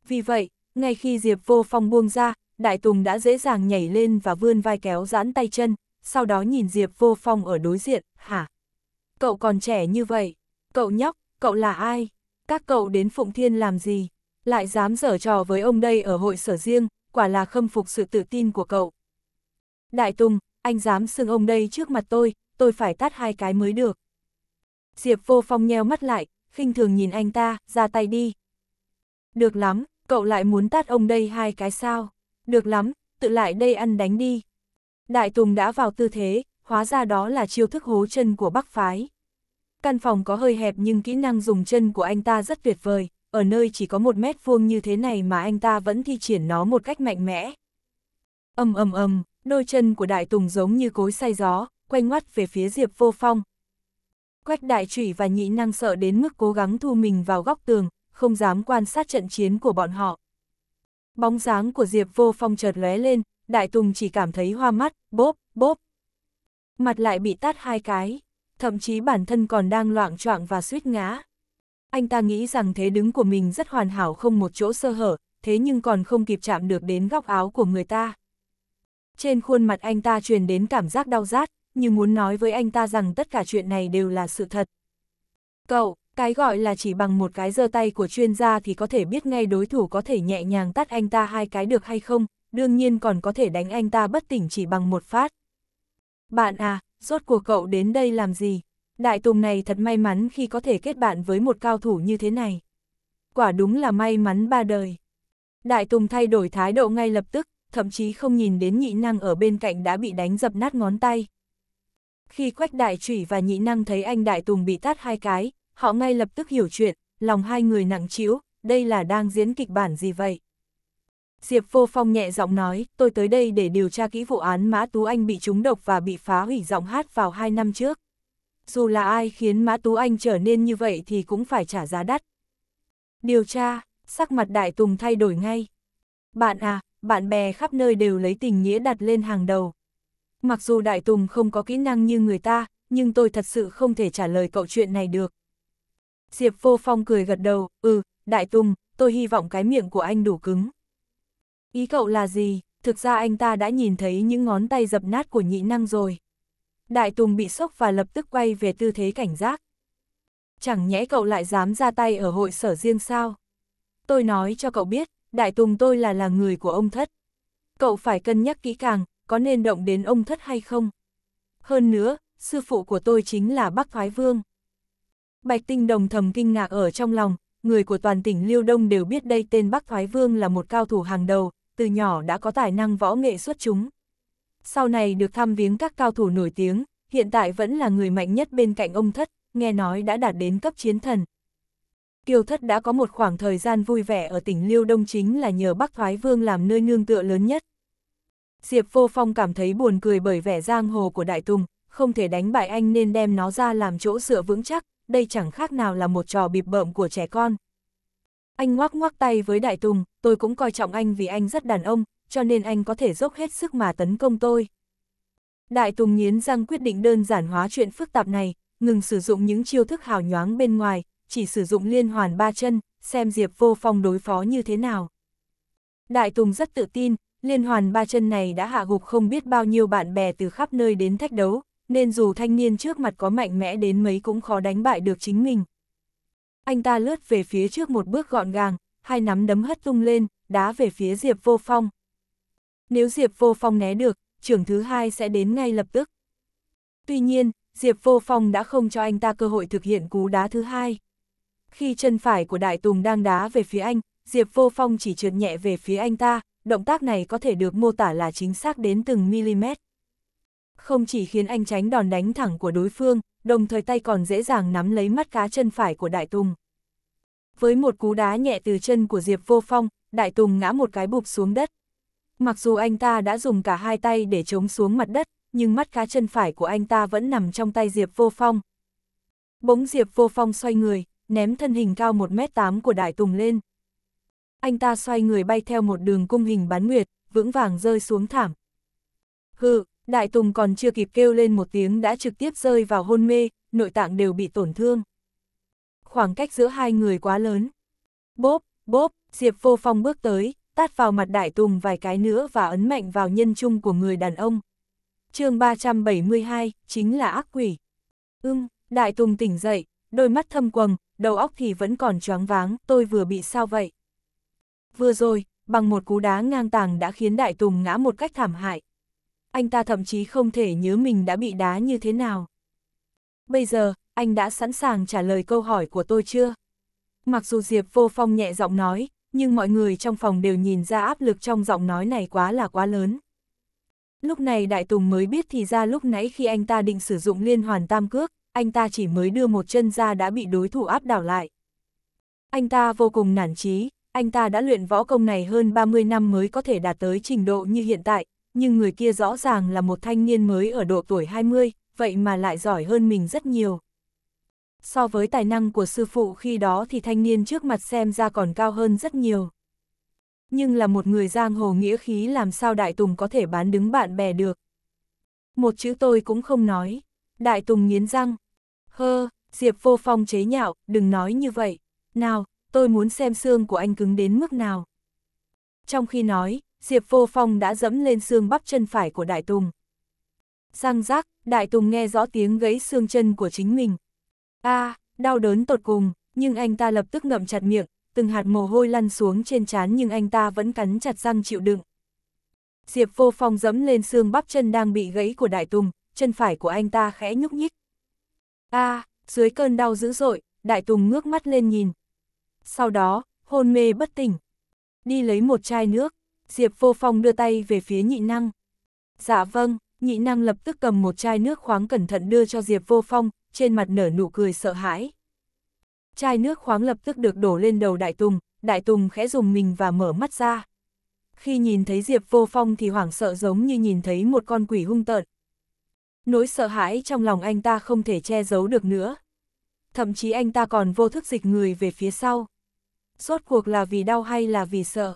Vì vậy, ngay khi Diệp Vô Phong buông ra, Đại Tùng đã dễ dàng nhảy lên và vươn vai kéo giãn tay chân, sau đó nhìn Diệp Vô Phong ở đối diện, hả? Cậu còn trẻ như vậy, cậu nhóc, cậu là ai? Các cậu đến Phụng Thiên làm gì? Lại dám dở trò với ông đây ở hội sở riêng, quả là khâm phục sự tự tin của cậu. Đại Tùng, anh dám xưng ông đây trước mặt tôi, tôi phải tát hai cái mới được. Diệp vô phong nheo mắt lại, khinh thường nhìn anh ta, ra tay đi. Được lắm, cậu lại muốn tát ông đây hai cái sao? Được lắm, tự lại đây ăn đánh đi. Đại Tùng đã vào tư thế, hóa ra đó là chiêu thức hố chân của Bắc Phái. Căn phòng có hơi hẹp nhưng kỹ năng dùng chân của anh ta rất tuyệt vời, ở nơi chỉ có một mét vuông như thế này mà anh ta vẫn thi triển nó một cách mạnh mẽ. Âm âm âm, đôi chân của đại tùng giống như cối say gió, quay ngoắt về phía Diệp Vô Phong. Quách đại trụy và nhị năng sợ đến mức cố gắng thu mình vào góc tường, không dám quan sát trận chiến của bọn họ. Bóng dáng của Diệp Vô Phong chợt lóe lên, đại tùng chỉ cảm thấy hoa mắt, bốp, bốp. Mặt lại bị tát hai cái, thậm chí bản thân còn đang loạn choạng và suýt ngã. Anh ta nghĩ rằng thế đứng của mình rất hoàn hảo không một chỗ sơ hở, thế nhưng còn không kịp chạm được đến góc áo của người ta trên khuôn mặt anh ta truyền đến cảm giác đau rát, như muốn nói với anh ta rằng tất cả chuyện này đều là sự thật. Cậu, cái gọi là chỉ bằng một cái giơ tay của chuyên gia thì có thể biết ngay đối thủ có thể nhẹ nhàng tắt anh ta hai cái được hay không, đương nhiên còn có thể đánh anh ta bất tỉnh chỉ bằng một phát. Bạn à, rốt cuộc cậu đến đây làm gì? Đại Tùng này thật may mắn khi có thể kết bạn với một cao thủ như thế này. Quả đúng là may mắn ba đời. Đại Tùng thay đổi thái độ ngay lập tức, thậm chí không nhìn đến nhị năng ở bên cạnh đã bị đánh dập nát ngón tay. Khi Quách Đại Trủy và nhị năng thấy anh Đại Tùng bị tát hai cái, họ ngay lập tức hiểu chuyện, lòng hai người nặng trĩu, đây là đang diễn kịch bản gì vậy? Diệp Vô Phong nhẹ giọng nói, tôi tới đây để điều tra kỹ vụ án Mã Tú Anh bị trúng độc và bị phá hủy giọng hát vào hai năm trước. Dù là ai khiến Mã Tú Anh trở nên như vậy thì cũng phải trả giá đắt. Điều tra, sắc mặt Đại Tùng thay đổi ngay. Bạn à, bạn bè khắp nơi đều lấy tình nghĩa đặt lên hàng đầu. Mặc dù Đại Tùng không có kỹ năng như người ta, nhưng tôi thật sự không thể trả lời cậu chuyện này được. Diệp Vô Phong cười gật đầu, ừ, Đại Tùng, tôi hy vọng cái miệng của anh đủ cứng. Ý cậu là gì? Thực ra anh ta đã nhìn thấy những ngón tay dập nát của nhị năng rồi. Đại Tùng bị sốc và lập tức quay về tư thế cảnh giác. Chẳng nhẽ cậu lại dám ra tay ở hội sở riêng sao? Tôi nói cho cậu biết, Đại Tùng tôi là là người của ông thất. Cậu phải cân nhắc kỹ càng, có nên động đến ông thất hay không. Hơn nữa, sư phụ của tôi chính là Bắc Thoái Vương. Bạch Tinh Đồng thầm kinh ngạc ở trong lòng, người của toàn tỉnh Liêu Đông đều biết đây tên Bắc Thoái Vương là một cao thủ hàng đầu, từ nhỏ đã có tài năng võ nghệ xuất chúng. Sau này được thăm viếng các cao thủ nổi tiếng, hiện tại vẫn là người mạnh nhất bên cạnh ông thất, nghe nói đã đạt đến cấp chiến thần, Kiều Thất đã có một khoảng thời gian vui vẻ ở tỉnh Liêu Đông chính là nhờ Bắc Thoái Vương làm nơi nương tựa lớn nhất. Diệp Vô Phong cảm thấy buồn cười bởi vẻ giang hồ của Đại Tùng, không thể đánh bại anh nên đem nó ra làm chỗ dựa vững chắc, đây chẳng khác nào là một trò bịp bợm của trẻ con. Anh ngoác ngoác tay với Đại Tùng, tôi cũng coi trọng anh vì anh rất đàn ông, cho nên anh có thể dốc hết sức mà tấn công tôi. Đại Tùng nghiến răng quyết định đơn giản hóa chuyện phức tạp này, ngừng sử dụng những chiêu thức hào nhoáng bên ngoài, chỉ sử dụng liên hoàn ba chân, xem Diệp Vô Phong đối phó như thế nào. Đại Tùng rất tự tin, liên hoàn ba chân này đã hạ gục không biết bao nhiêu bạn bè từ khắp nơi đến thách đấu, nên dù thanh niên trước mặt có mạnh mẽ đến mấy cũng khó đánh bại được chính mình. Anh ta lướt về phía trước một bước gọn gàng, hai nắm đấm hất tung lên, đá về phía Diệp Vô Phong. Nếu Diệp Vô Phong né được, trưởng thứ hai sẽ đến ngay lập tức. Tuy nhiên, Diệp Vô Phong đã không cho anh ta cơ hội thực hiện cú đá thứ hai. Khi chân phải của Đại Tùng đang đá về phía anh, Diệp Vô Phong chỉ trượt nhẹ về phía anh ta, động tác này có thể được mô tả là chính xác đến từng mm. Không chỉ khiến anh tránh đòn đánh thẳng của đối phương, đồng thời tay còn dễ dàng nắm lấy mắt cá chân phải của Đại Tùng. Với một cú đá nhẹ từ chân của Diệp Vô Phong, Đại Tùng ngã một cái bụp xuống đất. Mặc dù anh ta đã dùng cả hai tay để chống xuống mặt đất, nhưng mắt cá chân phải của anh ta vẫn nằm trong tay Diệp Vô Phong. Bỗng Diệp Vô Phong xoay người, ném thân hình cao 1 mét 8 của Đại Tùng lên. Anh ta xoay người bay theo một đường cung hình bán nguyệt, vững vàng rơi xuống thảm. Hừ, Đại Tùng còn chưa kịp kêu lên một tiếng đã trực tiếp rơi vào hôn mê, nội tạng đều bị tổn thương. Khoảng cách giữa hai người quá lớn. Bốp, bốp, Diệp Vô Phong bước tới, tát vào mặt Đại Tùng vài cái nữa và ấn mạnh vào nhân trung của người đàn ông. chương 372, chính là ác quỷ. Ưm, Đại Tùng tỉnh dậy, đôi mắt thâm quầng, đầu óc thì vẫn còn choáng váng, tôi vừa bị sao vậy? Vừa rồi, bằng một cú đá ngang tàng đã khiến Đại Tùng ngã một cách thảm hại. Anh ta thậm chí không thể nhớ mình đã bị đá như thế nào. Bây giờ, anh đã sẵn sàng trả lời câu hỏi của tôi chưa? Mặc dù Diệp Vô Phong nhẹ giọng nói, nhưng mọi người trong phòng đều nhìn ra áp lực trong giọng nói này quá là quá lớn. Lúc này Đại Tùng mới biết thì ra lúc nãy khi anh ta định sử dụng liên hoàn tam cước, anh ta chỉ mới đưa một chân ra đã bị đối thủ áp đảo lại. Anh ta vô cùng nản trí, anh ta đã luyện võ công này hơn 30 năm mới có thể đạt tới trình độ như hiện tại, nhưng người kia rõ ràng là một thanh niên mới ở độ tuổi 20, vậy mà lại giỏi hơn mình rất nhiều. So với tài năng của sư phụ khi đó thì thanh niên trước mặt xem ra còn cao hơn rất nhiều. Nhưng là một người giang hồ nghĩa khí làm sao Đại Tùng có thể bán đứng bạn bè được. Một chữ tôi cũng không nói. Đại Tùng nghiến răng, Hơ, Diệp vô phong chế nhạo, đừng nói như vậy. Nào, tôi muốn xem xương của anh cứng đến mức nào. Trong khi nói, Diệp vô phong đã dẫm lên xương bắp chân phải của Đại Tùng. Răng rác, Đại Tùng nghe rõ tiếng gãy xương chân của chính mình. a à, đau đớn tột cùng, nhưng anh ta lập tức ngậm chặt miệng, từng hạt mồ hôi lăn xuống trên trán nhưng anh ta vẫn cắn chặt răng chịu đựng. Diệp vô phong dẫm lên xương bắp chân đang bị gãy của Đại Tùng, chân phải của anh ta khẽ nhúc nhích a à, dưới cơn đau dữ dội, Đại Tùng ngước mắt lên nhìn. Sau đó, hôn mê bất tỉnh. Đi lấy một chai nước, Diệp Vô Phong đưa tay về phía nhị năng. Dạ vâng, nhị năng lập tức cầm một chai nước khoáng cẩn thận đưa cho Diệp Vô Phong, trên mặt nở nụ cười sợ hãi. Chai nước khoáng lập tức được đổ lên đầu Đại Tùng, Đại Tùng khẽ dùng mình và mở mắt ra. Khi nhìn thấy Diệp Vô Phong thì hoảng sợ giống như nhìn thấy một con quỷ hung tợn, nỗi sợ hãi trong lòng anh ta không thể che giấu được nữa. Thậm chí anh ta còn vô thức dịch người về phía sau. Rốt cuộc là vì đau hay là vì sợ?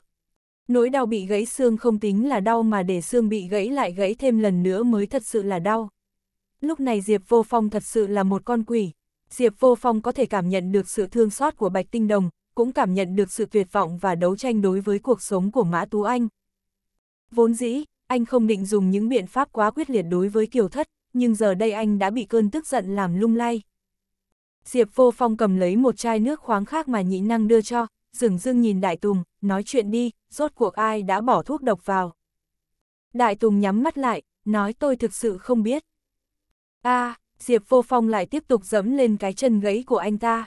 Nỗi đau bị gãy xương không tính là đau mà để xương bị gãy lại gãy thêm lần nữa mới thật sự là đau. Lúc này Diệp Vô Phong thật sự là một con quỷ. Diệp Vô Phong có thể cảm nhận được sự thương xót của Bạch Tinh Đồng, cũng cảm nhận được sự tuyệt vọng và đấu tranh đối với cuộc sống của Mã Tú Anh. Vốn dĩ, anh không định dùng những biện pháp quá quyết liệt đối với Kiều Thất, nhưng giờ đây anh đã bị cơn tức giận làm lung lay. Diệp Vô Phong cầm lấy một chai nước khoáng khác mà nhị năng đưa cho, dừng dưng nhìn Đại Tùng, nói chuyện đi, rốt cuộc ai đã bỏ thuốc độc vào. Đại Tùng nhắm mắt lại, nói tôi thực sự không biết. a à, Diệp Vô Phong lại tiếp tục dẫm lên cái chân gãy của anh ta.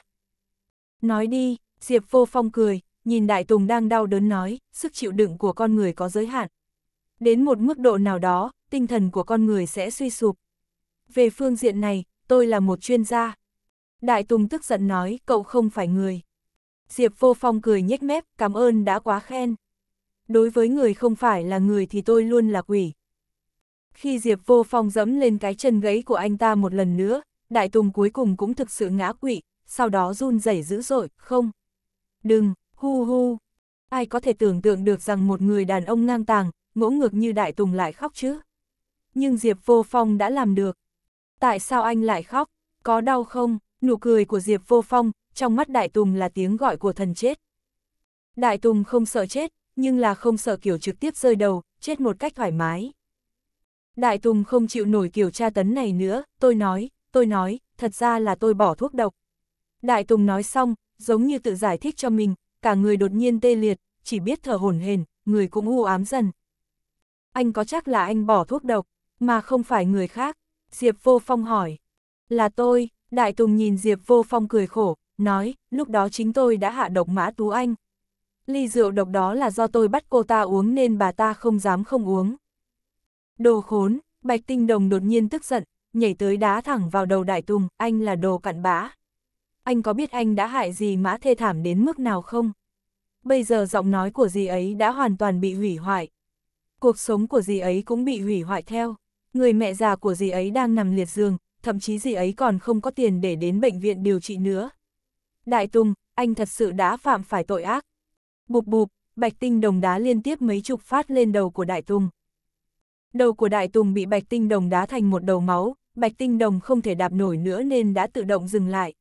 Nói đi, Diệp Vô Phong cười, nhìn Đại Tùng đang đau đớn nói, sức chịu đựng của con người có giới hạn. Đến một mức độ nào đó, tinh thần của con người sẽ suy sụp về phương diện này, tôi là một chuyên gia. Đại Tùng tức giận nói, cậu không phải người. Diệp Vô Phong cười nhếch mép, cảm ơn đã quá khen. Đối với người không phải là người thì tôi luôn là quỷ. Khi Diệp Vô Phong dẫm lên cái chân gãy của anh ta một lần nữa, Đại Tùng cuối cùng cũng thực sự ngã quỵ, sau đó run rẩy dữ dội, không. Đừng, hu hu. Ai có thể tưởng tượng được rằng một người đàn ông ngang tàng, ngỗ ngược như Đại Tùng lại khóc chứ. Nhưng Diệp Vô Phong đã làm được. Tại sao anh lại khóc? Có đau không? Nụ cười của Diệp Vô Phong, trong mắt Đại Tùng là tiếng gọi của thần chết. Đại Tùng không sợ chết, nhưng là không sợ kiểu trực tiếp rơi đầu, chết một cách thoải mái. Đại Tùng không chịu nổi kiểu tra tấn này nữa, tôi nói, tôi nói, thật ra là tôi bỏ thuốc độc. Đại Tùng nói xong, giống như tự giải thích cho mình, cả người đột nhiên tê liệt, chỉ biết thở hổn hển, người cũng u ám dần. Anh có chắc là anh bỏ thuốc độc, mà không phải người khác. Diệp Vô Phong hỏi. Là tôi, Đại Tùng nhìn Diệp Vô Phong cười khổ, nói, lúc đó chính tôi đã hạ độc mã Tú Anh. Ly rượu độc đó là do tôi bắt cô ta uống nên bà ta không dám không uống. Đồ khốn, Bạch Tinh Đồng đột nhiên tức giận, nhảy tới đá thẳng vào đầu Đại Tùng, anh là đồ cặn bã. Anh có biết anh đã hại gì mã thê thảm đến mức nào không? Bây giờ giọng nói của dì ấy đã hoàn toàn bị hủy hoại. Cuộc sống của dì ấy cũng bị hủy hoại theo. Người mẹ già của dì ấy đang nằm liệt giường, thậm chí dì ấy còn không có tiền để đến bệnh viện điều trị nữa. Đại Tùng, anh thật sự đã phạm phải tội ác. Bụp bụp, Bạch Tinh đồng đá liên tiếp mấy chục phát lên đầu của Đại Tùng. Đầu của Đại Tùng bị Bạch Tinh đồng đá thành một đầu máu, Bạch Tinh đồng không thể đạp nổi nữa nên đã tự động dừng lại.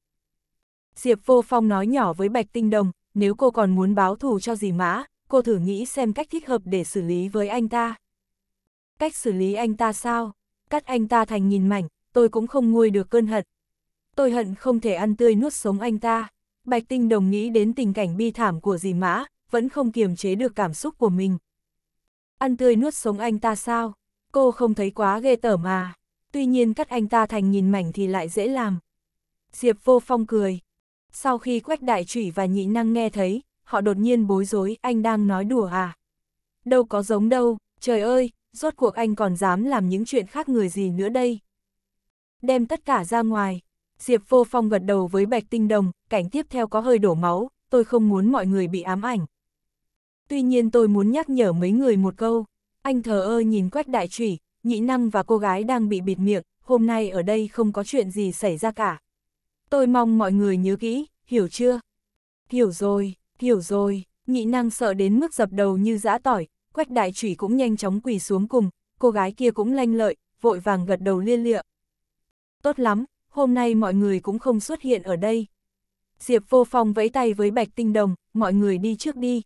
Diệp Vô Phong nói nhỏ với Bạch Tinh đồng, nếu cô còn muốn báo thù cho dì Mã, cô thử nghĩ xem cách thích hợp để xử lý với anh ta cách xử lý anh ta sao? Cắt anh ta thành nghìn mảnh, tôi cũng không nguôi được cơn hận. Tôi hận không thể ăn tươi nuốt sống anh ta. Bạch Tinh Đồng nghĩ đến tình cảnh bi thảm của dì Mã, vẫn không kiềm chế được cảm xúc của mình. Ăn tươi nuốt sống anh ta sao? Cô không thấy quá ghê tởm à Tuy nhiên cắt anh ta thành nghìn mảnh thì lại dễ làm. Diệp vô phong cười. Sau khi Quách Đại Trụy và Nhị Năng nghe thấy, họ đột nhiên bối rối, anh đang nói đùa à? Đâu có giống đâu, trời ơi, rốt cuộc anh còn dám làm những chuyện khác người gì nữa đây. Đem tất cả ra ngoài, Diệp Vô Phong gật đầu với Bạch Tinh Đồng, cảnh tiếp theo có hơi đổ máu, tôi không muốn mọi người bị ám ảnh. Tuy nhiên tôi muốn nhắc nhở mấy người một câu, anh thờ ơ nhìn quét đại trùy, nhị năng và cô gái đang bị bịt miệng, hôm nay ở đây không có chuyện gì xảy ra cả. Tôi mong mọi người nhớ kỹ, hiểu chưa? Hiểu rồi, hiểu rồi, nhị năng sợ đến mức dập đầu như giã tỏi, Quách đại trùy cũng nhanh chóng quỳ xuống cùng, cô gái kia cũng lanh lợi, vội vàng gật đầu liên lịa. Tốt lắm, hôm nay mọi người cũng không xuất hiện ở đây. Diệp vô phong vẫy tay với bạch tinh đồng, mọi người đi trước đi.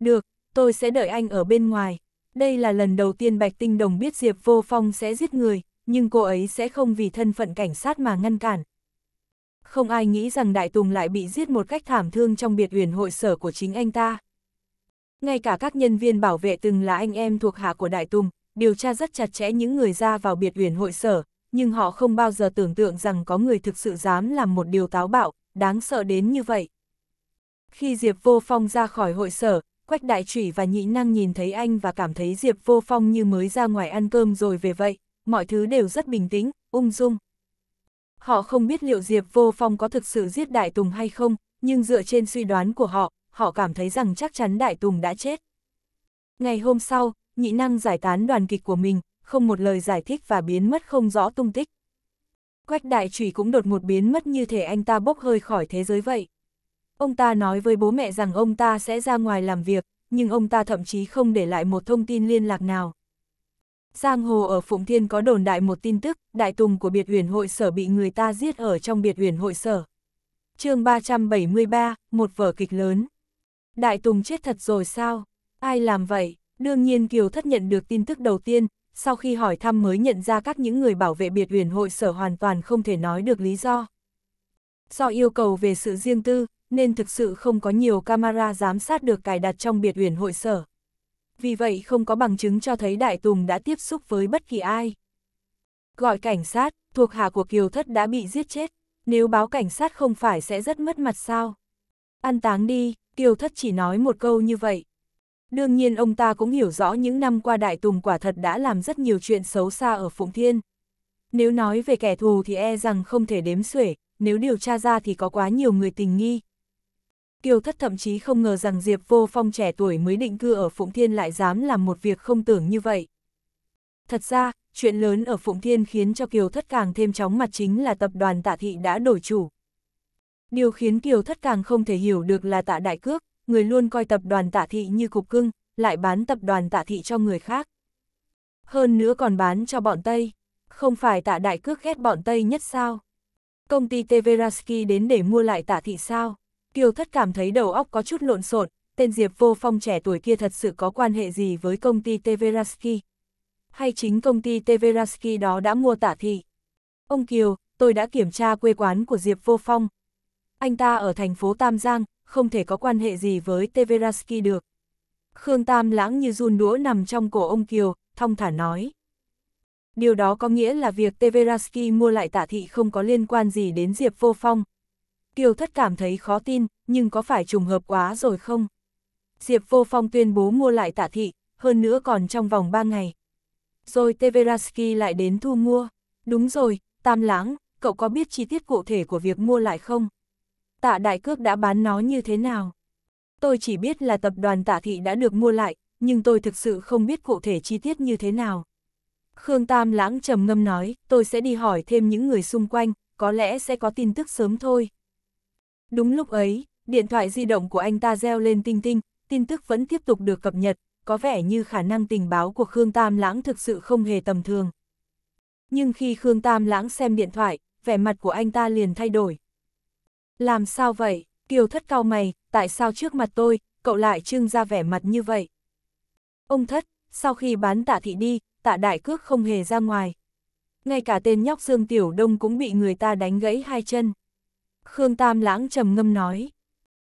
Được, tôi sẽ đợi anh ở bên ngoài. Đây là lần đầu tiên bạch tinh đồng biết Diệp vô phong sẽ giết người, nhưng cô ấy sẽ không vì thân phận cảnh sát mà ngăn cản. Không ai nghĩ rằng Đại Tùng lại bị giết một cách thảm thương trong biệt uyển hội sở của chính anh ta. Ngay cả các nhân viên bảo vệ từng là anh em thuộc hạ của Đại Tùng, điều tra rất chặt chẽ những người ra vào biệt uyển hội sở, nhưng họ không bao giờ tưởng tượng rằng có người thực sự dám làm một điều táo bạo, đáng sợ đến như vậy. Khi Diệp Vô Phong ra khỏi hội sở, Quách Đại Trủy và Nhị Năng nhìn thấy anh và cảm thấy Diệp Vô Phong như mới ra ngoài ăn cơm rồi về vậy, mọi thứ đều rất bình tĩnh, ung dung. Họ không biết liệu Diệp Vô Phong có thực sự giết Đại Tùng hay không, nhưng dựa trên suy đoán của họ, họ cảm thấy rằng chắc chắn Đại Tùng đã chết. Ngày hôm sau, nhị năng giải tán đoàn kịch của mình, không một lời giải thích và biến mất không rõ tung tích. Quách đại trùy cũng đột ngột biến mất như thể anh ta bốc hơi khỏi thế giới vậy. Ông ta nói với bố mẹ rằng ông ta sẽ ra ngoài làm việc, nhưng ông ta thậm chí không để lại một thông tin liên lạc nào. Giang hồ ở Phụng Thiên có đồn đại một tin tức, đại tùng của biệt huyền hội sở bị người ta giết ở trong biệt huyền hội sở. chương 373, một vở kịch lớn. Đại Tùng chết thật rồi sao? Ai làm vậy? Đương nhiên Kiều Thất nhận được tin tức đầu tiên, sau khi hỏi thăm mới nhận ra các những người bảo vệ biệt huyền hội sở hoàn toàn không thể nói được lý do. Do yêu cầu về sự riêng tư, nên thực sự không có nhiều camera giám sát được cài đặt trong biệt huyền hội sở. Vì vậy không có bằng chứng cho thấy Đại Tùng đã tiếp xúc với bất kỳ ai. Gọi cảnh sát, thuộc hạ của Kiều Thất đã bị giết chết, nếu báo cảnh sát không phải sẽ rất mất mặt sao. Ăn táng đi, tiêu thất chỉ nói một câu như vậy. Đương nhiên ông ta cũng hiểu rõ những năm qua Đại Tùng quả thật đã làm rất nhiều chuyện xấu xa ở Phụng Thiên. Nếu nói về kẻ thù thì e rằng không thể đếm xuể, nếu điều tra ra thì có quá nhiều người tình nghi. Kiều Thất thậm chí không ngờ rằng Diệp Vô Phong trẻ tuổi mới định cư ở Phụng Thiên lại dám làm một việc không tưởng như vậy. Thật ra, chuyện lớn ở Phụng Thiên khiến cho Kiều Thất càng thêm chóng mặt chính là tập đoàn Tạ Thị đã đổi chủ, Điều khiến Kiều Thất càng không thể hiểu được là tạ đại cước, người luôn coi tập đoàn tạ thị như cục cưng, lại bán tập đoàn tạ thị cho người khác. Hơn nữa còn bán cho bọn Tây. Không phải tạ đại cước ghét bọn Tây nhất sao? Công ty Teveraski đến để mua lại tạ thị sao? Kiều Thất cảm thấy đầu óc có chút lộn xộn, tên Diệp Vô Phong trẻ tuổi kia thật sự có quan hệ gì với công ty Teveraski? Hay chính công ty Teveraski đó đã mua Tạ thị? Ông Kiều, tôi đã kiểm tra quê quán của Diệp Vô Phong, anh ta ở thành phố Tam Giang, không thể có quan hệ gì với Teveraski được. Khương Tam lãng như run đũa nằm trong cổ ông Kiều, thong thả nói. Điều đó có nghĩa là việc Teveraski mua lại tạ thị không có liên quan gì đến Diệp Vô Phong. Kiều thất cảm thấy khó tin, nhưng có phải trùng hợp quá rồi không? Diệp Vô Phong tuyên bố mua lại tạ thị, hơn nữa còn trong vòng 3 ngày. Rồi Teveraski lại đến thu mua. Đúng rồi, Tam Lãng, cậu có biết chi tiết cụ thể của việc mua lại không? tạ đại cước đã bán nó như thế nào. Tôi chỉ biết là tập đoàn tạ thị đã được mua lại, nhưng tôi thực sự không biết cụ thể chi tiết như thế nào. Khương Tam lãng trầm ngâm nói, tôi sẽ đi hỏi thêm những người xung quanh, có lẽ sẽ có tin tức sớm thôi. Đúng lúc ấy, điện thoại di động của anh ta reo lên tinh tinh, tin tức vẫn tiếp tục được cập nhật, có vẻ như khả năng tình báo của Khương Tam lãng thực sự không hề tầm thường. Nhưng khi Khương Tam lãng xem điện thoại, vẻ mặt của anh ta liền thay đổi. Làm sao vậy? Kiều thất cao mày, tại sao trước mặt tôi, cậu lại trưng ra vẻ mặt như vậy? Ông thất, sau khi bán tạ thị đi, tạ đại cước không hề ra ngoài. Ngay cả tên nhóc Dương Tiểu Đông cũng bị người ta đánh gãy hai chân. Khương Tam lãng trầm ngâm nói.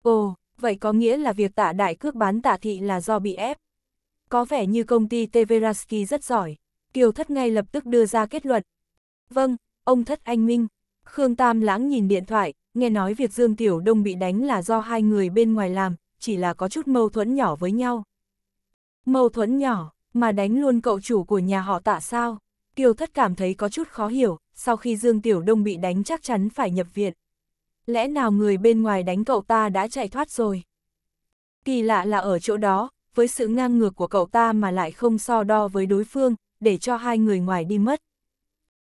Ồ, vậy có nghĩa là việc tạ đại cước bán tạ thị là do bị ép. Có vẻ như công ty Teveraski rất giỏi. Kiều thất ngay lập tức đưa ra kết luận. Vâng, ông thất anh Minh. Khương Tam lãng nhìn điện thoại, nghe nói việc Dương Tiểu Đông bị đánh là do hai người bên ngoài làm, chỉ là có chút mâu thuẫn nhỏ với nhau. Mâu thuẫn nhỏ, mà đánh luôn cậu chủ của nhà họ tạ sao? Kiều Thất cảm thấy có chút khó hiểu, sau khi Dương Tiểu Đông bị đánh chắc chắn phải nhập viện. Lẽ nào người bên ngoài đánh cậu ta đã chạy thoát rồi? Kỳ lạ là ở chỗ đó, với sự ngang ngược của cậu ta mà lại không so đo với đối phương, để cho hai người ngoài đi mất.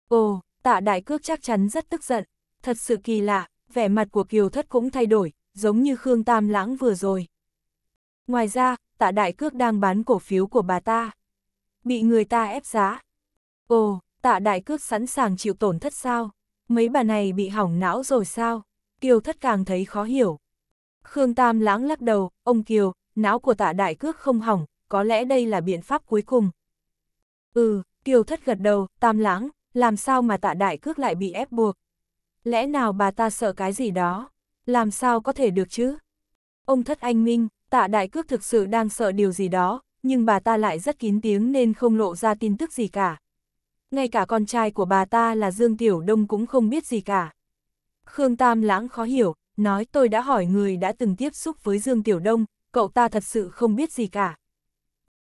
Ồ, tạ đại cước chắc chắn rất tức giận, thật sự kỳ lạ, vẻ mặt của Kiều Thất cũng thay đổi, giống như Khương Tam Lãng vừa rồi. Ngoài ra, tạ đại cước đang bán cổ phiếu của bà ta. Bị người ta ép giá. Ồ, tạ đại cước sẵn sàng chịu tổn thất sao? Mấy bà này bị hỏng não rồi sao? Kiều Thất càng thấy khó hiểu. Khương Tam Lãng lắc đầu, ông Kiều, não của tạ đại cước không hỏng, có lẽ đây là biện pháp cuối cùng. Ừ, Kiều Thất gật đầu, Tam Lãng, làm sao mà tạ đại cước lại bị ép buộc? Lẽ nào bà ta sợ cái gì đó? Làm sao có thể được chứ? Ông thất anh minh, tạ đại cước thực sự đang sợ điều gì đó, nhưng bà ta lại rất kín tiếng nên không lộ ra tin tức gì cả. Ngay cả con trai của bà ta là Dương Tiểu Đông cũng không biết gì cả. Khương Tam lãng khó hiểu, nói tôi đã hỏi người đã từng tiếp xúc với Dương Tiểu Đông, cậu ta thật sự không biết gì cả.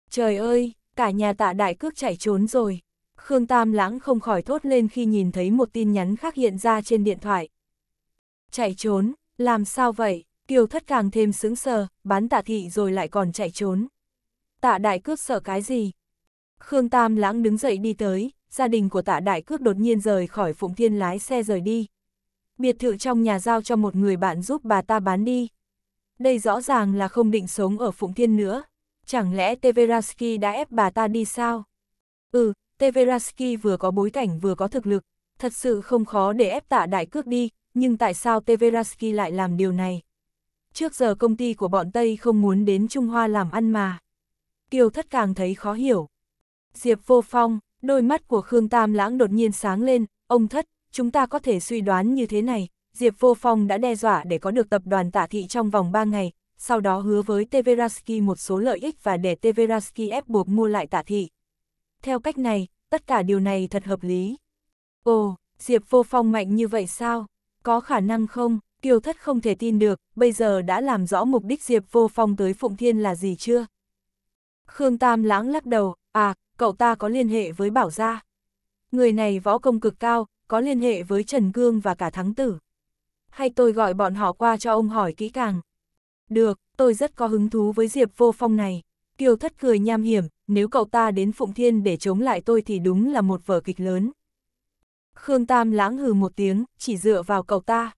Trời ơi, cả nhà tạ đại cước chạy trốn rồi. Khương Tam Lãng không khỏi thốt lên khi nhìn thấy một tin nhắn khác hiện ra trên điện thoại. Chạy trốn, làm sao vậy? Kiều thất càng thêm sững sờ, bán tạ thị rồi lại còn chạy trốn. Tạ đại cước sợ cái gì? Khương Tam Lãng đứng dậy đi tới, gia đình của tạ đại cước đột nhiên rời khỏi Phụng Thiên lái xe rời đi. Biệt thự trong nhà giao cho một người bạn giúp bà ta bán đi. Đây rõ ràng là không định sống ở Phụng Thiên nữa. Chẳng lẽ Teveraski đã ép bà ta đi sao? Ừ, Teveraski vừa có bối cảnh vừa có thực lực, thật sự không khó để ép tạ đại cước đi, nhưng tại sao Teveraski lại làm điều này? Trước giờ công ty của bọn Tây không muốn đến Trung Hoa làm ăn mà. Kiều thất càng thấy khó hiểu. Diệp vô phong, đôi mắt của Khương Tam lãng đột nhiên sáng lên, ông thất, chúng ta có thể suy đoán như thế này, Diệp vô phong đã đe dọa để có được tập đoàn Tạ thị trong vòng 3 ngày, sau đó hứa với Teveraski một số lợi ích và để Teveraski ép buộc mua lại Tạ thị theo cách này, tất cả điều này thật hợp lý. Ồ, Diệp Vô Phong mạnh như vậy sao? Có khả năng không? Kiều Thất không thể tin được, bây giờ đã làm rõ mục đích Diệp Vô Phong tới Phụng Thiên là gì chưa? Khương Tam lãng lắc đầu, à, cậu ta có liên hệ với Bảo Gia. Người này võ công cực cao, có liên hệ với Trần Cương và cả Thắng Tử. Hay tôi gọi bọn họ qua cho ông hỏi kỹ càng. Được, tôi rất có hứng thú với Diệp Vô Phong này. Kiều thất cười nham hiểm, nếu cậu ta đến Phụng Thiên để chống lại tôi thì đúng là một vở kịch lớn. Khương Tam lãng hừ một tiếng, chỉ dựa vào cậu ta.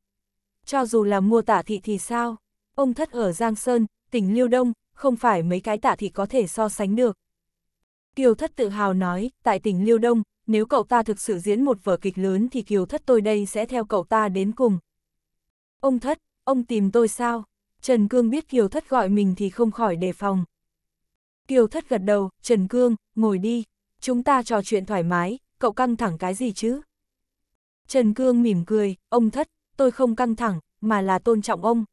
Cho dù là mua tả thị thì sao? Ông thất ở Giang Sơn, tỉnh Liêu Đông, không phải mấy cái tả thị có thể so sánh được. Kiều thất tự hào nói, tại tỉnh Liêu Đông, nếu cậu ta thực sự diễn một vở kịch lớn thì Kiều thất tôi đây sẽ theo cậu ta đến cùng. Ông thất, ông tìm tôi sao? Trần Cương biết Kiều thất gọi mình thì không khỏi đề phòng. Kiều thất gật đầu, Trần Cương, ngồi đi, chúng ta trò chuyện thoải mái, cậu căng thẳng cái gì chứ? Trần Cương mỉm cười, ông thất, tôi không căng thẳng, mà là tôn trọng ông.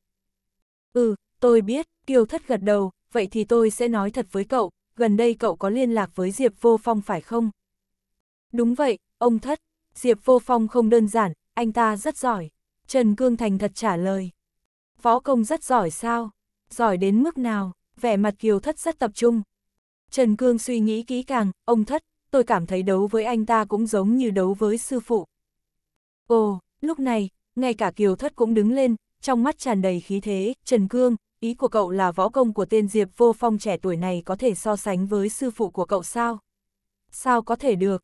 Ừ, tôi biết, Kiều thất gật đầu, vậy thì tôi sẽ nói thật với cậu, gần đây cậu có liên lạc với Diệp Vô Phong phải không? Đúng vậy, ông thất, Diệp Vô Phong không đơn giản, anh ta rất giỏi. Trần Cương Thành thật trả lời. Võ công rất giỏi sao? Giỏi đến mức nào? vẻ mặt kiều thất rất tập trung. Trần Cương suy nghĩ kỹ càng, ông thất, tôi cảm thấy đấu với anh ta cũng giống như đấu với sư phụ. Ồ, lúc này, ngay cả kiều thất cũng đứng lên, trong mắt tràn đầy khí thế, Trần Cương, ý của cậu là võ công của tên Diệp vô phong trẻ tuổi này có thể so sánh với sư phụ của cậu sao? Sao có thể được?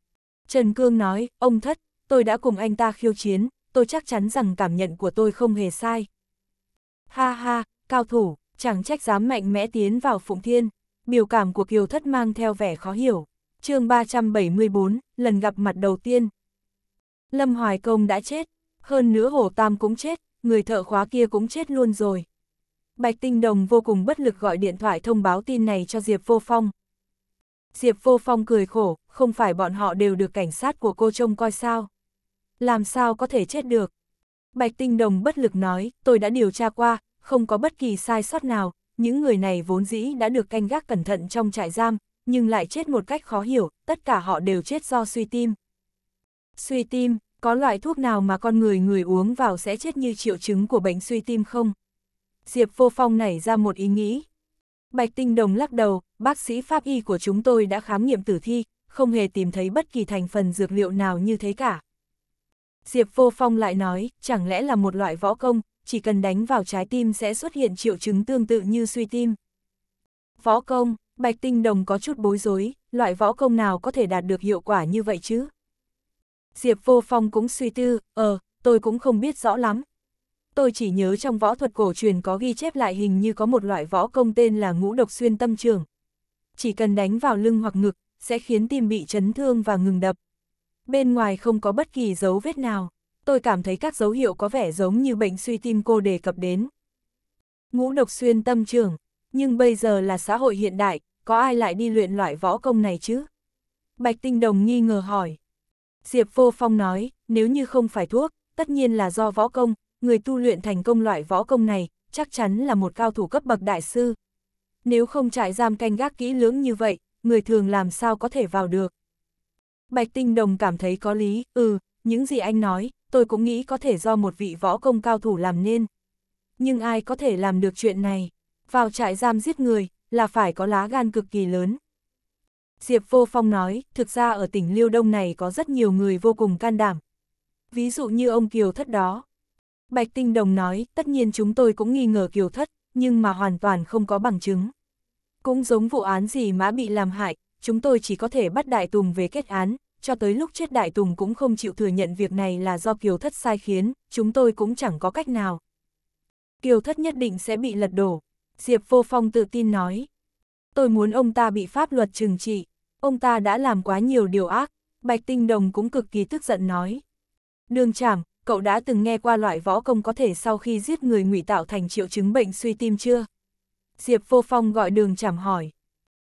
Trần Cương nói, ông thất, tôi đã cùng anh ta khiêu chiến, tôi chắc chắn rằng cảm nhận của tôi không hề sai. Ha ha, cao thủ, chẳng trách dám mạnh mẽ tiến vào Phụng Thiên, biểu cảm của Kiều Thất mang theo vẻ khó hiểu. chương 374, lần gặp mặt đầu tiên. Lâm Hoài Công đã chết, hơn nữa Hồ Tam cũng chết, người thợ khóa kia cũng chết luôn rồi. Bạch Tinh Đồng vô cùng bất lực gọi điện thoại thông báo tin này cho Diệp Vô Phong. Diệp Vô Phong cười khổ, không phải bọn họ đều được cảnh sát của cô trông coi sao. Làm sao có thể chết được? Bạch Tinh Đồng bất lực nói, tôi đã điều tra qua, không có bất kỳ sai sót nào, những người này vốn dĩ đã được canh gác cẩn thận trong trại giam, nhưng lại chết một cách khó hiểu, tất cả họ đều chết do suy tim. Suy tim, có loại thuốc nào mà con người người uống vào sẽ chết như triệu chứng của bệnh suy tim không? Diệp Vô Phong nảy ra một ý nghĩ. Bạch Tinh Đồng lắc đầu, bác sĩ pháp y của chúng tôi đã khám nghiệm tử thi, không hề tìm thấy bất kỳ thành phần dược liệu nào như thế cả. Diệp Vô Phong lại nói, chẳng lẽ là một loại võ công, chỉ cần đánh vào trái tim sẽ xuất hiện triệu chứng tương tự như suy tim. Võ công, Bạch Tinh Đồng có chút bối rối, loại võ công nào có thể đạt được hiệu quả như vậy chứ? Diệp Vô Phong cũng suy tư, ờ, tôi cũng không biết rõ lắm. Tôi chỉ nhớ trong võ thuật cổ truyền có ghi chép lại hình như có một loại võ công tên là ngũ độc xuyên tâm trường. Chỉ cần đánh vào lưng hoặc ngực, sẽ khiến tim bị chấn thương và ngừng đập. Bên ngoài không có bất kỳ dấu vết nào tôi cảm thấy các dấu hiệu có vẻ giống như bệnh suy tim cô đề cập đến. Ngũ độc xuyên tâm trường, nhưng bây giờ là xã hội hiện đại, có ai lại đi luyện loại võ công này chứ? Bạch Tinh Đồng nghi ngờ hỏi. Diệp Vô Phong nói, nếu như không phải thuốc, tất nhiên là do võ công, người tu luyện thành công loại võ công này, chắc chắn là một cao thủ cấp bậc đại sư. Nếu không trại giam canh gác kỹ lưỡng như vậy, người thường làm sao có thể vào được. Bạch Tinh Đồng cảm thấy có lý, ừ, những gì anh nói, tôi cũng nghĩ có thể do một vị võ công cao thủ làm nên. Nhưng ai có thể làm được chuyện này? Vào trại giam giết người, là phải có lá gan cực kỳ lớn. Diệp Vô Phong nói, thực ra ở tỉnh Liêu Đông này có rất nhiều người vô cùng can đảm. Ví dụ như ông Kiều Thất đó. Bạch Tinh Đồng nói, tất nhiên chúng tôi cũng nghi ngờ Kiều Thất, nhưng mà hoàn toàn không có bằng chứng. Cũng giống vụ án gì mã bị làm hại, chúng tôi chỉ có thể bắt đại tùng về kết án, cho tới lúc chết Đại Tùng cũng không chịu thừa nhận việc này là do Kiều Thất sai khiến, chúng tôi cũng chẳng có cách nào. Kiều Thất nhất định sẽ bị lật đổ. Diệp Vô Phong tự tin nói. Tôi muốn ông ta bị pháp luật trừng trị. Ông ta đã làm quá nhiều điều ác. Bạch Tinh Đồng cũng cực kỳ tức giận nói. Đường Trảm, cậu đã từng nghe qua loại võ công có thể sau khi giết người ngụy tạo thành triệu chứng bệnh suy tim chưa? Diệp Vô Phong gọi Đường Trảm hỏi.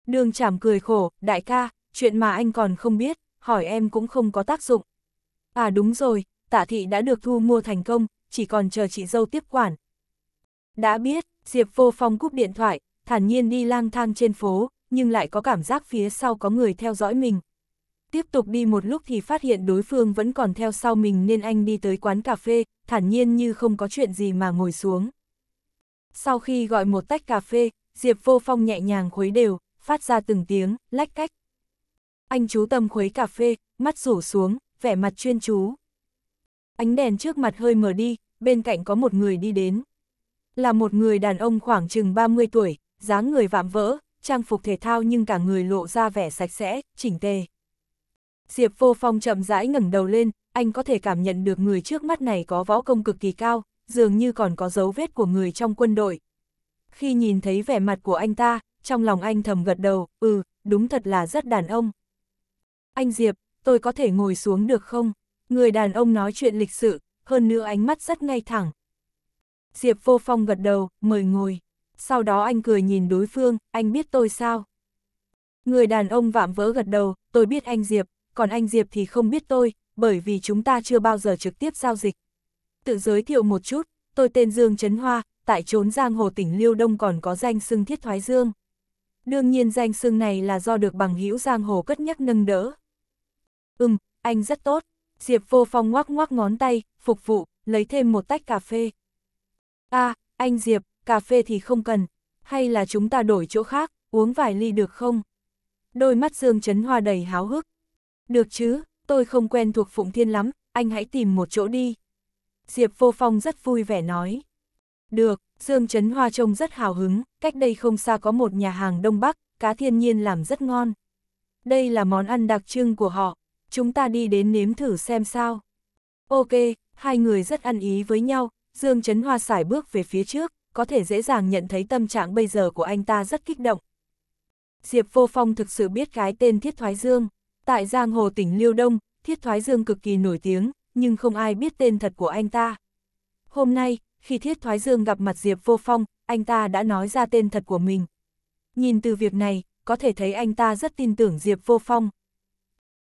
Đường Trảm cười khổ, đại ca, chuyện mà anh còn không biết, hỏi em cũng không có tác dụng. À đúng rồi, tạ thị đã được thu mua thành công, chỉ còn chờ chị dâu tiếp quản. Đã biết, Diệp vô phong cúp điện thoại, thản nhiên đi lang thang trên phố, nhưng lại có cảm giác phía sau có người theo dõi mình. Tiếp tục đi một lúc thì phát hiện đối phương vẫn còn theo sau mình nên anh đi tới quán cà phê, thản nhiên như không có chuyện gì mà ngồi xuống. Sau khi gọi một tách cà phê, Diệp vô phong nhẹ nhàng khuấy đều, phát ra từng tiếng, lách cách. Anh chú tâm khuấy cà phê, mắt rủ xuống, vẻ mặt chuyên chú. Ánh đèn trước mặt hơi mờ đi, bên cạnh có một người đi đến. Là một người đàn ông khoảng chừng 30 tuổi, dáng người vạm vỡ, trang phục thể thao nhưng cả người lộ ra vẻ sạch sẽ, chỉnh tề. Diệp Vô Phong chậm rãi ngẩng đầu lên, anh có thể cảm nhận được người trước mắt này có võ công cực kỳ cao, dường như còn có dấu vết của người trong quân đội. Khi nhìn thấy vẻ mặt của anh ta, trong lòng anh thầm gật đầu, ừ, đúng thật là rất đàn ông. Anh Diệp, tôi có thể ngồi xuống được không? Người đàn ông nói chuyện lịch sự, hơn nữa ánh mắt rất ngay thẳng. Diệp vô phong gật đầu, mời ngồi. Sau đó anh cười nhìn đối phương, anh biết tôi sao? Người đàn ông vạm vỡ gật đầu, tôi biết anh Diệp, còn anh Diệp thì không biết tôi, bởi vì chúng ta chưa bao giờ trực tiếp giao dịch. Tự giới thiệu một chút, tôi tên Dương Trấn Hoa, tại trốn giang hồ tỉnh Liêu Đông còn có danh xưng thiết thoái dương. Đương nhiên danh xưng này là do được bằng hữu giang hồ cất nhắc nâng đỡ. Ừm, anh rất tốt. Diệp vô phong ngoác ngoác ngón tay, phục vụ, lấy thêm một tách cà phê. à, anh Diệp, cà phê thì không cần. Hay là chúng ta đổi chỗ khác, uống vài ly được không? Đôi mắt Dương Trấn Hoa đầy háo hức. Được chứ, tôi không quen thuộc Phụng Thiên lắm, anh hãy tìm một chỗ đi. Diệp Vô Phong rất vui vẻ nói. Được, Dương Trấn Hoa trông rất hào hứng, cách đây không xa có một nhà hàng Đông Bắc, cá thiên nhiên làm rất ngon. Đây là món ăn đặc trưng của họ, chúng ta đi đến nếm thử xem sao. Ok, hai người rất ăn ý với nhau, Dương Trấn Hoa xài bước về phía trước, có thể dễ dàng nhận thấy tâm trạng bây giờ của anh ta rất kích động. Diệp Vô Phong thực sự biết cái tên Thiết Thoái Dương. Tại giang hồ tỉnh Liêu Đông, Thiết Thoái Dương cực kỳ nổi tiếng, nhưng không ai biết tên thật của anh ta. Hôm nay, khi Thiết Thoái Dương gặp mặt Diệp Vô Phong, anh ta đã nói ra tên thật của mình. Nhìn từ việc này, có thể thấy anh ta rất tin tưởng Diệp Vô Phong.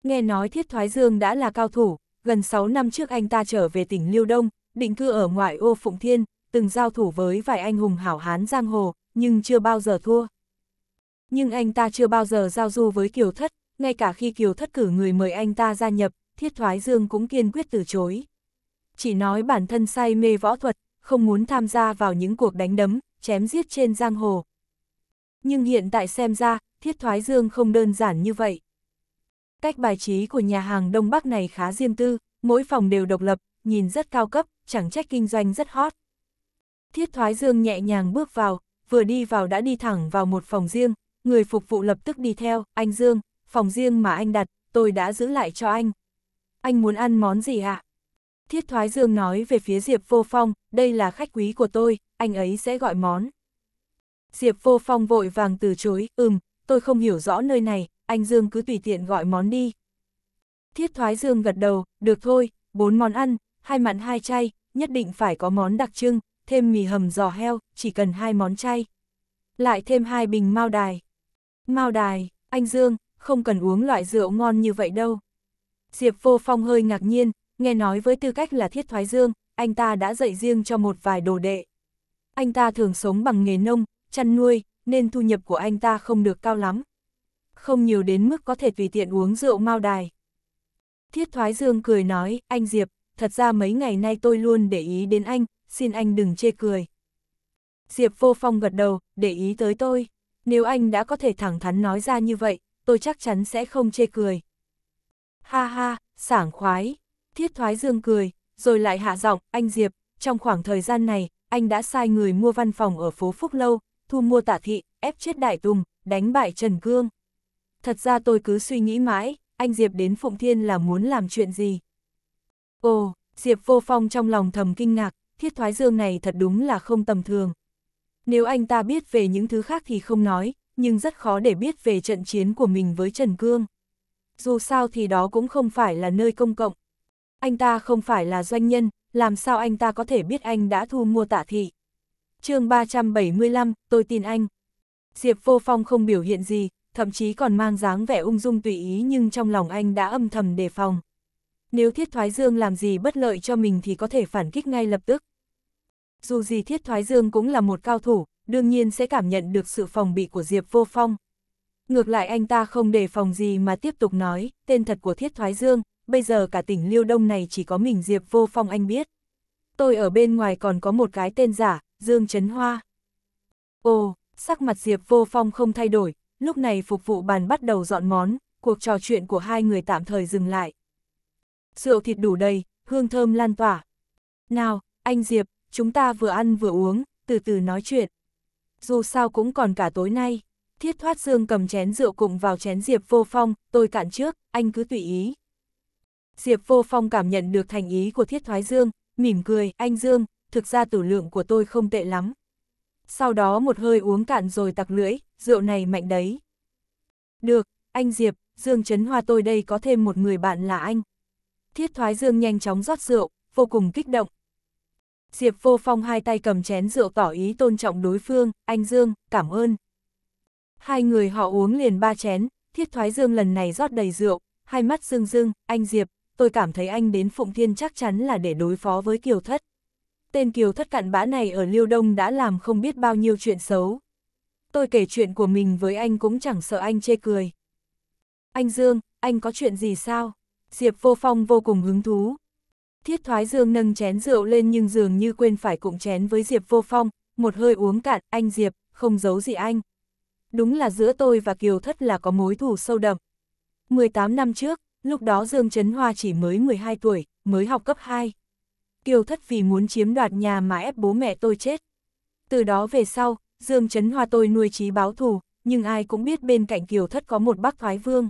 Nghe nói Thiết Thoái Dương đã là cao thủ, gần 6 năm trước anh ta trở về tỉnh Liêu Đông, định cư ở ngoại ô Phụng Thiên, từng giao thủ với vài anh hùng hảo hán giang hồ, nhưng chưa bao giờ thua. Nhưng anh ta chưa bao giờ giao du với Kiều Thất, ngay cả khi Kiều Thất cử người mời anh ta gia nhập, Thiết Thoái Dương cũng kiên quyết từ chối. Chỉ nói bản thân say mê võ thuật, không muốn tham gia vào những cuộc đánh đấm, chém giết trên giang hồ. Nhưng hiện tại xem ra, Thiết Thoái Dương không đơn giản như vậy. Cách bài trí của nhà hàng Đông Bắc này khá riêng tư, mỗi phòng đều độc lập, nhìn rất cao cấp, chẳng trách kinh doanh rất hot. Thiết Thoái Dương nhẹ nhàng bước vào, vừa đi vào đã đi thẳng vào một phòng riêng, người phục vụ lập tức đi theo, anh Dương, phòng riêng mà anh đặt, tôi đã giữ lại cho anh. Anh muốn ăn món gì ạ? Thiết Thoái Dương nói về phía Diệp Vô Phong, đây là khách quý của tôi, anh ấy sẽ gọi món. Diệp Vô Phong vội vàng từ chối, ừm, tôi không hiểu rõ nơi này, anh Dương cứ tùy tiện gọi món đi. Thiết thoái Dương gật đầu, được thôi, bốn món ăn, hai mặn hai chay, nhất định phải có món đặc trưng, thêm mì hầm giò heo, chỉ cần hai món chay. Lại thêm hai bình mao đài. Mao đài, anh Dương, không cần uống loại rượu ngon như vậy đâu. Diệp Vô Phong hơi ngạc nhiên, nghe nói với tư cách là thiết thoái dương, anh ta đã dạy riêng cho một vài đồ đệ. Anh ta thường sống bằng nghề nông, chăn nuôi, nên thu nhập của anh ta không được cao lắm không nhiều đến mức có thể tùy tiện uống rượu mao đài. Thiết Thoái Dương cười nói, anh Diệp, thật ra mấy ngày nay tôi luôn để ý đến anh, xin anh đừng chê cười. Diệp Vô Phong gật đầu, để ý tới tôi. Nếu anh đã có thể thẳng thắn nói ra như vậy, tôi chắc chắn sẽ không chê cười. Ha ha, sảng khoái. Thiết Thoái Dương cười, rồi lại hạ giọng, anh Diệp, trong khoảng thời gian này, anh đã sai người mua văn phòng ở phố Phúc Lâu, thu mua tạ thị, ép chết Đại Tùng, đánh bại Trần Cương thật ra tôi cứ suy nghĩ mãi, anh Diệp đến Phụng Thiên là muốn làm chuyện gì. Ồ, Diệp vô phong trong lòng thầm kinh ngạc, thiết thoái dương này thật đúng là không tầm thường. Nếu anh ta biết về những thứ khác thì không nói, nhưng rất khó để biết về trận chiến của mình với Trần Cương. Dù sao thì đó cũng không phải là nơi công cộng. Anh ta không phải là doanh nhân, làm sao anh ta có thể biết anh đã thu mua tạ thị. chương 375, tôi tin anh. Diệp Vô Phong không biểu hiện gì, thậm chí còn mang dáng vẻ ung dung tùy ý nhưng trong lòng anh đã âm thầm đề phòng. Nếu Thiết Thoái Dương làm gì bất lợi cho mình thì có thể phản kích ngay lập tức. Dù gì Thiết Thoái Dương cũng là một cao thủ, đương nhiên sẽ cảm nhận được sự phòng bị của Diệp Vô Phong. Ngược lại anh ta không đề phòng gì mà tiếp tục nói, tên thật của Thiết Thoái Dương, bây giờ cả tỉnh Liêu Đông này chỉ có mình Diệp Vô Phong anh biết. Tôi ở bên ngoài còn có một cái tên giả, Dương Trấn Hoa. Ồ, sắc mặt Diệp Vô Phong không thay đổi, lúc này phục vụ bàn bắt đầu dọn món, cuộc trò chuyện của hai người tạm thời dừng lại. Rượu thịt đủ đầy, hương thơm lan tỏa. Nào, anh Diệp, chúng ta vừa ăn vừa uống, từ từ nói chuyện. Dù sao cũng còn cả tối nay, thiết thoát dương cầm chén rượu cùng vào chén Diệp vô phong, tôi cạn trước, anh cứ tùy ý. Diệp vô phong cảm nhận được thành ý của thiết thoái dương, mỉm cười, anh Dương, thực ra tử lượng của tôi không tệ lắm sau đó một hơi uống cạn rồi tặc lưỡi, rượu này mạnh đấy. Được, anh Diệp, Dương Trấn Hoa tôi đây có thêm một người bạn là anh. Thiết thoái Dương nhanh chóng rót rượu, vô cùng kích động. Diệp vô phong hai tay cầm chén rượu tỏ ý tôn trọng đối phương, anh Dương, cảm ơn. Hai người họ uống liền ba chén, thiết thoái Dương lần này rót đầy rượu, hai mắt dương dương, anh Diệp, tôi cảm thấy anh đến Phụng Thiên chắc chắn là để đối phó với Kiều Thất tên kiều thất cặn bã này ở Liêu Đông đã làm không biết bao nhiêu chuyện xấu. Tôi kể chuyện của mình với anh cũng chẳng sợ anh chê cười. Anh Dương, anh có chuyện gì sao? Diệp Vô Phong vô cùng hứng thú. Thiết Thoái Dương nâng chén rượu lên nhưng dường như quên phải cụng chén với Diệp Vô Phong, một hơi uống cạn, anh Diệp, không giấu gì anh. Đúng là giữa tôi và Kiều Thất là có mối thù sâu đậm. 18 năm trước, lúc đó Dương Trấn Hoa chỉ mới 12 tuổi, mới học cấp 2. Kiều Thất vì muốn chiếm đoạt nhà mà ép bố mẹ tôi chết. Từ đó về sau, Dương Trấn Hoa tôi nuôi trí báo thù, nhưng ai cũng biết bên cạnh Kiều Thất có một bác thoái vương.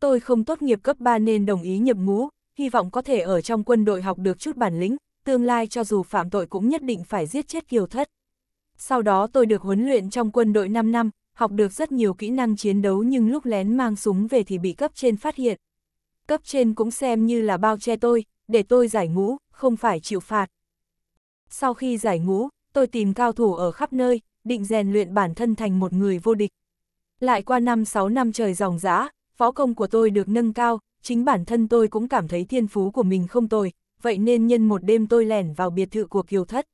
Tôi không tốt nghiệp cấp 3 nên đồng ý nhập ngũ, hy vọng có thể ở trong quân đội học được chút bản lĩnh, tương lai cho dù phạm tội cũng nhất định phải giết chết Kiều Thất. Sau đó tôi được huấn luyện trong quân đội 5 năm, học được rất nhiều kỹ năng chiến đấu nhưng lúc lén mang súng về thì bị cấp trên phát hiện. Cấp trên cũng xem như là bao che tôi, để tôi giải ngũ, không phải chịu phạt. Sau khi giải ngũ, tôi tìm cao thủ ở khắp nơi, định rèn luyện bản thân thành một người vô địch. Lại qua 5-6 năm trời dòng dã, võ công của tôi được nâng cao, chính bản thân tôi cũng cảm thấy thiên phú của mình không tồi, vậy nên nhân một đêm tôi lẻn vào biệt thự của Kiều Thất.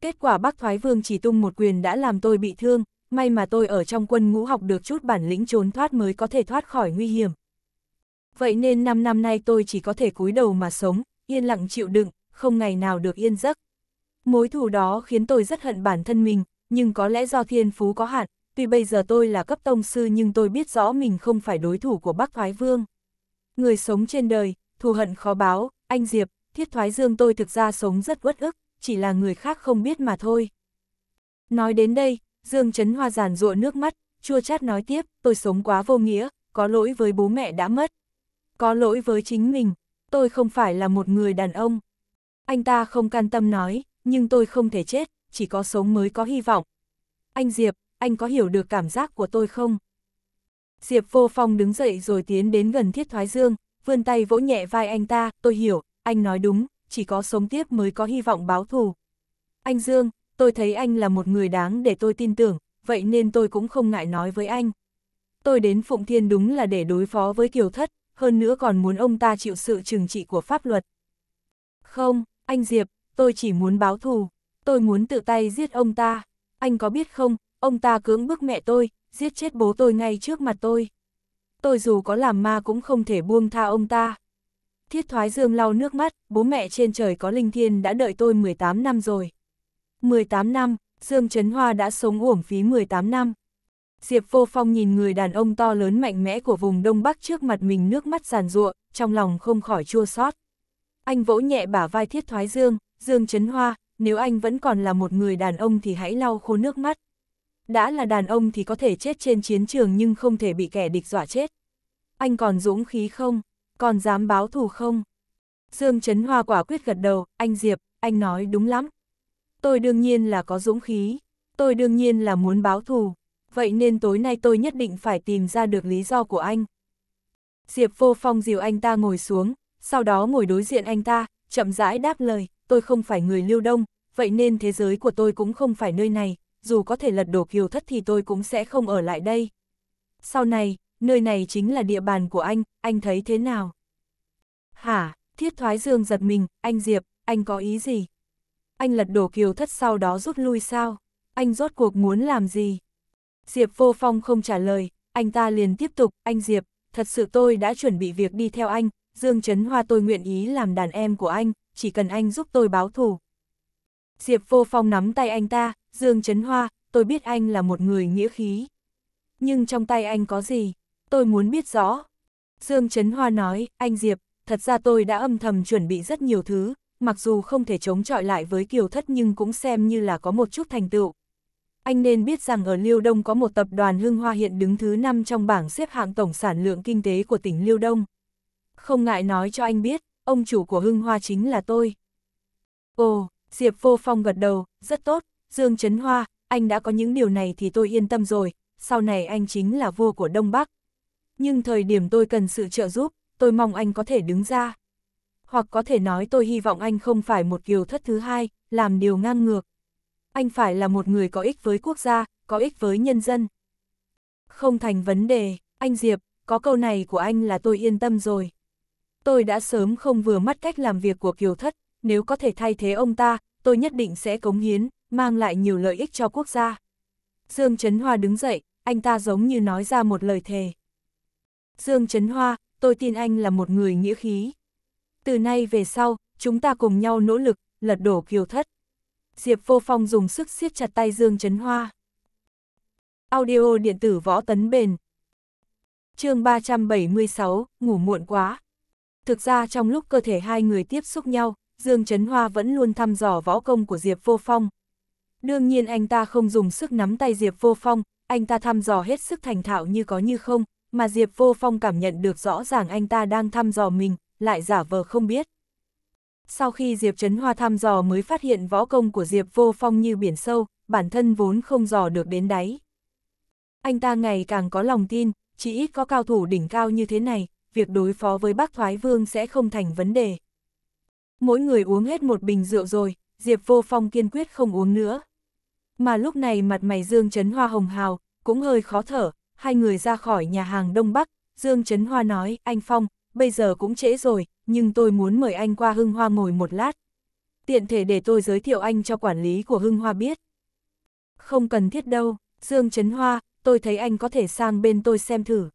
Kết quả bác Thoái Vương chỉ tung một quyền đã làm tôi bị thương, may mà tôi ở trong quân ngũ học được chút bản lĩnh trốn thoát mới có thể thoát khỏi nguy hiểm. Vậy nên năm năm nay tôi chỉ có thể cúi đầu mà sống, yên lặng chịu đựng, không ngày nào được yên giấc. Mối thù đó khiến tôi rất hận bản thân mình, nhưng có lẽ do thiên phú có hạn, tuy bây giờ tôi là cấp tông sư nhưng tôi biết rõ mình không phải đối thủ của bác Thoái Vương. Người sống trên đời, thù hận khó báo, anh Diệp, thiết Thoái Dương tôi thực ra sống rất uất ức, chỉ là người khác không biết mà thôi. Nói đến đây, Dương Trấn Hoa giàn rụa nước mắt, chua chát nói tiếp, tôi sống quá vô nghĩa, có lỗi với bố mẹ đã mất, có lỗi với chính mình, tôi không phải là một người đàn ông. Anh ta không can tâm nói, nhưng tôi không thể chết, chỉ có sống mới có hy vọng. Anh Diệp, anh có hiểu được cảm giác của tôi không? Diệp vô phong đứng dậy rồi tiến đến gần thiết thoái dương, vươn tay vỗ nhẹ vai anh ta, tôi hiểu, anh nói đúng, chỉ có sống tiếp mới có hy vọng báo thù. Anh Dương, tôi thấy anh là một người đáng để tôi tin tưởng, vậy nên tôi cũng không ngại nói với anh. Tôi đến Phụng Thiên đúng là để đối phó với Kiều Thất, hơn nữa còn muốn ông ta chịu sự trừng trị của pháp luật. Không, anh Diệp, tôi chỉ muốn báo thù, tôi muốn tự tay giết ông ta. Anh có biết không, ông ta cưỡng bức mẹ tôi, giết chết bố tôi ngay trước mặt tôi. Tôi dù có làm ma cũng không thể buông tha ông ta. Thiết thoái dương lau nước mắt, bố mẹ trên trời có linh thiên đã đợi tôi 18 năm rồi. 18 năm, Dương Trấn Hoa đã sống uổng phí 18 năm. Diệp Vô Phong nhìn người đàn ông to lớn mạnh mẽ của vùng Đông Bắc trước mặt mình nước mắt giàn giụa, trong lòng không khỏi chua xót. Anh vỗ nhẹ bả vai Thiết Thoái Dương, Dương Chấn Hoa, nếu anh vẫn còn là một người đàn ông thì hãy lau khô nước mắt. Đã là đàn ông thì có thể chết trên chiến trường nhưng không thể bị kẻ địch dọa chết. Anh còn dũng khí không? Còn dám báo thù không? Dương Chấn Hoa quả quyết gật đầu, anh Diệp, anh nói đúng lắm. Tôi đương nhiên là có dũng khí, tôi đương nhiên là muốn báo thù vậy nên tối nay tôi nhất định phải tìm ra được lý do của anh. Diệp vô phong dìu anh ta ngồi xuống, sau đó ngồi đối diện anh ta, chậm rãi đáp lời, tôi không phải người lưu đông, vậy nên thế giới của tôi cũng không phải nơi này, dù có thể lật đổ kiều thất thì tôi cũng sẽ không ở lại đây. Sau này, nơi này chính là địa bàn của anh, anh thấy thế nào? Hả, thiết thoái dương giật mình, anh Diệp, anh có ý gì? Anh lật đổ kiều thất sau đó rút lui sao? Anh rốt cuộc muốn làm gì? Diệp Vô Phong không trả lời, anh ta liền tiếp tục, anh Diệp, thật sự tôi đã chuẩn bị việc đi theo anh, Dương Trấn Hoa tôi nguyện ý làm đàn em của anh, chỉ cần anh giúp tôi báo thù. Diệp Vô Phong nắm tay anh ta, Dương Trấn Hoa, tôi biết anh là một người nghĩa khí. Nhưng trong tay anh có gì? Tôi muốn biết rõ. Dương Trấn Hoa nói, anh Diệp, thật ra tôi đã âm thầm chuẩn bị rất nhiều thứ, mặc dù không thể chống chọi lại với kiều thất nhưng cũng xem như là có một chút thành tựu, anh nên biết rằng ở Liêu Đông có một tập đoàn hưng hoa hiện đứng thứ 5 trong bảng xếp hạng tổng sản lượng kinh tế của tỉnh Liêu Đông. Không ngại nói cho anh biết, ông chủ của hưng hoa chính là tôi. Ồ, Diệp Vô Phong gật đầu, rất tốt, Dương Trấn Hoa, anh đã có những điều này thì tôi yên tâm rồi, sau này anh chính là vua của Đông Bắc. Nhưng thời điểm tôi cần sự trợ giúp, tôi mong anh có thể đứng ra. Hoặc có thể nói tôi hy vọng anh không phải một kiều thất thứ hai, làm điều ngang ngược anh phải là một người có ích với quốc gia, có ích với nhân dân. Không thành vấn đề, anh Diệp, có câu này của anh là tôi yên tâm rồi. Tôi đã sớm không vừa mắt cách làm việc của Kiều Thất, nếu có thể thay thế ông ta, tôi nhất định sẽ cống hiến, mang lại nhiều lợi ích cho quốc gia. Dương Trấn Hoa đứng dậy, anh ta giống như nói ra một lời thề. Dương Trấn Hoa, tôi tin anh là một người nghĩa khí. Từ nay về sau, chúng ta cùng nhau nỗ lực, lật đổ Kiều Thất. Diệp Vô Phong dùng sức siết chặt tay Dương Trấn Hoa. Audio điện tử võ tấn bền. chương 376, ngủ muộn quá. Thực ra trong lúc cơ thể hai người tiếp xúc nhau, Dương Trấn Hoa vẫn luôn thăm dò võ công của Diệp Vô Phong. Đương nhiên anh ta không dùng sức nắm tay Diệp Vô Phong, anh ta thăm dò hết sức thành thạo như có như không, mà Diệp Vô Phong cảm nhận được rõ ràng anh ta đang thăm dò mình, lại giả vờ không biết. Sau khi Diệp Trấn Hoa thăm dò mới phát hiện võ công của Diệp vô phong như biển sâu, bản thân vốn không dò được đến đáy. Anh ta ngày càng có lòng tin, chỉ ít có cao thủ đỉnh cao như thế này, việc đối phó với bác Thoái Vương sẽ không thành vấn đề. Mỗi người uống hết một bình rượu rồi, Diệp vô phong kiên quyết không uống nữa. Mà lúc này mặt mày Dương Trấn Hoa hồng hào, cũng hơi khó thở, hai người ra khỏi nhà hàng Đông Bắc, Dương Trấn Hoa nói, anh Phong, bây giờ cũng trễ rồi, nhưng tôi muốn mời anh qua Hưng Hoa ngồi một lát. Tiện thể để tôi giới thiệu anh cho quản lý của Hưng Hoa biết. Không cần thiết đâu, Dương Trấn Hoa, tôi thấy anh có thể sang bên tôi xem thử.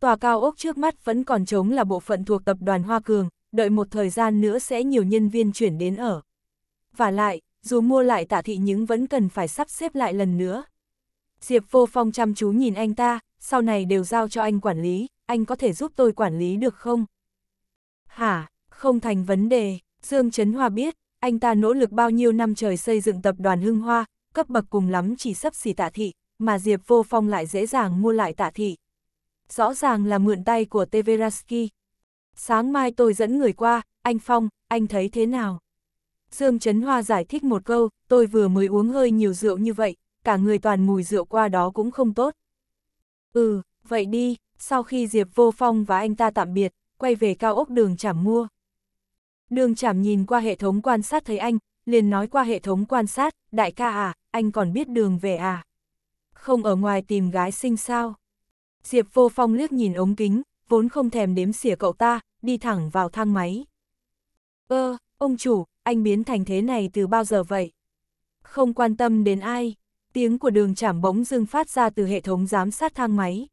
Tòa cao ốc trước mắt vẫn còn trống là bộ phận thuộc tập đoàn Hoa Cường, đợi một thời gian nữa sẽ nhiều nhân viên chuyển đến ở. Và lại, dù mua lại tạ thị những vẫn cần phải sắp xếp lại lần nữa. Diệp vô phong chăm chú nhìn anh ta, sau này đều giao cho anh quản lý, anh có thể giúp tôi quản lý được không? Hả, không thành vấn đề, Dương Trấn Hoa biết, anh ta nỗ lực bao nhiêu năm trời xây dựng tập đoàn Hưng Hoa, cấp bậc cùng lắm chỉ sắp xỉ tạ thị, mà Diệp Vô Phong lại dễ dàng mua lại tạ thị. Rõ ràng là mượn tay của Teveraski. Sáng mai tôi dẫn người qua, anh Phong, anh thấy thế nào? Dương Trấn Hoa giải thích một câu, tôi vừa mới uống hơi nhiều rượu như vậy, cả người toàn mùi rượu qua đó cũng không tốt. Ừ, vậy đi, sau khi Diệp Vô Phong và anh ta tạm biệt, quay về cao ốc đường chảm mua. Đường chảm nhìn qua hệ thống quan sát thấy anh, liền nói qua hệ thống quan sát, đại ca à, anh còn biết đường về à? Không ở ngoài tìm gái xinh sao? Diệp Vô Phong liếc nhìn ống kính, vốn không thèm đếm xỉa cậu ta, đi thẳng vào thang máy. Ơ, ông chủ, anh biến thành thế này từ bao giờ vậy? Không quan tâm đến ai, tiếng của đường chảm bỗng dưng phát ra từ hệ thống giám sát thang máy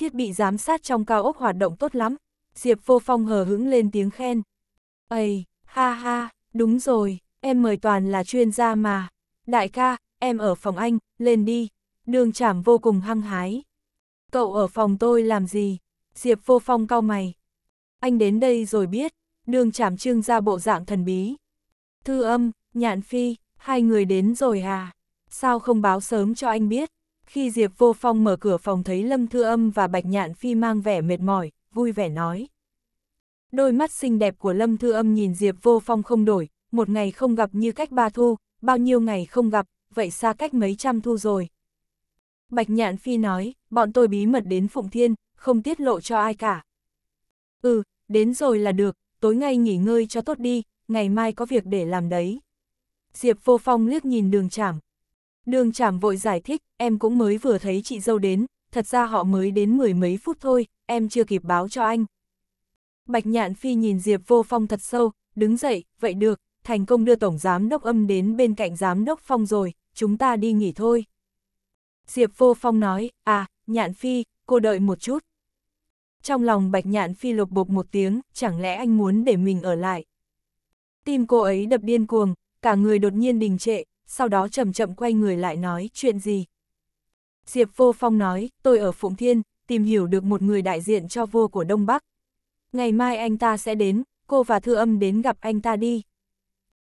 thiết bị giám sát trong cao ốc hoạt động tốt lắm. Diệp Vô Phong hờ hững lên tiếng khen. Ây, ha ha, đúng rồi, em mời toàn là chuyên gia mà. Đại ca, em ở phòng anh, lên đi. Đường chảm vô cùng hăng hái. Cậu ở phòng tôi làm gì? Diệp Vô Phong cau mày. Anh đến đây rồi biết, đường chảm trưng ra bộ dạng thần bí. Thư âm, nhạn phi, hai người đến rồi à? Sao không báo sớm cho anh biết? Khi Diệp Vô Phong mở cửa phòng thấy Lâm Thư Âm và Bạch Nhạn Phi mang vẻ mệt mỏi, vui vẻ nói. Đôi mắt xinh đẹp của Lâm Thư Âm nhìn Diệp Vô Phong không đổi, một ngày không gặp như cách ba thu, bao nhiêu ngày không gặp, vậy xa cách mấy trăm thu rồi. Bạch Nhạn Phi nói, bọn tôi bí mật đến Phụng Thiên, không tiết lộ cho ai cả. Ừ, đến rồi là được, tối ngay nghỉ ngơi cho tốt đi, ngày mai có việc để làm đấy. Diệp Vô Phong liếc nhìn đường trảm, Đường chảm vội giải thích, em cũng mới vừa thấy chị dâu đến, thật ra họ mới đến mười mấy phút thôi, em chưa kịp báo cho anh. Bạch Nhạn Phi nhìn Diệp Vô Phong thật sâu, đứng dậy, vậy được, thành công đưa Tổng Giám Đốc Âm đến bên cạnh Giám Đốc Phong rồi, chúng ta đi nghỉ thôi. Diệp Vô Phong nói, à, Nhạn Phi, cô đợi một chút. Trong lòng Bạch Nhạn Phi lục bột một tiếng, chẳng lẽ anh muốn để mình ở lại. Tim cô ấy đập điên cuồng, cả người đột nhiên đình trệ, sau đó chậm chậm quay người lại nói chuyện gì. Diệp Vô Phong nói, tôi ở Phụng Thiên, tìm hiểu được một người đại diện cho vua của Đông Bắc. Ngày mai anh ta sẽ đến, cô và Thư Âm đến gặp anh ta đi.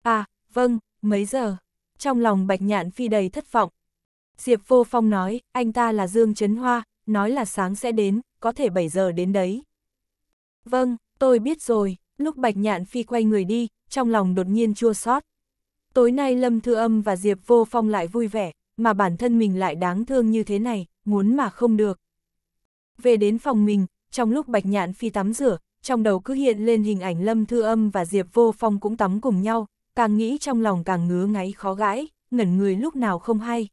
À, vâng, mấy giờ? Trong lòng Bạch Nhạn Phi đầy thất vọng. Diệp Vô Phong nói, anh ta là Dương Trấn Hoa, nói là sáng sẽ đến, có thể 7 giờ đến đấy. Vâng, tôi biết rồi, lúc Bạch Nhạn Phi quay người đi, trong lòng đột nhiên chua xót. Tối nay Lâm Thư Âm và Diệp Vô Phong lại vui vẻ, mà bản thân mình lại đáng thương như thế này, muốn mà không được. Về đến phòng mình, trong lúc Bạch Nhạn Phi tắm rửa, trong đầu cứ hiện lên hình ảnh Lâm Thư Âm và Diệp Vô Phong cũng tắm cùng nhau, càng nghĩ trong lòng càng ngứa ngáy khó gãi, ngẩn người lúc nào không hay.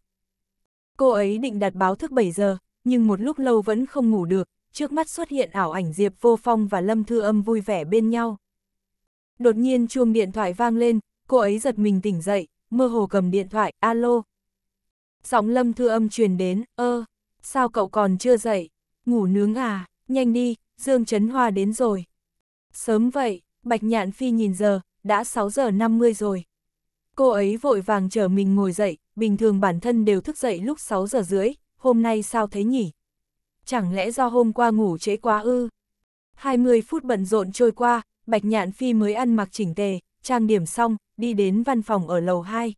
Cô ấy định đặt báo thức 7 giờ, nhưng một lúc lâu vẫn không ngủ được, trước mắt xuất hiện ảo ảnh Diệp Vô Phong và Lâm Thư Âm vui vẻ bên nhau. Đột nhiên chuông điện thoại vang lên, cô ấy giật mình tỉnh dậy, mơ hồ cầm điện thoại, alo. Giọng lâm thư âm truyền đến, ơ, sao cậu còn chưa dậy, ngủ nướng à, nhanh đi, Dương Trấn Hoa đến rồi. Sớm vậy, Bạch Nhạn Phi nhìn giờ, đã 6 giờ 50 rồi. Cô ấy vội vàng chở mình ngồi dậy, bình thường bản thân đều thức dậy lúc 6 giờ rưỡi, hôm nay sao thế nhỉ? Chẳng lẽ do hôm qua ngủ trễ quá ư? 20 phút bận rộn trôi qua, Bạch Nhạn Phi mới ăn mặc chỉnh tề, trang điểm xong, đi đến văn phòng ở lầu 2.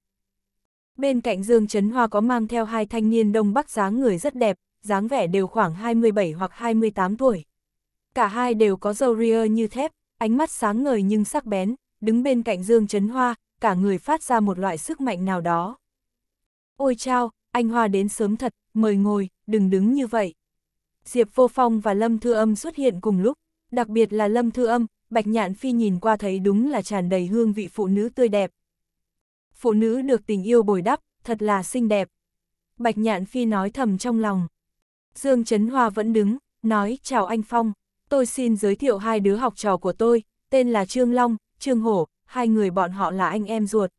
Bên cạnh Dương Trấn Hoa có mang theo hai thanh niên đông bắc dáng người rất đẹp, dáng vẻ đều khoảng 27 hoặc 28 tuổi. Cả hai đều có dầu ria như thép, ánh mắt sáng ngời nhưng sắc bén, đứng bên cạnh Dương Trấn Hoa, cả người phát ra một loại sức mạnh nào đó. Ôi chao, anh Hoa đến sớm thật, mời ngồi, đừng đứng như vậy. Diệp Vô Phong và Lâm Thư Âm xuất hiện cùng lúc, đặc biệt là Lâm Thư Âm, Bạch Nhạn Phi nhìn qua thấy đúng là tràn đầy hương vị phụ nữ tươi đẹp. Phụ nữ được tình yêu bồi đắp, thật là xinh đẹp. Bạch Nhạn Phi nói thầm trong lòng. Dương Trấn Hoa vẫn đứng, nói chào anh Phong, tôi xin giới thiệu hai đứa học trò của tôi, tên là Trương Long, Trương Hổ, hai người bọn họ là anh em ruột.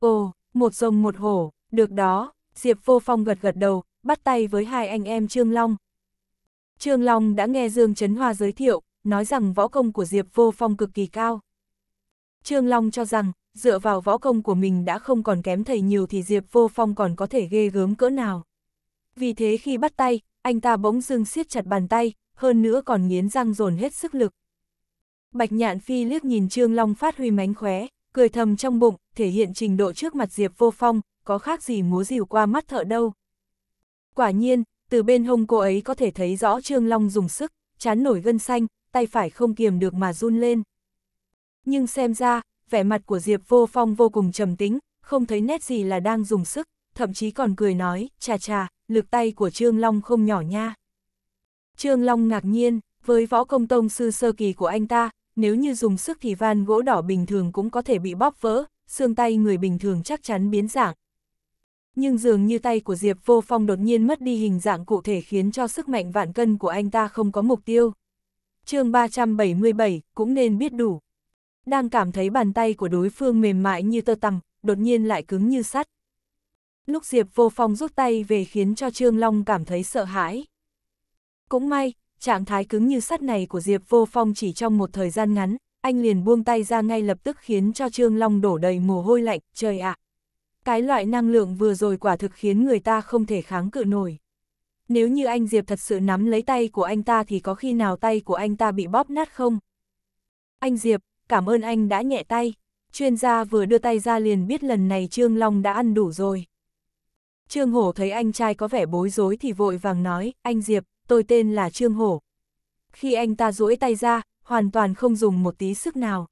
Ồ, một rồng một hổ, được đó, Diệp Vô Phong gật gật đầu, bắt tay với hai anh em Trương Long. Trương Long đã nghe Dương Trấn Hoa giới thiệu, nói rằng võ công của Diệp Vô Phong cực kỳ cao. Trương Long cho rằng, dựa vào võ công của mình đã không còn kém thầy nhiều thì Diệp Vô Phong còn có thể ghê gớm cỡ nào. Vì thế khi bắt tay, anh ta bỗng dưng siết chặt bàn tay, hơn nữa còn nghiến răng dồn hết sức lực. Bạch Nhạn Phi liếc nhìn Trương Long phát huy mánh khóe, cười thầm trong bụng, thể hiện trình độ trước mặt Diệp Vô Phong, có khác gì múa rìu qua mắt thợ đâu. Quả nhiên, từ bên hông cô ấy có thể thấy rõ Trương Long dùng sức, chán nổi gân xanh, tay phải không kiềm được mà run lên. Nhưng xem ra, vẻ mặt của Diệp Vô Phong vô cùng trầm tính, không thấy nét gì là đang dùng sức, thậm chí còn cười nói, chà chà, lực tay của Trương Long không nhỏ nha. Trương Long ngạc nhiên, với võ công tông sư sơ kỳ của anh ta, nếu như dùng sức thì van gỗ đỏ bình thường cũng có thể bị bóp vỡ, xương tay người bình thường chắc chắn biến dạng. Nhưng dường như tay của Diệp Vô Phong đột nhiên mất đi hình dạng cụ thể khiến cho sức mạnh vạn cân của anh ta không có mục tiêu chương 377, cũng nên biết đủ. Đang cảm thấy bàn tay của đối phương mềm mại như tơ tằm, đột nhiên lại cứng như sắt. Lúc Diệp Vô Phong rút tay về khiến cho Trương Long cảm thấy sợ hãi. Cũng may, trạng thái cứng như sắt này của Diệp Vô Phong chỉ trong một thời gian ngắn, anh liền buông tay ra ngay lập tức khiến cho Trương Long đổ đầy mồ hôi lạnh, trời ạ. À. Cái loại năng lượng vừa rồi quả thực khiến người ta không thể kháng cự nổi nếu như anh Diệp thật sự nắm lấy tay của anh ta thì có khi nào tay của anh ta bị bóp nát không? Anh Diệp, cảm ơn anh đã nhẹ tay. Chuyên gia vừa đưa tay ra liền biết lần này Trương Long đã ăn đủ rồi. Trương Hổ thấy anh trai có vẻ bối rối thì vội vàng nói, anh Diệp, tôi tên là Trương Hổ. Khi anh ta duỗi tay ra, hoàn toàn không dùng một tí sức nào.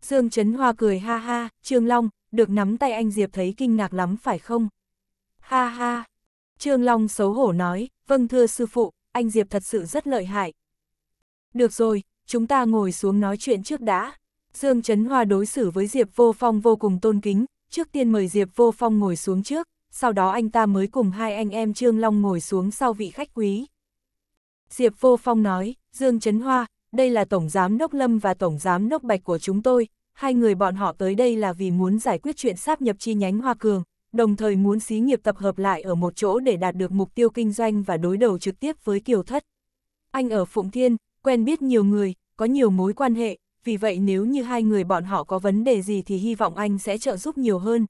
Dương Trấn Hoa cười ha ha, Trương Long, được nắm tay anh Diệp thấy kinh ngạc lắm phải không? Ha ha, Trương Long xấu hổ nói, vâng thưa sư phụ, anh Diệp thật sự rất lợi hại. Được rồi, chúng ta ngồi xuống nói chuyện trước đã. Dương Trấn Hoa đối xử với Diệp Vô Phong vô cùng tôn kính, trước tiên mời Diệp Vô Phong ngồi xuống trước, sau đó anh ta mới cùng hai anh em Trương Long ngồi xuống sau vị khách quý. Diệp Vô Phong nói, Dương Trấn Hoa, đây là Tổng Giám Đốc Lâm và Tổng Giám Đốc Bạch của chúng tôi, hai người bọn họ tới đây là vì muốn giải quyết chuyện sáp nhập chi nhánh Hoa Cường, đồng thời muốn xí nghiệp tập hợp lại ở một chỗ để đạt được mục tiêu kinh doanh và đối đầu trực tiếp với Kiều Thất. Anh ở Phụng Thiên, quen biết nhiều người, có nhiều mối quan hệ, vì vậy nếu như hai người bọn họ có vấn đề gì thì hy vọng anh sẽ trợ giúp nhiều hơn.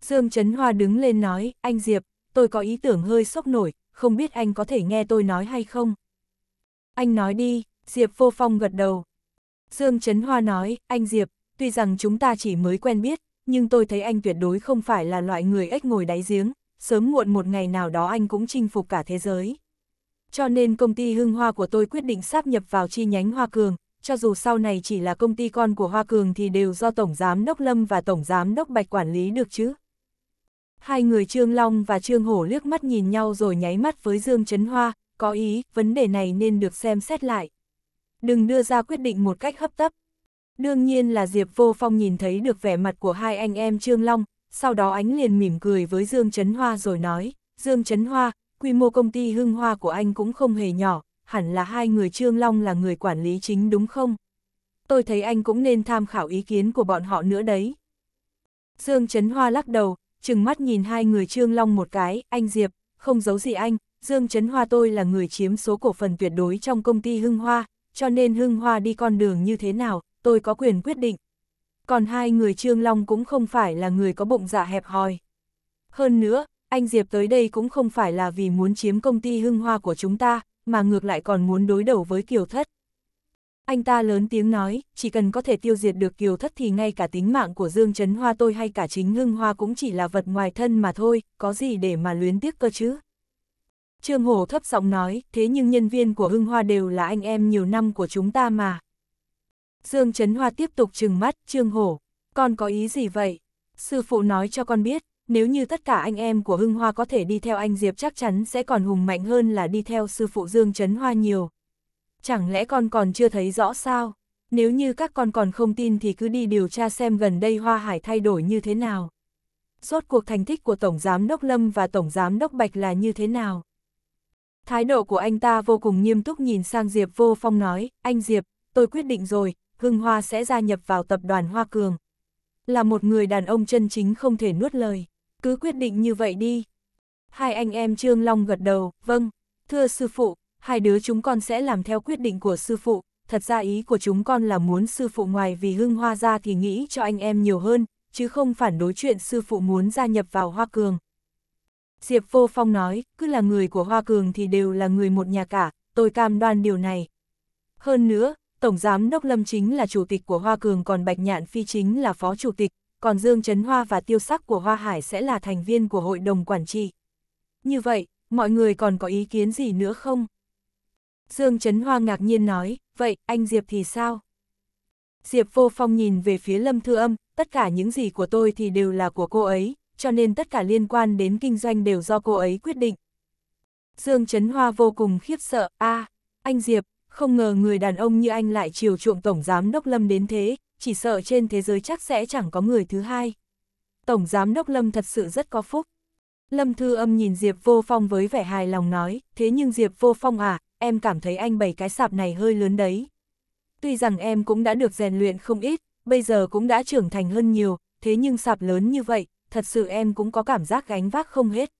Dương Trấn Hoa đứng lên nói, anh Diệp, tôi có ý tưởng hơi sốc nổi, không biết anh có thể nghe tôi nói hay không? Anh nói đi, Diệp Vô Phong gật đầu. Dương Trấn Hoa nói, anh Diệp, tuy rằng chúng ta chỉ mới quen biết, nhưng tôi thấy anh tuyệt đối không phải là loại người ếch ngồi đáy giếng, sớm muộn một ngày nào đó anh cũng chinh phục cả thế giới. Cho nên công ty Hưng Hoa của tôi quyết định sáp nhập vào chi nhánh Hoa Cường, cho dù sau này chỉ là công ty con của Hoa Cường thì đều do Tổng Giám Đốc Lâm và Tổng Giám Đốc Bạch quản lý được chứ. Hai người Trương Long và Trương Hổ liếc mắt nhìn nhau rồi nháy mắt với Dương Trấn Hoa, có ý, vấn đề này nên được xem xét lại. Đừng đưa ra quyết định một cách hấp tấp. Đương nhiên là Diệp Vô Phong nhìn thấy được vẻ mặt của hai anh em Trương Long, sau đó ánh liền mỉm cười với Dương Trấn Hoa rồi nói, Dương Trấn Hoa, quy mô công ty hưng hoa của anh cũng không hề nhỏ, hẳn là hai người Trương Long là người quản lý chính đúng không? Tôi thấy anh cũng nên tham khảo ý kiến của bọn họ nữa đấy. Dương Trấn Hoa lắc đầu, chừng mắt nhìn hai người Trương Long một cái, anh Diệp, không giấu gì anh, Dương Trấn Hoa tôi là người chiếm số cổ phần tuyệt đối trong công ty Hưng Hoa, cho nên Hưng Hoa đi con đường như thế nào, tôi có quyền quyết định. Còn hai người Trương Long cũng không phải là người có bụng dạ hẹp hòi. Hơn nữa, anh Diệp tới đây cũng không phải là vì muốn chiếm công ty hưng hoa của chúng ta, mà ngược lại còn muốn đối đầu với Kiều Thất. Anh ta lớn tiếng nói, chỉ cần có thể tiêu diệt được Kiều Thất thì ngay cả tính mạng của Dương Trấn Hoa tôi hay cả chính Hưng Hoa cũng chỉ là vật ngoài thân mà thôi, có gì để mà luyến tiếc cơ chứ. Trương Hổ thấp giọng nói, thế nhưng nhân viên của Hưng Hoa đều là anh em nhiều năm của chúng ta mà, Dương Trấn Hoa tiếp tục trừng mắt, Trương Hổ, con có ý gì vậy? Sư phụ nói cho con biết, nếu như tất cả anh em của Hưng Hoa có thể đi theo anh Diệp chắc chắn sẽ còn hùng mạnh hơn là đi theo sư phụ Dương Trấn Hoa nhiều. Chẳng lẽ con còn chưa thấy rõ sao? Nếu như các con còn không tin thì cứ đi điều tra xem gần đây Hoa Hải thay đổi như thế nào. Rốt cuộc thành tích của Tổng Giám Đốc Lâm và Tổng Giám Đốc Bạch là như thế nào? Thái độ của anh ta vô cùng nghiêm túc nhìn sang Diệp Vô Phong nói, anh Diệp, tôi quyết định rồi, Hưng Hoa sẽ gia nhập vào tập đoàn Hoa Cường. Là một người đàn ông chân chính không thể nuốt lời, cứ quyết định như vậy đi. Hai anh em Trương Long gật đầu, vâng, thưa sư phụ, hai đứa chúng con sẽ làm theo quyết định của sư phụ. Thật ra ý của chúng con là muốn sư phụ ngoài vì hưng hoa ra thì nghĩ cho anh em nhiều hơn, chứ không phản đối chuyện sư phụ muốn gia nhập vào Hoa Cường. Diệp Vô Phong nói, cứ là người của Hoa Cường thì đều là người một nhà cả, tôi cam đoan điều này. Hơn nữa, Tổng Giám Đốc Lâm chính là chủ tịch của Hoa Cường còn Bạch Nhạn Phi chính là phó chủ tịch, còn Dương Trấn Hoa và Tiêu Sắc của Hoa Hải sẽ là thành viên của hội đồng quản trị. Như vậy, mọi người còn có ý kiến gì nữa không? Dương Trấn Hoa ngạc nhiên nói, vậy anh Diệp thì sao? Diệp vô phong nhìn về phía Lâm Thư Âm, tất cả những gì của tôi thì đều là của cô ấy, cho nên tất cả liên quan đến kinh doanh đều do cô ấy quyết định. Dương Trấn Hoa vô cùng khiếp sợ, a à, anh Diệp, không ngờ người đàn ông như anh lại chiều chuộng Tổng Giám Đốc Lâm đến thế, chỉ sợ trên thế giới chắc sẽ chẳng có người thứ hai. Tổng Giám Đốc Lâm thật sự rất có phúc. Lâm Thư Âm nhìn Diệp Vô Phong với vẻ hài lòng nói, thế nhưng Diệp Vô Phong à, em cảm thấy anh bày cái sạp này hơi lớn đấy. Tuy rằng em cũng đã được rèn luyện không ít, bây giờ cũng đã trưởng thành hơn nhiều, thế nhưng sạp lớn như vậy, thật sự em cũng có cảm giác gánh vác không hết.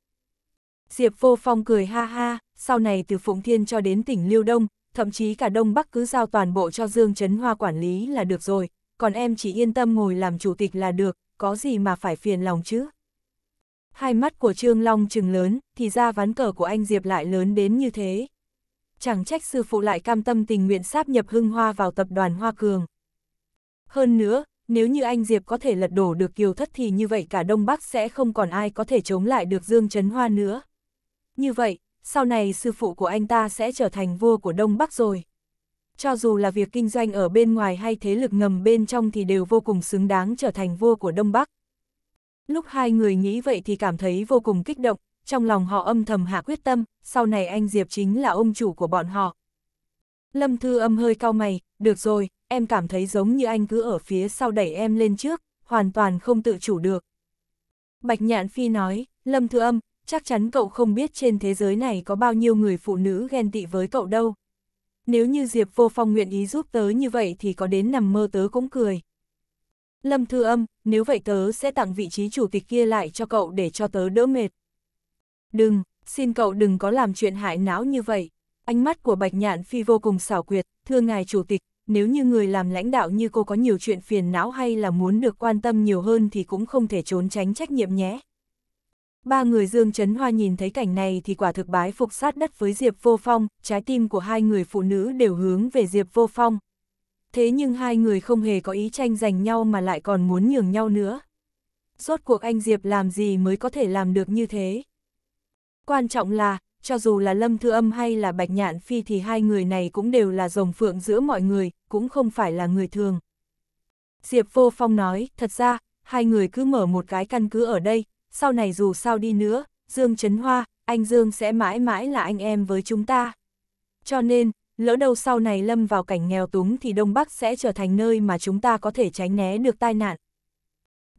Diệp Vô Phong cười ha ha, sau này từ Phụng Thiên cho đến tỉnh Liêu Đông, thậm chí cả Đông Bắc cứ giao toàn bộ cho Dương Trấn Hoa quản lý là được rồi, còn em chỉ yên tâm ngồi làm chủ tịch là được, có gì mà phải phiền lòng chứ. Hai mắt của Trương Long trừng lớn, thì ra ván cờ của anh Diệp lại lớn đến như thế. Chẳng trách sư phụ lại cam tâm tình nguyện sáp nhập hưng hoa vào tập đoàn Hoa Cường. Hơn nữa, nếu như anh Diệp có thể lật đổ được kiều thất thì như vậy cả Đông Bắc sẽ không còn ai có thể chống lại được Dương Trấn Hoa nữa. Như vậy, sau này sư phụ của anh ta sẽ trở thành vua của Đông Bắc rồi. Cho dù là việc kinh doanh ở bên ngoài hay thế lực ngầm bên trong thì đều vô cùng xứng đáng trở thành vua của Đông Bắc. Lúc hai người nghĩ vậy thì cảm thấy vô cùng kích động, trong lòng họ âm thầm hạ quyết tâm, sau này anh Diệp chính là ông chủ của bọn họ. Lâm Thư âm hơi cau mày, được rồi, em cảm thấy giống như anh cứ ở phía sau đẩy em lên trước, hoàn toàn không tự chủ được. Bạch Nhạn Phi nói, Lâm Thư âm, chắc chắn cậu không biết trên thế giới này có bao nhiêu người phụ nữ ghen tị với cậu đâu. Nếu như Diệp Vô Phong nguyện ý giúp tớ như vậy thì có đến nằm mơ tớ cũng cười. Lâm Thư Âm, nếu vậy tớ sẽ tặng vị trí chủ tịch kia lại cho cậu để cho tớ đỡ mệt. Đừng, xin cậu đừng có làm chuyện hại não như vậy. Ánh mắt của Bạch Nhạn Phi vô cùng xảo quyệt, thưa ngài chủ tịch, nếu như người làm lãnh đạo như cô có nhiều chuyện phiền não hay là muốn được quan tâm nhiều hơn thì cũng không thể trốn tránh trách nhiệm nhé. Ba người Dương Trấn Hoa nhìn thấy cảnh này thì quả thực bái phục sát đất với Diệp Vô Phong, trái tim của hai người phụ nữ đều hướng về Diệp Vô Phong. Thế nhưng hai người không hề có ý tranh giành nhau mà lại còn muốn nhường nhau nữa. Rốt cuộc anh Diệp làm gì mới có thể làm được như thế? Quan trọng là, cho dù là Lâm Thư Âm hay là Bạch Nhạn Phi thì hai người này cũng đều là rồng phượng giữa mọi người, cũng không phải là người thường. Diệp Vô Phong nói, thật ra, hai người cứ mở một cái căn cứ ở đây, sau này dù sao đi nữa, Dương Trấn Hoa, anh Dương sẽ mãi mãi là anh em với chúng ta. Cho nên, lỡ đâu sau này lâm vào cảnh nghèo túng thì Đông Bắc sẽ trở thành nơi mà chúng ta có thể tránh né được tai nạn.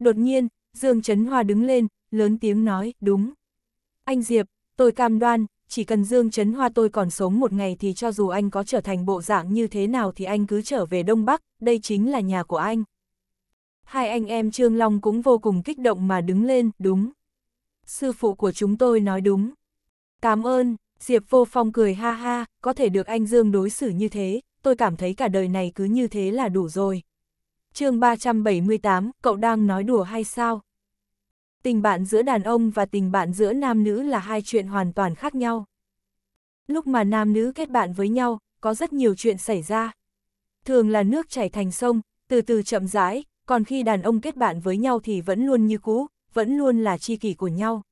Đột nhiên, Dương Trấn Hoa đứng lên, lớn tiếng nói, đúng. Anh Diệp, tôi cam đoan, chỉ cần Dương Trấn Hoa tôi còn sống một ngày thì cho dù anh có trở thành bộ dạng như thế nào thì anh cứ trở về Đông Bắc, đây chính là nhà của anh hai anh em Trương Long cũng vô cùng kích động mà đứng lên, đúng. Sư phụ của chúng tôi nói đúng. Cảm ơn, Diệp Vô Phong cười ha ha, có thể được anh Dương đối xử như thế, tôi cảm thấy cả đời này cứ như thế là đủ rồi. chương 378, cậu đang nói đùa hay sao? Tình bạn giữa đàn ông và tình bạn giữa nam nữ là hai chuyện hoàn toàn khác nhau. Lúc mà nam nữ kết bạn với nhau, có rất nhiều chuyện xảy ra. Thường là nước chảy thành sông, từ từ chậm rãi, còn khi đàn ông kết bạn với nhau thì vẫn luôn như cũ, vẫn luôn là tri kỷ của nhau.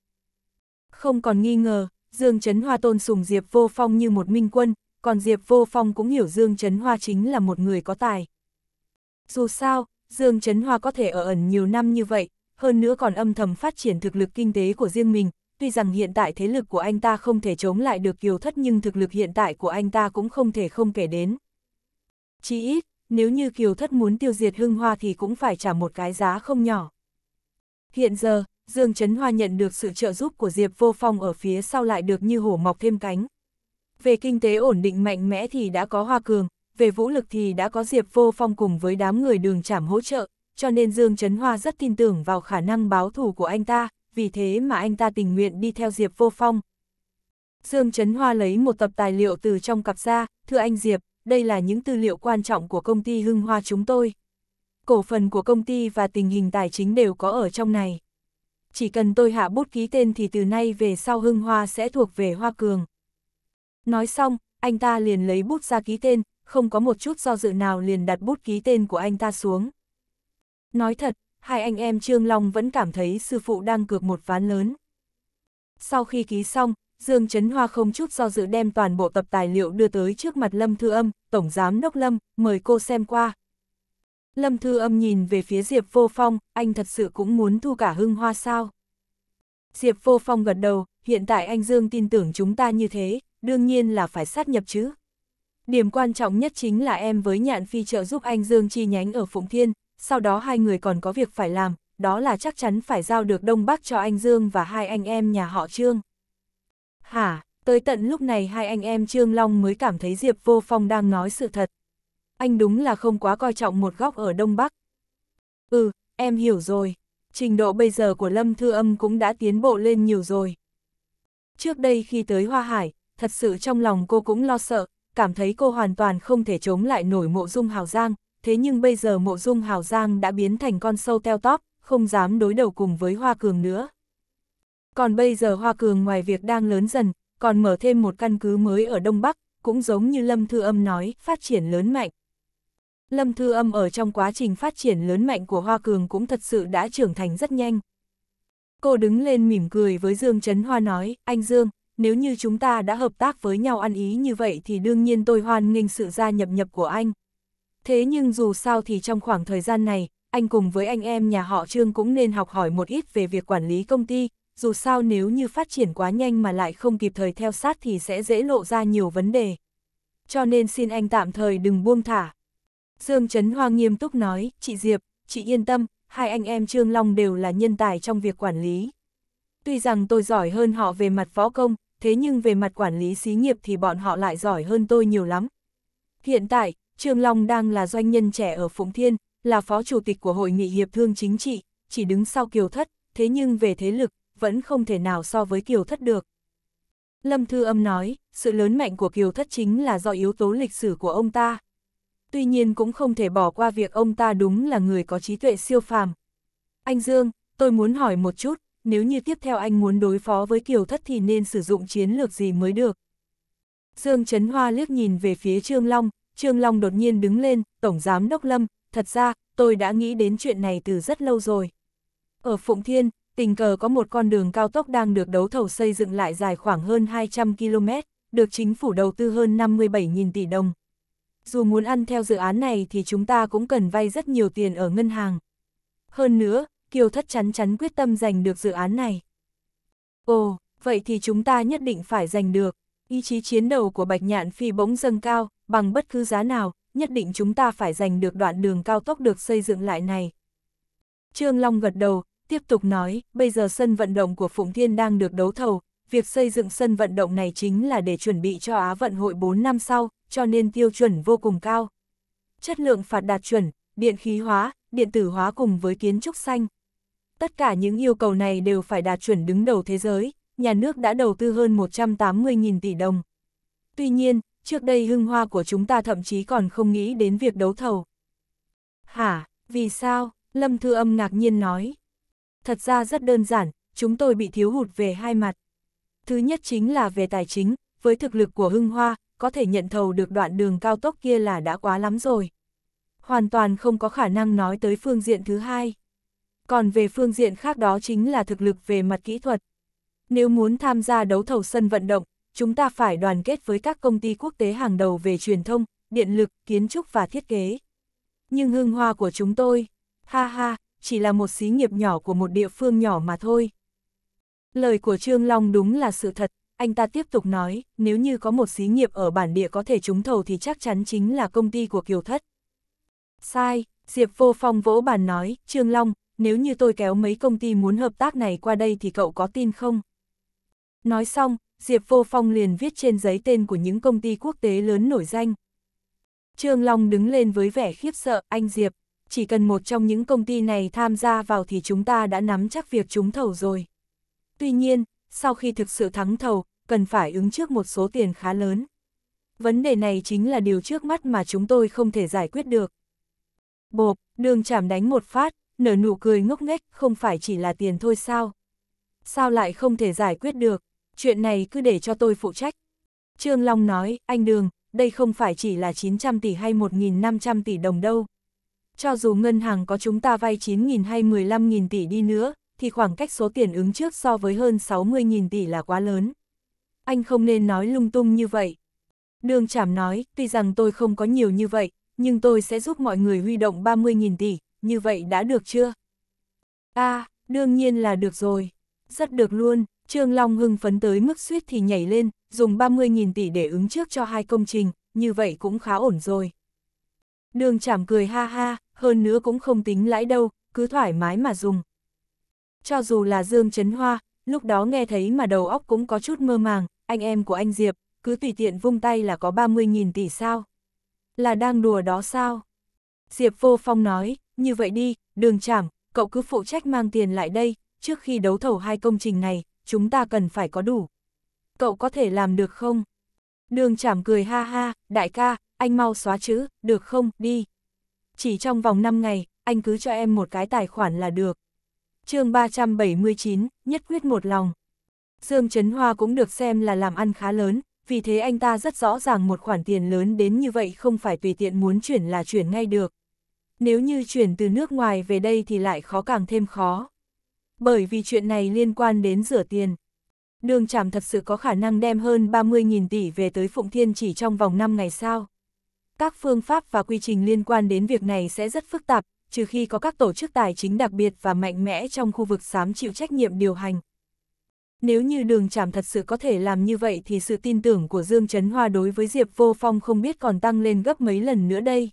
Không còn nghi ngờ, Dương Trấn Hoa tôn sùng Diệp Vô Phong như một minh quân, còn Diệp Vô Phong cũng hiểu Dương Trấn Hoa chính là một người có tài. Dù sao, Dương Trấn Hoa có thể ở ẩn nhiều năm như vậy, hơn nữa còn âm thầm phát triển thực lực kinh tế của riêng mình, tuy rằng hiện tại thế lực của anh ta không thể chống lại được kiều thất nhưng thực lực hiện tại của anh ta cũng không thể không kể đến. Chỉ ít, nếu như kiều thất muốn tiêu diệt hưng hoa thì cũng phải trả một cái giá không nhỏ. Hiện giờ, Dương Trấn Hoa nhận được sự trợ giúp của Diệp Vô Phong ở phía sau lại được như hổ mọc thêm cánh. Về kinh tế ổn định mạnh mẽ thì đã có Hoa Cường, về vũ lực thì đã có Diệp Vô Phong cùng với đám người đường trảm hỗ trợ, cho nên Dương Trấn Hoa rất tin tưởng vào khả năng báo thù của anh ta, vì thế mà anh ta tình nguyện đi theo Diệp Vô Phong. Dương Trấn Hoa lấy một tập tài liệu từ trong cặp ra, thưa anh Diệp, đây là những tư liệu quan trọng của công ty Hưng Hoa chúng tôi. Cổ phần của công ty và tình hình tài chính đều có ở trong này. Chỉ cần tôi hạ bút ký tên thì từ nay về sau Hưng Hoa sẽ thuộc về Hoa Cường. Nói xong, anh ta liền lấy bút ra ký tên, không có một chút do dự nào liền đặt bút ký tên của anh ta xuống. Nói thật, hai anh em Trương Long vẫn cảm thấy sư phụ đang cược một ván lớn. Sau khi ký xong, Dương Trấn Hoa không chút do dự đem toàn bộ tập tài liệu đưa tới trước mặt Lâm Thư Âm, Tổng Giám Đốc Lâm, mời cô xem qua. Lâm Thư Âm nhìn về phía Diệp Vô Phong, anh thật sự cũng muốn thu cả hưng hoa sao? Diệp Vô Phong gật đầu, hiện tại anh Dương tin tưởng chúng ta như thế, đương nhiên là phải sát nhập chứ. Điểm quan trọng nhất chính là em với nhạn phi trợ giúp anh Dương chi nhánh ở Phụng Thiên, sau đó hai người còn có việc phải làm, đó là chắc chắn phải giao được Đông Bắc cho anh Dương và hai anh em nhà họ Trương. Hả, tới tận lúc này hai anh em Trương Long mới cảm thấy Diệp Vô Phong đang nói sự thật. Anh đúng là không quá coi trọng một góc ở Đông Bắc. Ừ, em hiểu rồi. Trình độ bây giờ của Lâm Thư Âm cũng đã tiến bộ lên nhiều rồi. Trước đây khi tới Hoa Hải, thật sự trong lòng cô cũng lo sợ, cảm thấy cô hoàn toàn không thể chống lại nổi mộ dung hào giang, thế nhưng bây giờ mộ dung hào giang đã biến thành con sâu teo tóp, không dám đối đầu cùng với Hoa Cường nữa. Còn bây giờ Hoa Cường ngoài việc đang lớn dần, còn mở thêm một căn cứ mới ở Đông Bắc, cũng giống như Lâm Thư Âm nói, phát triển lớn mạnh. Lâm Thư Âm ở trong quá trình phát triển lớn mạnh của Hoa Cường cũng thật sự đã trưởng thành rất nhanh. Cô đứng lên mỉm cười với Dương Trấn Hoa nói, anh Dương, nếu như chúng ta đã hợp tác với nhau ăn ý như vậy thì đương nhiên tôi hoan nghênh sự gia nhập nhập của anh. Thế nhưng dù sao thì trong khoảng thời gian này, anh cùng với anh em nhà họ Trương cũng nên học hỏi một ít về việc quản lý công ty, dù sao nếu như phát triển quá nhanh mà lại không kịp thời theo sát thì sẽ dễ lộ ra nhiều vấn đề. Cho nên xin anh tạm thời đừng buông thả. Dương Trấn Hoang nghiêm túc nói, chị Diệp, chị yên tâm, hai anh em Trương Long đều là nhân tài trong việc quản lý. Tuy rằng tôi giỏi hơn họ về mặt võ công, thế nhưng về mặt quản lý xí nghiệp thì bọn họ lại giỏi hơn tôi nhiều lắm. Hiện tại, Trương Long đang là doanh nhân trẻ ở Phụng Thiên, là phó chủ tịch của Hội nghị Hiệp thương Chính trị, chỉ đứng sau Kiều Thất, thế nhưng về thế lực, vẫn không thể nào so với kiều thất được. Lâm Thư Âm nói, sự lớn mạnh của kiều thất chính là do yếu tố lịch sử của ông ta. Tuy nhiên cũng không thể bỏ qua việc ông ta đúng là người có trí tuệ siêu phàm. Anh Dương, tôi muốn hỏi một chút, nếu như tiếp theo anh muốn đối phó với kiều thất thì nên sử dụng chiến lược gì mới được. Dương Trấn Hoa liếc nhìn về phía Trương Long, Trương Long đột nhiên đứng lên, Tổng Giám Đốc Lâm, thật ra, tôi đã nghĩ đến chuyện này từ rất lâu rồi. Ở Phụng Thiên, tình cờ có một con đường cao tốc đang được đấu thầu xây dựng lại dài khoảng hơn 200 km, được chính phủ đầu tư hơn 57.000 tỷ đồng. Dù muốn ăn theo dự án này thì chúng ta cũng cần vay rất nhiều tiền ở ngân hàng. Hơn nữa, Kiều Thất chắn chắn quyết tâm giành được dự án này. Ồ, vậy thì chúng ta nhất định phải giành được. Ý chí chiến đầu của Bạch Nhạn Phi bỗng dâng cao, bằng bất cứ giá nào, nhất định chúng ta phải giành được đoạn đường cao tốc được xây dựng lại này. Trương Long gật đầu, tiếp tục nói, bây giờ sân vận động của Phụng Thiên đang được đấu thầu, việc xây dựng sân vận động này chính là để chuẩn bị cho Á vận hội 4 năm sau, cho nên tiêu chuẩn vô cùng cao. Chất lượng phạt đạt chuẩn, điện khí hóa, điện tử hóa cùng với kiến trúc xanh. Tất cả những yêu cầu này đều phải đạt chuẩn đứng đầu thế giới, nhà nước đã đầu tư hơn 180.000 tỷ đồng. Tuy nhiên, trước đây hưng hoa của chúng ta thậm chí còn không nghĩ đến việc đấu thầu. Hả, vì sao? Lâm Thư Âm ngạc nhiên nói thật ra rất đơn giản, chúng tôi bị thiếu hụt về hai mặt. Thứ nhất chính là về tài chính, với thực lực của Hưng Hoa, có thể nhận thầu được đoạn đường cao tốc kia là đã quá lắm rồi. Hoàn toàn không có khả năng nói tới phương diện thứ hai. Còn về phương diện khác đó chính là thực lực về mặt kỹ thuật. Nếu muốn tham gia đấu thầu sân vận động, chúng ta phải đoàn kết với các công ty quốc tế hàng đầu về truyền thông, điện lực, kiến trúc và thiết kế. Nhưng hương hoa của chúng tôi, ha ha, chỉ là một xí nghiệp nhỏ của một địa phương nhỏ mà thôi. Lời của Trương Long đúng là sự thật, anh ta tiếp tục nói, nếu như có một xí nghiệp ở bản địa có thể trúng thầu thì chắc chắn chính là công ty của Kiều Thất. Sai, Diệp Vô Phong vỗ bàn nói, Trương Long, nếu như tôi kéo mấy công ty muốn hợp tác này qua đây thì cậu có tin không? Nói xong, Diệp Vô Phong liền viết trên giấy tên của những công ty quốc tế lớn nổi danh. Trương Long đứng lên với vẻ khiếp sợ, anh Diệp, chỉ cần một trong những công ty này tham gia vào thì chúng ta đã nắm chắc việc trúng thầu rồi. Tuy nhiên, sau khi thực sự thắng thầu, cần phải ứng trước một số tiền khá lớn. Vấn đề này chính là điều trước mắt mà chúng tôi không thể giải quyết được. Bộp, đường chảm đánh một phát, nở nụ cười ngốc nghếch, không phải chỉ là tiền thôi sao? Sao lại không thể giải quyết được? Chuyện này cứ để cho tôi phụ trách. Trương Long nói, anh Đường, đây không phải chỉ là 900 tỷ hay 1.500 tỷ đồng đâu, cho dù ngân hàng có chúng ta vay 9.000 hay 15.000 tỷ đi nữa, thì khoảng cách số tiền ứng trước so với hơn 60.000 tỷ là quá lớn. Anh không nên nói lung tung như vậy. Đường Trảm nói, tuy rằng tôi không có nhiều như vậy, nhưng tôi sẽ giúp mọi người huy động 30.000 tỷ, như vậy đã được chưa? a à, đương nhiên là được rồi. Rất được luôn, Trương Long hưng phấn tới mức suýt thì nhảy lên, dùng 30.000 tỷ để ứng trước cho hai công trình, như vậy cũng khá ổn rồi. Đường Trảm cười ha ha, hơn nữa cũng không tính lãi đâu, cứ thoải mái mà dùng. Cho dù là Dương Trấn Hoa, lúc đó nghe thấy mà đầu óc cũng có chút mơ màng, anh em của anh Diệp, cứ tùy tiện vung tay là có 30.000 tỷ sao. Là đang đùa đó sao? Diệp Vô Phong nói, như vậy đi, đường chảm, cậu cứ phụ trách mang tiền lại đây, trước khi đấu thầu hai công trình này, chúng ta cần phải có đủ. Cậu có thể làm được không? Đường chảm cười ha ha, đại ca, anh mau xóa chữ, được không, đi chỉ trong vòng 5 ngày, anh cứ cho em một cái tài khoản là được. chương 379, nhất quyết một lòng. Dương Trấn Hoa cũng được xem là làm ăn khá lớn, vì thế anh ta rất rõ ràng một khoản tiền lớn đến như vậy không phải tùy tiện muốn chuyển là chuyển ngay được. Nếu như chuyển từ nước ngoài về đây thì lại khó càng thêm khó. Bởi vì chuyện này liên quan đến rửa tiền. Đường Tràm thật sự có khả năng đem hơn 30.000 tỷ về tới Phụng Thiên chỉ trong vòng 5 ngày sau các phương pháp và quy trình liên quan đến việc này sẽ rất phức tạp, trừ khi có các tổ chức tài chính đặc biệt và mạnh mẽ trong khu vực xám chịu trách nhiệm điều hành. Nếu như đường chảm thật sự có thể làm như vậy thì sự tin tưởng của Dương Trấn Hoa đối với Diệp Vô Phong không biết còn tăng lên gấp mấy lần nữa đây.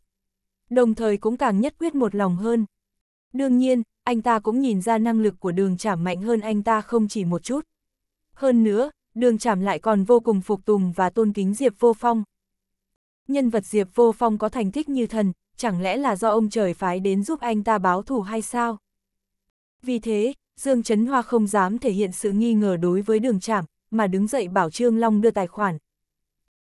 Đồng thời cũng càng nhất quyết một lòng hơn. Đương nhiên, anh ta cũng nhìn ra năng lực của đường chảm mạnh hơn anh ta không chỉ một chút. Hơn nữa, đường chảm lại còn vô cùng phục tùng và tôn kính Diệp Vô Phong. Nhân vật Diệp Vô Phong có thành tích như thần, chẳng lẽ là do ông trời phái đến giúp anh ta báo thù hay sao? Vì thế, Dương Trấn Hoa không dám thể hiện sự nghi ngờ đối với đường trảm, mà đứng dậy bảo Trương Long đưa tài khoản.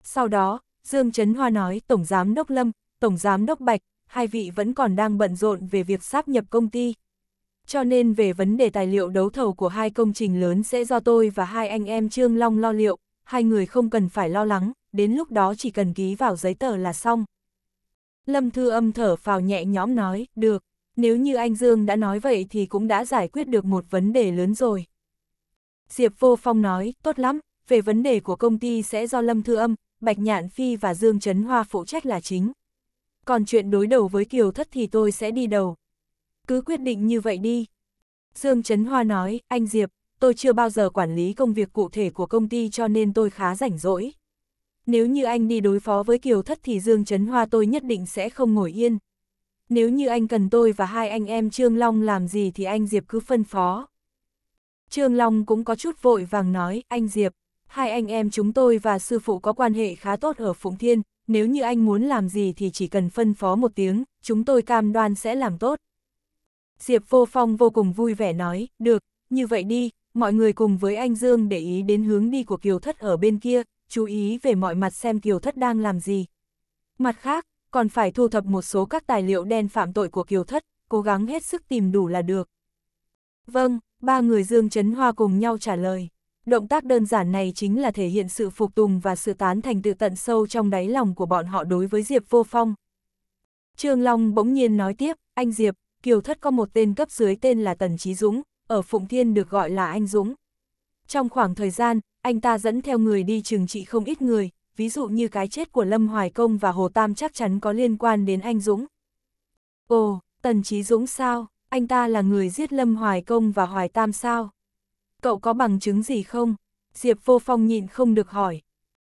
Sau đó, Dương Trấn Hoa nói Tổng Giám Đốc Lâm, Tổng Giám Đốc Bạch, hai vị vẫn còn đang bận rộn về việc sáp nhập công ty. Cho nên về vấn đề tài liệu đấu thầu của hai công trình lớn sẽ do tôi và hai anh em Trương Long lo liệu, hai người không cần phải lo lắng đến lúc đó chỉ cần ký vào giấy tờ là xong. Lâm Thư Âm thở phào nhẹ nhõm nói, được, nếu như anh Dương đã nói vậy thì cũng đã giải quyết được một vấn đề lớn rồi. Diệp Vô Phong nói, tốt lắm, về vấn đề của công ty sẽ do Lâm Thư Âm, Bạch Nhạn Phi và Dương Trấn Hoa phụ trách là chính. Còn chuyện đối đầu với Kiều Thất thì tôi sẽ đi đầu. Cứ quyết định như vậy đi. Dương Trấn Hoa nói, anh Diệp, tôi chưa bao giờ quản lý công việc cụ thể của công ty cho nên tôi khá rảnh rỗi. Nếu như anh đi đối phó với Kiều Thất thì Dương Trấn Hoa tôi nhất định sẽ không ngồi yên. Nếu như anh cần tôi và hai anh em Trương Long làm gì thì anh Diệp cứ phân phó. Trương Long cũng có chút vội vàng nói, anh Diệp, hai anh em chúng tôi và sư phụ có quan hệ khá tốt ở Phụng Thiên, nếu như anh muốn làm gì thì chỉ cần phân phó một tiếng, chúng tôi cam đoan sẽ làm tốt. Diệp Vô Phong vô cùng vui vẻ nói, được, như vậy đi, mọi người cùng với anh Dương để ý đến hướng đi của Kiều Thất ở bên kia, chú ý về mọi mặt xem Kiều Thất đang làm gì. Mặt khác, còn phải thu thập một số các tài liệu đen phạm tội của Kiều Thất, cố gắng hết sức tìm đủ là được. Vâng, ba người Dương Trấn Hoa cùng nhau trả lời. Động tác đơn giản này chính là thể hiện sự phục tùng và sự tán thành tự tận sâu trong đáy lòng của bọn họ đối với Diệp Vô Phong. Trương Long bỗng nhiên nói tiếp, anh Diệp, Kiều Thất có một tên cấp dưới tên là Tần Trí Dũng, ở Phụng Thiên được gọi là anh Dũng. Trong khoảng thời gian, anh ta dẫn theo người đi trừng trị không ít người, ví dụ như cái chết của Lâm Hoài Công và Hồ Tam chắc chắn có liên quan đến anh Dũng. Ồ, Tần chí Dũng sao, anh ta là người giết Lâm Hoài Công và Hoài Tam sao? Cậu có bằng chứng gì không? Diệp Vô Phong nhịn không được hỏi.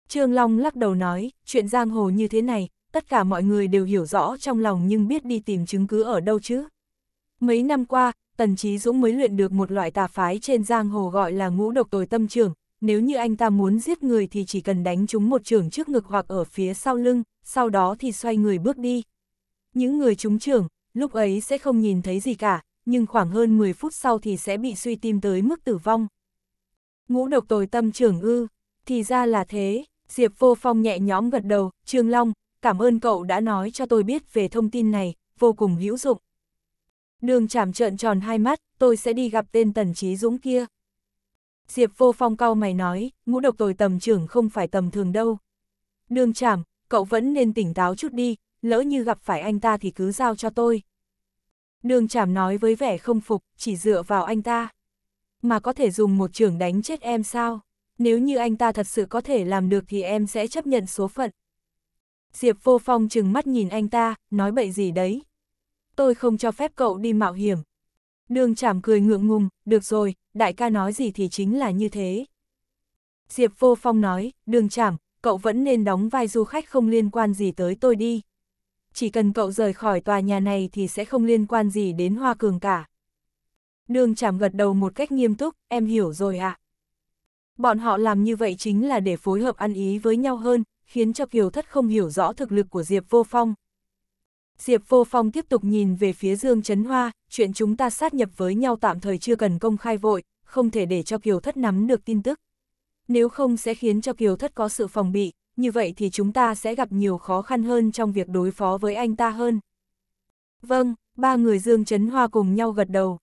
Trương Long lắc đầu nói, chuyện giang hồ như thế này, tất cả mọi người đều hiểu rõ trong lòng nhưng biết đi tìm chứng cứ ở đâu chứ. Mấy năm qua, Tần chí Dũng mới luyện được một loại tà phái trên giang hồ gọi là ngũ độc tồi tâm trường, nếu như anh ta muốn giết người thì chỉ cần đánh chúng một trường trước ngực hoặc ở phía sau lưng, sau đó thì xoay người bước đi. Những người trúng trường lúc ấy sẽ không nhìn thấy gì cả, nhưng khoảng hơn 10 phút sau thì sẽ bị suy tim tới mức tử vong. Ngũ độc tồi tâm trưởng ư, thì ra là thế, Diệp Vô Phong nhẹ nhõm gật đầu, Trương Long, cảm ơn cậu đã nói cho tôi biết về thông tin này, vô cùng hữu dụng. Đường chảm trợn tròn hai mắt, tôi sẽ đi gặp tên tần trí dũng kia. Diệp vô phong cau mày nói, ngũ độc tồi tầm trưởng không phải tầm thường đâu. Đường chảm, cậu vẫn nên tỉnh táo chút đi, lỡ như gặp phải anh ta thì cứ giao cho tôi. Đường chảm nói với vẻ không phục, chỉ dựa vào anh ta. Mà có thể dùng một trưởng đánh chết em sao? Nếu như anh ta thật sự có thể làm được thì em sẽ chấp nhận số phận. Diệp vô phong chừng mắt nhìn anh ta, nói bậy gì đấy. Tôi không cho phép cậu đi mạo hiểm. Đường chảm cười ngượng ngùng, được rồi, đại ca nói gì thì chính là như thế. Diệp Vô Phong nói, đường chảm, cậu vẫn nên đóng vai du khách không liên quan gì tới tôi đi. Chỉ cần cậu rời khỏi tòa nhà này thì sẽ không liên quan gì đến Hoa Cường cả. Đường chảm gật đầu một cách nghiêm túc, em hiểu rồi ạ. Bọn họ làm như vậy chính là để phối hợp ăn ý với nhau hơn, khiến cho Kiều Thất không hiểu rõ thực lực của Diệp Vô Phong. Diệp Vô Phong tiếp tục nhìn về phía Dương Trấn Hoa, chuyện chúng ta sát nhập với nhau tạm thời chưa cần công khai vội, không thể để cho Kiều Thất nắm được tin tức. Nếu không sẽ khiến cho Kiều Thất có sự phòng bị, như vậy thì chúng ta sẽ gặp nhiều khó khăn hơn trong việc đối phó với anh ta hơn. Vâng, ba người Dương Trấn Hoa cùng nhau gật đầu.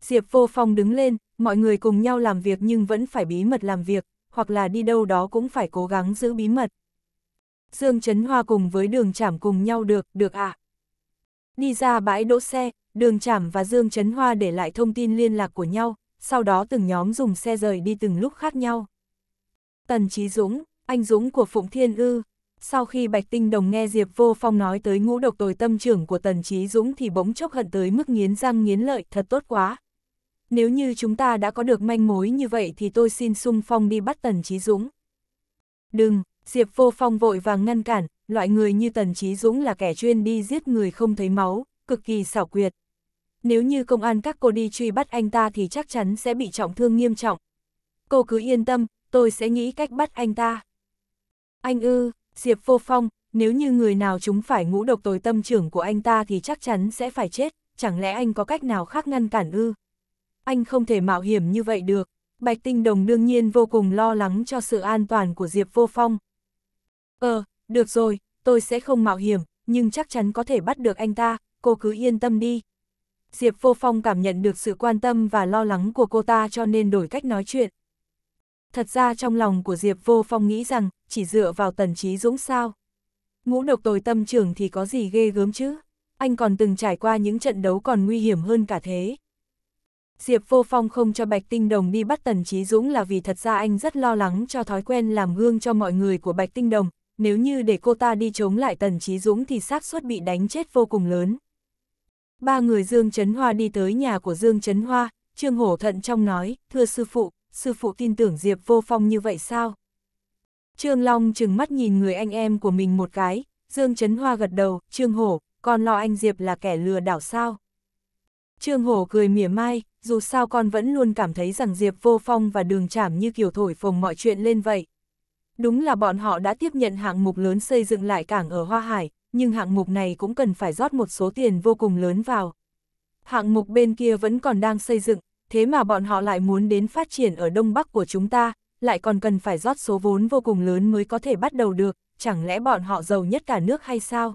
Diệp Vô Phong đứng lên, mọi người cùng nhau làm việc nhưng vẫn phải bí mật làm việc, hoặc là đi đâu đó cũng phải cố gắng giữ bí mật. Dương Trấn Hoa cùng với đường chảm cùng nhau được, được ạ. À đi ra bãi đỗ xe, đường chảm và Dương Trấn Hoa để lại thông tin liên lạc của nhau, sau đó từng nhóm dùng xe rời đi từng lúc khác nhau. Tần Chí Dũng, anh Dũng của Phụng Thiên Ư. Sau khi Bạch Tinh Đồng nghe Diệp Vô Phong nói tới ngũ độc tồi tâm trưởng của Tần Chí Dũng thì bỗng chốc hận tới mức nghiến răng nghiến lợi, thật tốt quá. Nếu như chúng ta đã có được manh mối như vậy thì tôi xin sung phong đi bắt Tần Chí Dũng. Đừng, Diệp Vô Phong vội vàng ngăn cản, loại người như Tần Trí Dũng là kẻ chuyên đi giết người không thấy máu, cực kỳ xảo quyệt. Nếu như công an các cô đi truy bắt anh ta thì chắc chắn sẽ bị trọng thương nghiêm trọng. Cô cứ yên tâm, tôi sẽ nghĩ cách bắt anh ta. Anh ư, Diệp Vô Phong, nếu như người nào chúng phải ngũ độc tối tâm trưởng của anh ta thì chắc chắn sẽ phải chết, chẳng lẽ anh có cách nào khác ngăn cản ư? Anh không thể mạo hiểm như vậy được. Bạch Tinh Đồng đương nhiên vô cùng lo lắng cho sự an toàn của Diệp Vô Phong. Ờ, được rồi, tôi sẽ không mạo hiểm, nhưng chắc chắn có thể bắt được anh ta, cô cứ yên tâm đi. Diệp Vô Phong cảm nhận được sự quan tâm và lo lắng của cô ta cho nên đổi cách nói chuyện. Thật ra trong lòng của Diệp Vô Phong nghĩ rằng, chỉ dựa vào tần trí dũng sao. Ngũ độc tồi tâm trưởng thì có gì ghê gớm chứ. Anh còn từng trải qua những trận đấu còn nguy hiểm hơn cả thế. Diệp Vô Phong không cho Bạch Tinh Đồng đi bắt Tần Trí Dũng là vì thật ra anh rất lo lắng cho thói quen làm gương cho mọi người của Bạch Tinh Đồng, nếu như để cô ta đi chống lại Tần Trí Dũng thì xác suất bị đánh chết vô cùng lớn. Ba người Dương Trấn Hoa đi tới nhà của Dương Trấn Hoa, Trương Hổ Thận trong nói, thưa sư phụ, sư phụ tin tưởng Diệp vô phong như vậy sao? Trương Long chừng mắt nhìn người anh em của mình một cái, Dương Trấn Hoa gật đầu, Trương Hổ, con lo anh Diệp là kẻ lừa đảo sao? Trương Hổ cười mỉa mai, dù sao con vẫn luôn cảm thấy rằng Diệp vô phong và đường chảm như kiểu thổi phồng mọi chuyện lên vậy. Đúng là bọn họ đã tiếp nhận hạng mục lớn xây dựng lại cảng ở Hoa Hải, nhưng hạng mục này cũng cần phải rót một số tiền vô cùng lớn vào. Hạng mục bên kia vẫn còn đang xây dựng, thế mà bọn họ lại muốn đến phát triển ở Đông Bắc của chúng ta, lại còn cần phải rót số vốn vô cùng lớn mới có thể bắt đầu được, chẳng lẽ bọn họ giàu nhất cả nước hay sao?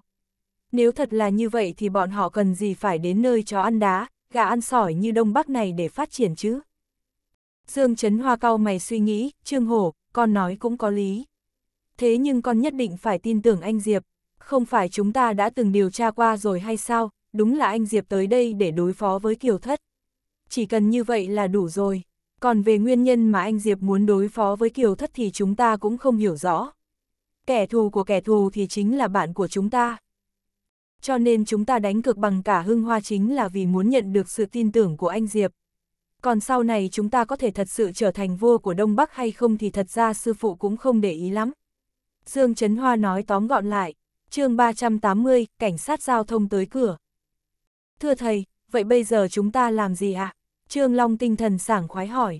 Nếu thật là như vậy thì bọn họ cần gì phải đến nơi chó ăn đá, gà ăn sỏi như Đông Bắc này để phát triển chứ? Dương Trấn Hoa cao mày suy nghĩ, Trương Hổ, con nói cũng có lý. Thế nhưng con nhất định phải tin tưởng anh Diệp, không phải chúng ta đã từng điều tra qua rồi hay sao, đúng là anh Diệp tới đây để đối phó với Kiều Thất. Chỉ cần như vậy là đủ rồi, còn về nguyên nhân mà anh Diệp muốn đối phó với Kiều Thất thì chúng ta cũng không hiểu rõ. Kẻ thù của kẻ thù thì chính là bạn của chúng ta. Cho nên chúng ta đánh cược bằng cả hưng hoa chính là vì muốn nhận được sự tin tưởng của anh Diệp còn sau này chúng ta có thể thật sự trở thành vua của Đông Bắc hay không thì thật ra sư phụ cũng không để ý lắm. Dương Trấn Hoa nói tóm gọn lại, chương 380, cảnh sát giao thông tới cửa. Thưa thầy, vậy bây giờ chúng ta làm gì ạ? À? Trương Long tinh thần sảng khoái hỏi.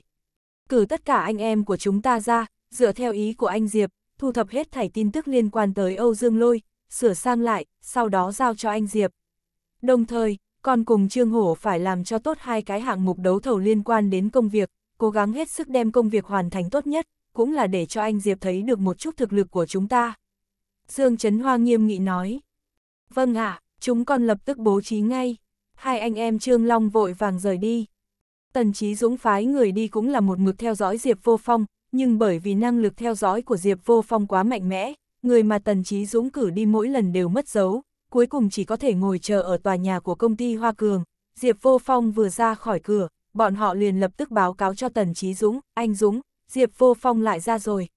Cử tất cả anh em của chúng ta ra, dựa theo ý của anh Diệp, thu thập hết thảy tin tức liên quan tới Âu Dương Lôi, sửa sang lại, sau đó giao cho anh Diệp. Đồng thời, còn cùng Trương Hổ phải làm cho tốt hai cái hạng mục đấu thầu liên quan đến công việc, cố gắng hết sức đem công việc hoàn thành tốt nhất, cũng là để cho anh Diệp thấy được một chút thực lực của chúng ta. Dương Trấn Hoa nghiêm nghị nói. Vâng ạ, chúng con lập tức bố trí ngay. Hai anh em Trương Long vội vàng rời đi. Tần trí Dũng phái người đi cũng là một mực theo dõi Diệp Vô Phong, nhưng bởi vì năng lực theo dõi của Diệp Vô Phong quá mạnh mẽ, người mà Tần trí Dũng cử đi mỗi lần đều mất dấu, cuối cùng chỉ có thể ngồi chờ ở tòa nhà của công ty Hoa Cường. Diệp Vô Phong vừa ra khỏi cửa, bọn họ liền lập tức báo cáo cho Tần Trí Dũng, anh Dũng, Diệp Vô Phong lại ra rồi.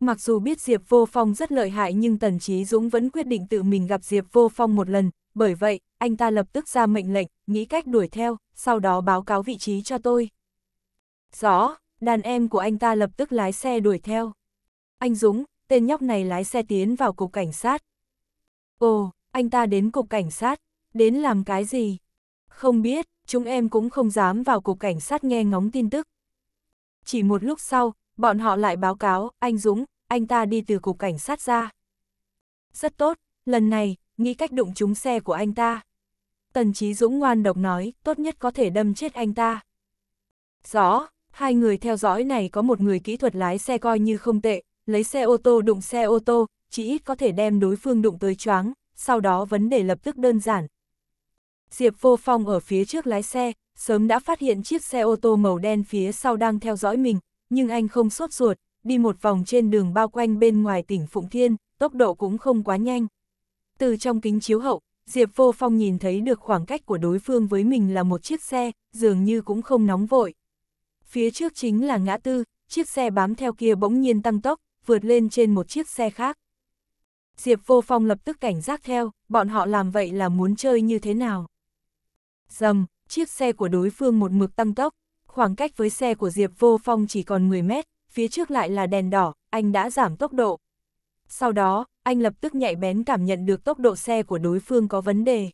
Mặc dù biết Diệp Vô Phong rất lợi hại nhưng Tần Trí Dũng vẫn quyết định tự mình gặp Diệp Vô Phong một lần, bởi vậy, anh ta lập tức ra mệnh lệnh, nghĩ cách đuổi theo, sau đó báo cáo vị trí cho tôi. Rõ, đàn em của anh ta lập tức lái xe đuổi theo. Anh Dũng, tên nhóc này lái xe tiến vào cục cảnh sát. Ồ, anh ta đến cục cảnh sát, đến làm cái gì? Không biết, chúng em cũng không dám vào cục cảnh sát nghe ngóng tin tức. Chỉ một lúc sau, bọn họ lại báo cáo, anh Dũng, anh ta đi từ cục cảnh sát ra. Rất tốt, lần này, nghĩ cách đụng trúng xe của anh ta. Tần Chí Dũng ngoan độc nói, tốt nhất có thể đâm chết anh ta. Rõ, hai người theo dõi này có một người kỹ thuật lái xe coi như không tệ, lấy xe ô tô đụng xe ô tô, chỉ ít có thể đem đối phương đụng tới choáng, sau đó vấn đề lập tức đơn giản. Diệp Vô Phong ở phía trước lái xe, sớm đã phát hiện chiếc xe ô tô màu đen phía sau đang theo dõi mình, nhưng anh không sốt ruột, đi một vòng trên đường bao quanh bên ngoài tỉnh Phụng Thiên, tốc độ cũng không quá nhanh. Từ trong kính chiếu hậu, Diệp Vô Phong nhìn thấy được khoảng cách của đối phương với mình là một chiếc xe, dường như cũng không nóng vội. Phía trước chính là ngã tư, chiếc xe bám theo kia bỗng nhiên tăng tốc, vượt lên trên một chiếc xe khác. Diệp Vô Phong lập tức cảnh giác theo, bọn họ làm vậy là muốn chơi như thế nào. Dầm, chiếc xe của đối phương một mực tăng tốc, khoảng cách với xe của Diệp Vô Phong chỉ còn 10 mét, phía trước lại là đèn đỏ, anh đã giảm tốc độ. Sau đó, anh lập tức nhạy bén cảm nhận được tốc độ xe của đối phương có vấn đề.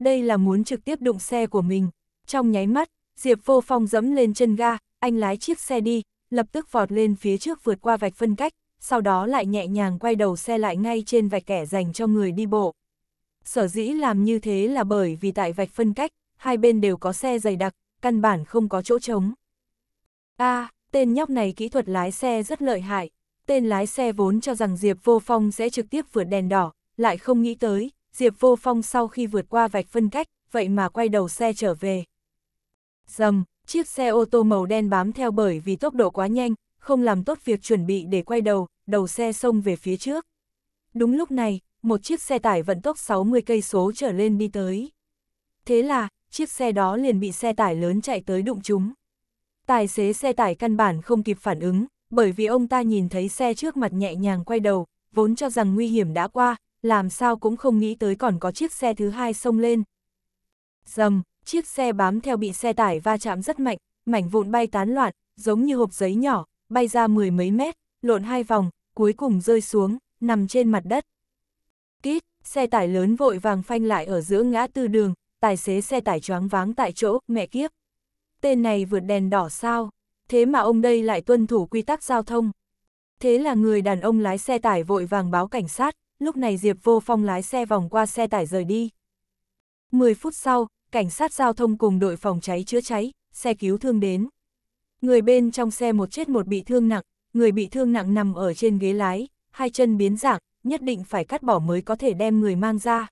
Đây là muốn trực tiếp đụng xe của mình. Trong nháy mắt, Diệp Vô Phong dẫm lên chân ga, anh lái chiếc xe đi, lập tức vọt lên phía trước vượt qua vạch phân cách, sau đó lại nhẹ nhàng quay đầu xe lại ngay trên vạch kẻ dành cho người đi bộ. Sở dĩ làm như thế là bởi vì tại vạch phân cách, hai bên đều có xe dày đặc, căn bản không có chỗ trống. A, à, tên nhóc này kỹ thuật lái xe rất lợi hại, tên lái xe vốn cho rằng Diệp Vô Phong sẽ trực tiếp vượt đèn đỏ, lại không nghĩ tới, Diệp Vô Phong sau khi vượt qua vạch phân cách, vậy mà quay đầu xe trở về. Dầm, chiếc xe ô tô màu đen bám theo bởi vì tốc độ quá nhanh, không làm tốt việc chuẩn bị để quay đầu, đầu xe xông về phía trước. Đúng lúc này, một chiếc xe tải vận tốc 60 cây số trở lên đi tới. Thế là, chiếc xe đó liền bị xe tải lớn chạy tới đụng chúng. Tài xế xe tải căn bản không kịp phản ứng, bởi vì ông ta nhìn thấy xe trước mặt nhẹ nhàng quay đầu, vốn cho rằng nguy hiểm đã qua, làm sao cũng không nghĩ tới còn có chiếc xe thứ hai xông lên. Dầm, chiếc xe bám theo bị xe tải va chạm rất mạnh, mảnh vụn bay tán loạn, giống như hộp giấy nhỏ, bay ra mười mấy mét, lộn hai vòng, cuối cùng rơi xuống, nằm trên mặt đất. Kít, xe tải lớn vội vàng phanh lại ở giữa ngã tư đường, tài xế xe tải choáng váng tại chỗ, mẹ kiếp. Tên này vượt đèn đỏ sao, thế mà ông đây lại tuân thủ quy tắc giao thông. Thế là người đàn ông lái xe tải vội vàng báo cảnh sát, lúc này Diệp Vô Phong lái xe vòng qua xe tải rời đi. 10 phút sau, cảnh sát giao thông cùng đội phòng cháy chữa cháy, xe cứu thương đến. Người bên trong xe một chết một bị thương nặng, người bị thương nặng nằm ở trên ghế lái, hai chân biến dạng, nhất định phải cắt bỏ mới có thể đem người mang ra.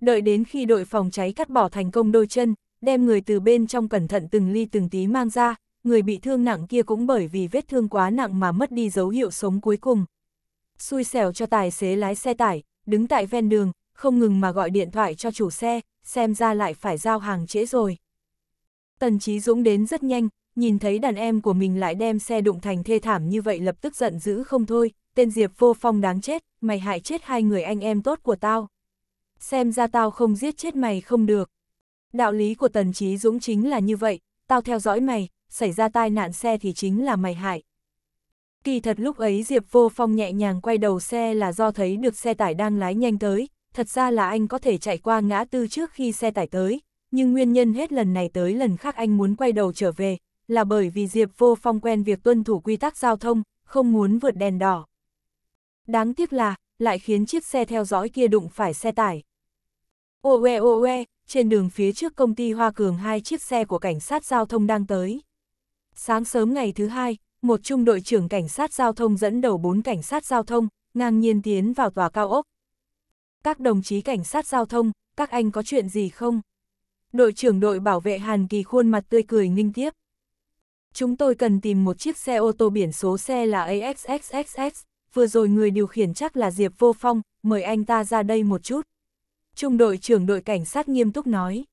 Đợi đến khi đội phòng cháy cắt bỏ thành công đôi chân, đem người từ bên trong cẩn thận từng ly từng tí mang ra, người bị thương nặng kia cũng bởi vì vết thương quá nặng mà mất đi dấu hiệu sống cuối cùng. Xui xẻo cho tài xế lái xe tải, đứng tại ven đường, không ngừng mà gọi điện thoại cho chủ xe, xem ra lại phải giao hàng trễ rồi. Tần Chí Dũng đến rất nhanh, nhìn thấy đàn em của mình lại đem xe đụng thành thê thảm như vậy lập tức giận dữ không thôi, tên Diệp vô phong đáng chết, mày hại chết hai người anh em tốt của tao. Xem ra tao không giết chết mày không được. Đạo lý của Tần Trí Dũng chính là như vậy, tao theo dõi mày, xảy ra tai nạn xe thì chính là mày hại. Kỳ thật lúc ấy Diệp Vô Phong nhẹ nhàng quay đầu xe là do thấy được xe tải đang lái nhanh tới, thật ra là anh có thể chạy qua ngã tư trước khi xe tải tới, nhưng nguyên nhân hết lần này tới lần khác anh muốn quay đầu trở về, là bởi vì Diệp Vô Phong quen việc tuân thủ quy tắc giao thông, không muốn vượt đèn đỏ. Đáng tiếc là, lại khiến chiếc xe theo dõi kia đụng phải xe tải. Ô oe ô oe, trên đường phía trước công ty Hoa Cường hai chiếc xe của cảnh sát giao thông đang tới. Sáng sớm ngày thứ hai, một trung đội trưởng cảnh sát giao thông dẫn đầu bốn cảnh sát giao thông, ngang nhiên tiến vào tòa cao ốc. Các đồng chí cảnh sát giao thông, các anh có chuyện gì không? Đội trưởng đội bảo vệ Hàn Kỳ khuôn mặt tươi cười nghinh tiếp. Chúng tôi cần tìm một chiếc xe ô tô biển số xe là AXXXX, vừa rồi người điều khiển chắc là Diệp Vô Phong, mời anh ta ra đây một chút. Trung đội trưởng đội cảnh sát nghiêm túc nói.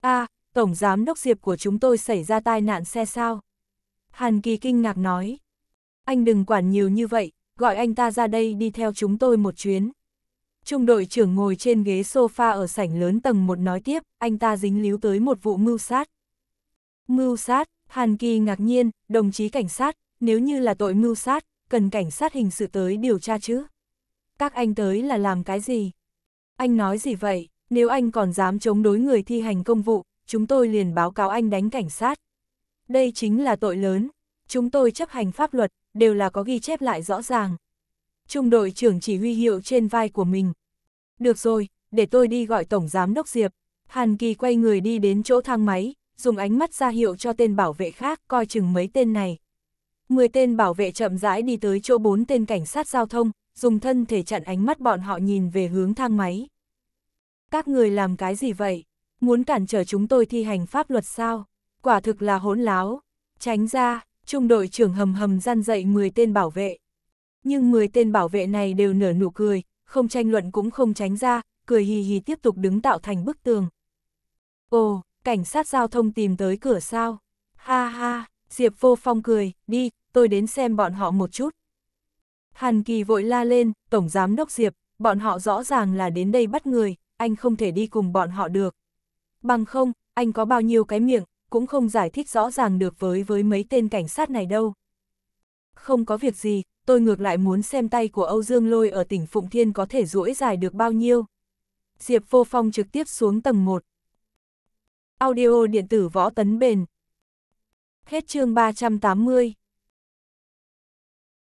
a à, Tổng Giám Đốc Diệp của chúng tôi xảy ra tai nạn xe sao? Hàn Kỳ kinh ngạc nói. Anh đừng quản nhiều như vậy, gọi anh ta ra đây đi theo chúng tôi một chuyến. Trung đội trưởng ngồi trên ghế sofa ở sảnh lớn tầng một nói tiếp, anh ta dính líu tới một vụ mưu sát. Mưu sát, Hàn Kỳ ngạc nhiên, đồng chí cảnh sát, nếu như là tội mưu sát, cần cảnh sát hình sự tới điều tra chứ. Các anh tới là làm cái gì? Anh nói gì vậy? Nếu anh còn dám chống đối người thi hành công vụ, chúng tôi liền báo cáo anh đánh cảnh sát. Đây chính là tội lớn. Chúng tôi chấp hành pháp luật, đều là có ghi chép lại rõ ràng. Trung đội trưởng chỉ huy hiệu trên vai của mình. Được rồi, để tôi đi gọi Tổng Giám Đốc Diệp. Hàn Kỳ quay người đi đến chỗ thang máy, dùng ánh mắt ra hiệu cho tên bảo vệ khác coi chừng mấy tên này. Mười tên bảo vệ chậm rãi đi tới chỗ bốn tên cảnh sát giao thông, dùng thân thể chặn ánh mắt bọn họ nhìn về hướng thang máy. Các người làm cái gì vậy? Muốn cản trở chúng tôi thi hành pháp luật sao? Quả thực là hỗn láo. Tránh ra, trung đội trưởng hầm hầm gian dậy 10 tên bảo vệ. Nhưng 10 tên bảo vệ này đều nở nụ cười, không tranh luận cũng không tránh ra, cười hì hì tiếp tục đứng tạo thành bức tường. Ồ, cảnh sát giao thông tìm tới cửa sao? Ha ha, Diệp Vô Phong cười, đi, tôi đến xem bọn họ một chút. Hàn Kỳ vội la lên, Tổng Giám Đốc Diệp, bọn họ rõ ràng là đến đây bắt người, anh không thể đi cùng bọn họ được. Bằng không, anh có bao nhiêu cái miệng, cũng không giải thích rõ ràng được với với mấy tên cảnh sát này đâu. Không có việc gì, tôi ngược lại muốn xem tay của Âu Dương Lôi ở tỉnh Phụng Thiên có thể duỗi dài được bao nhiêu. Diệp Vô Phong trực tiếp xuống tầng 1, Audio điện tử võ tấn bền. Hết chương 380.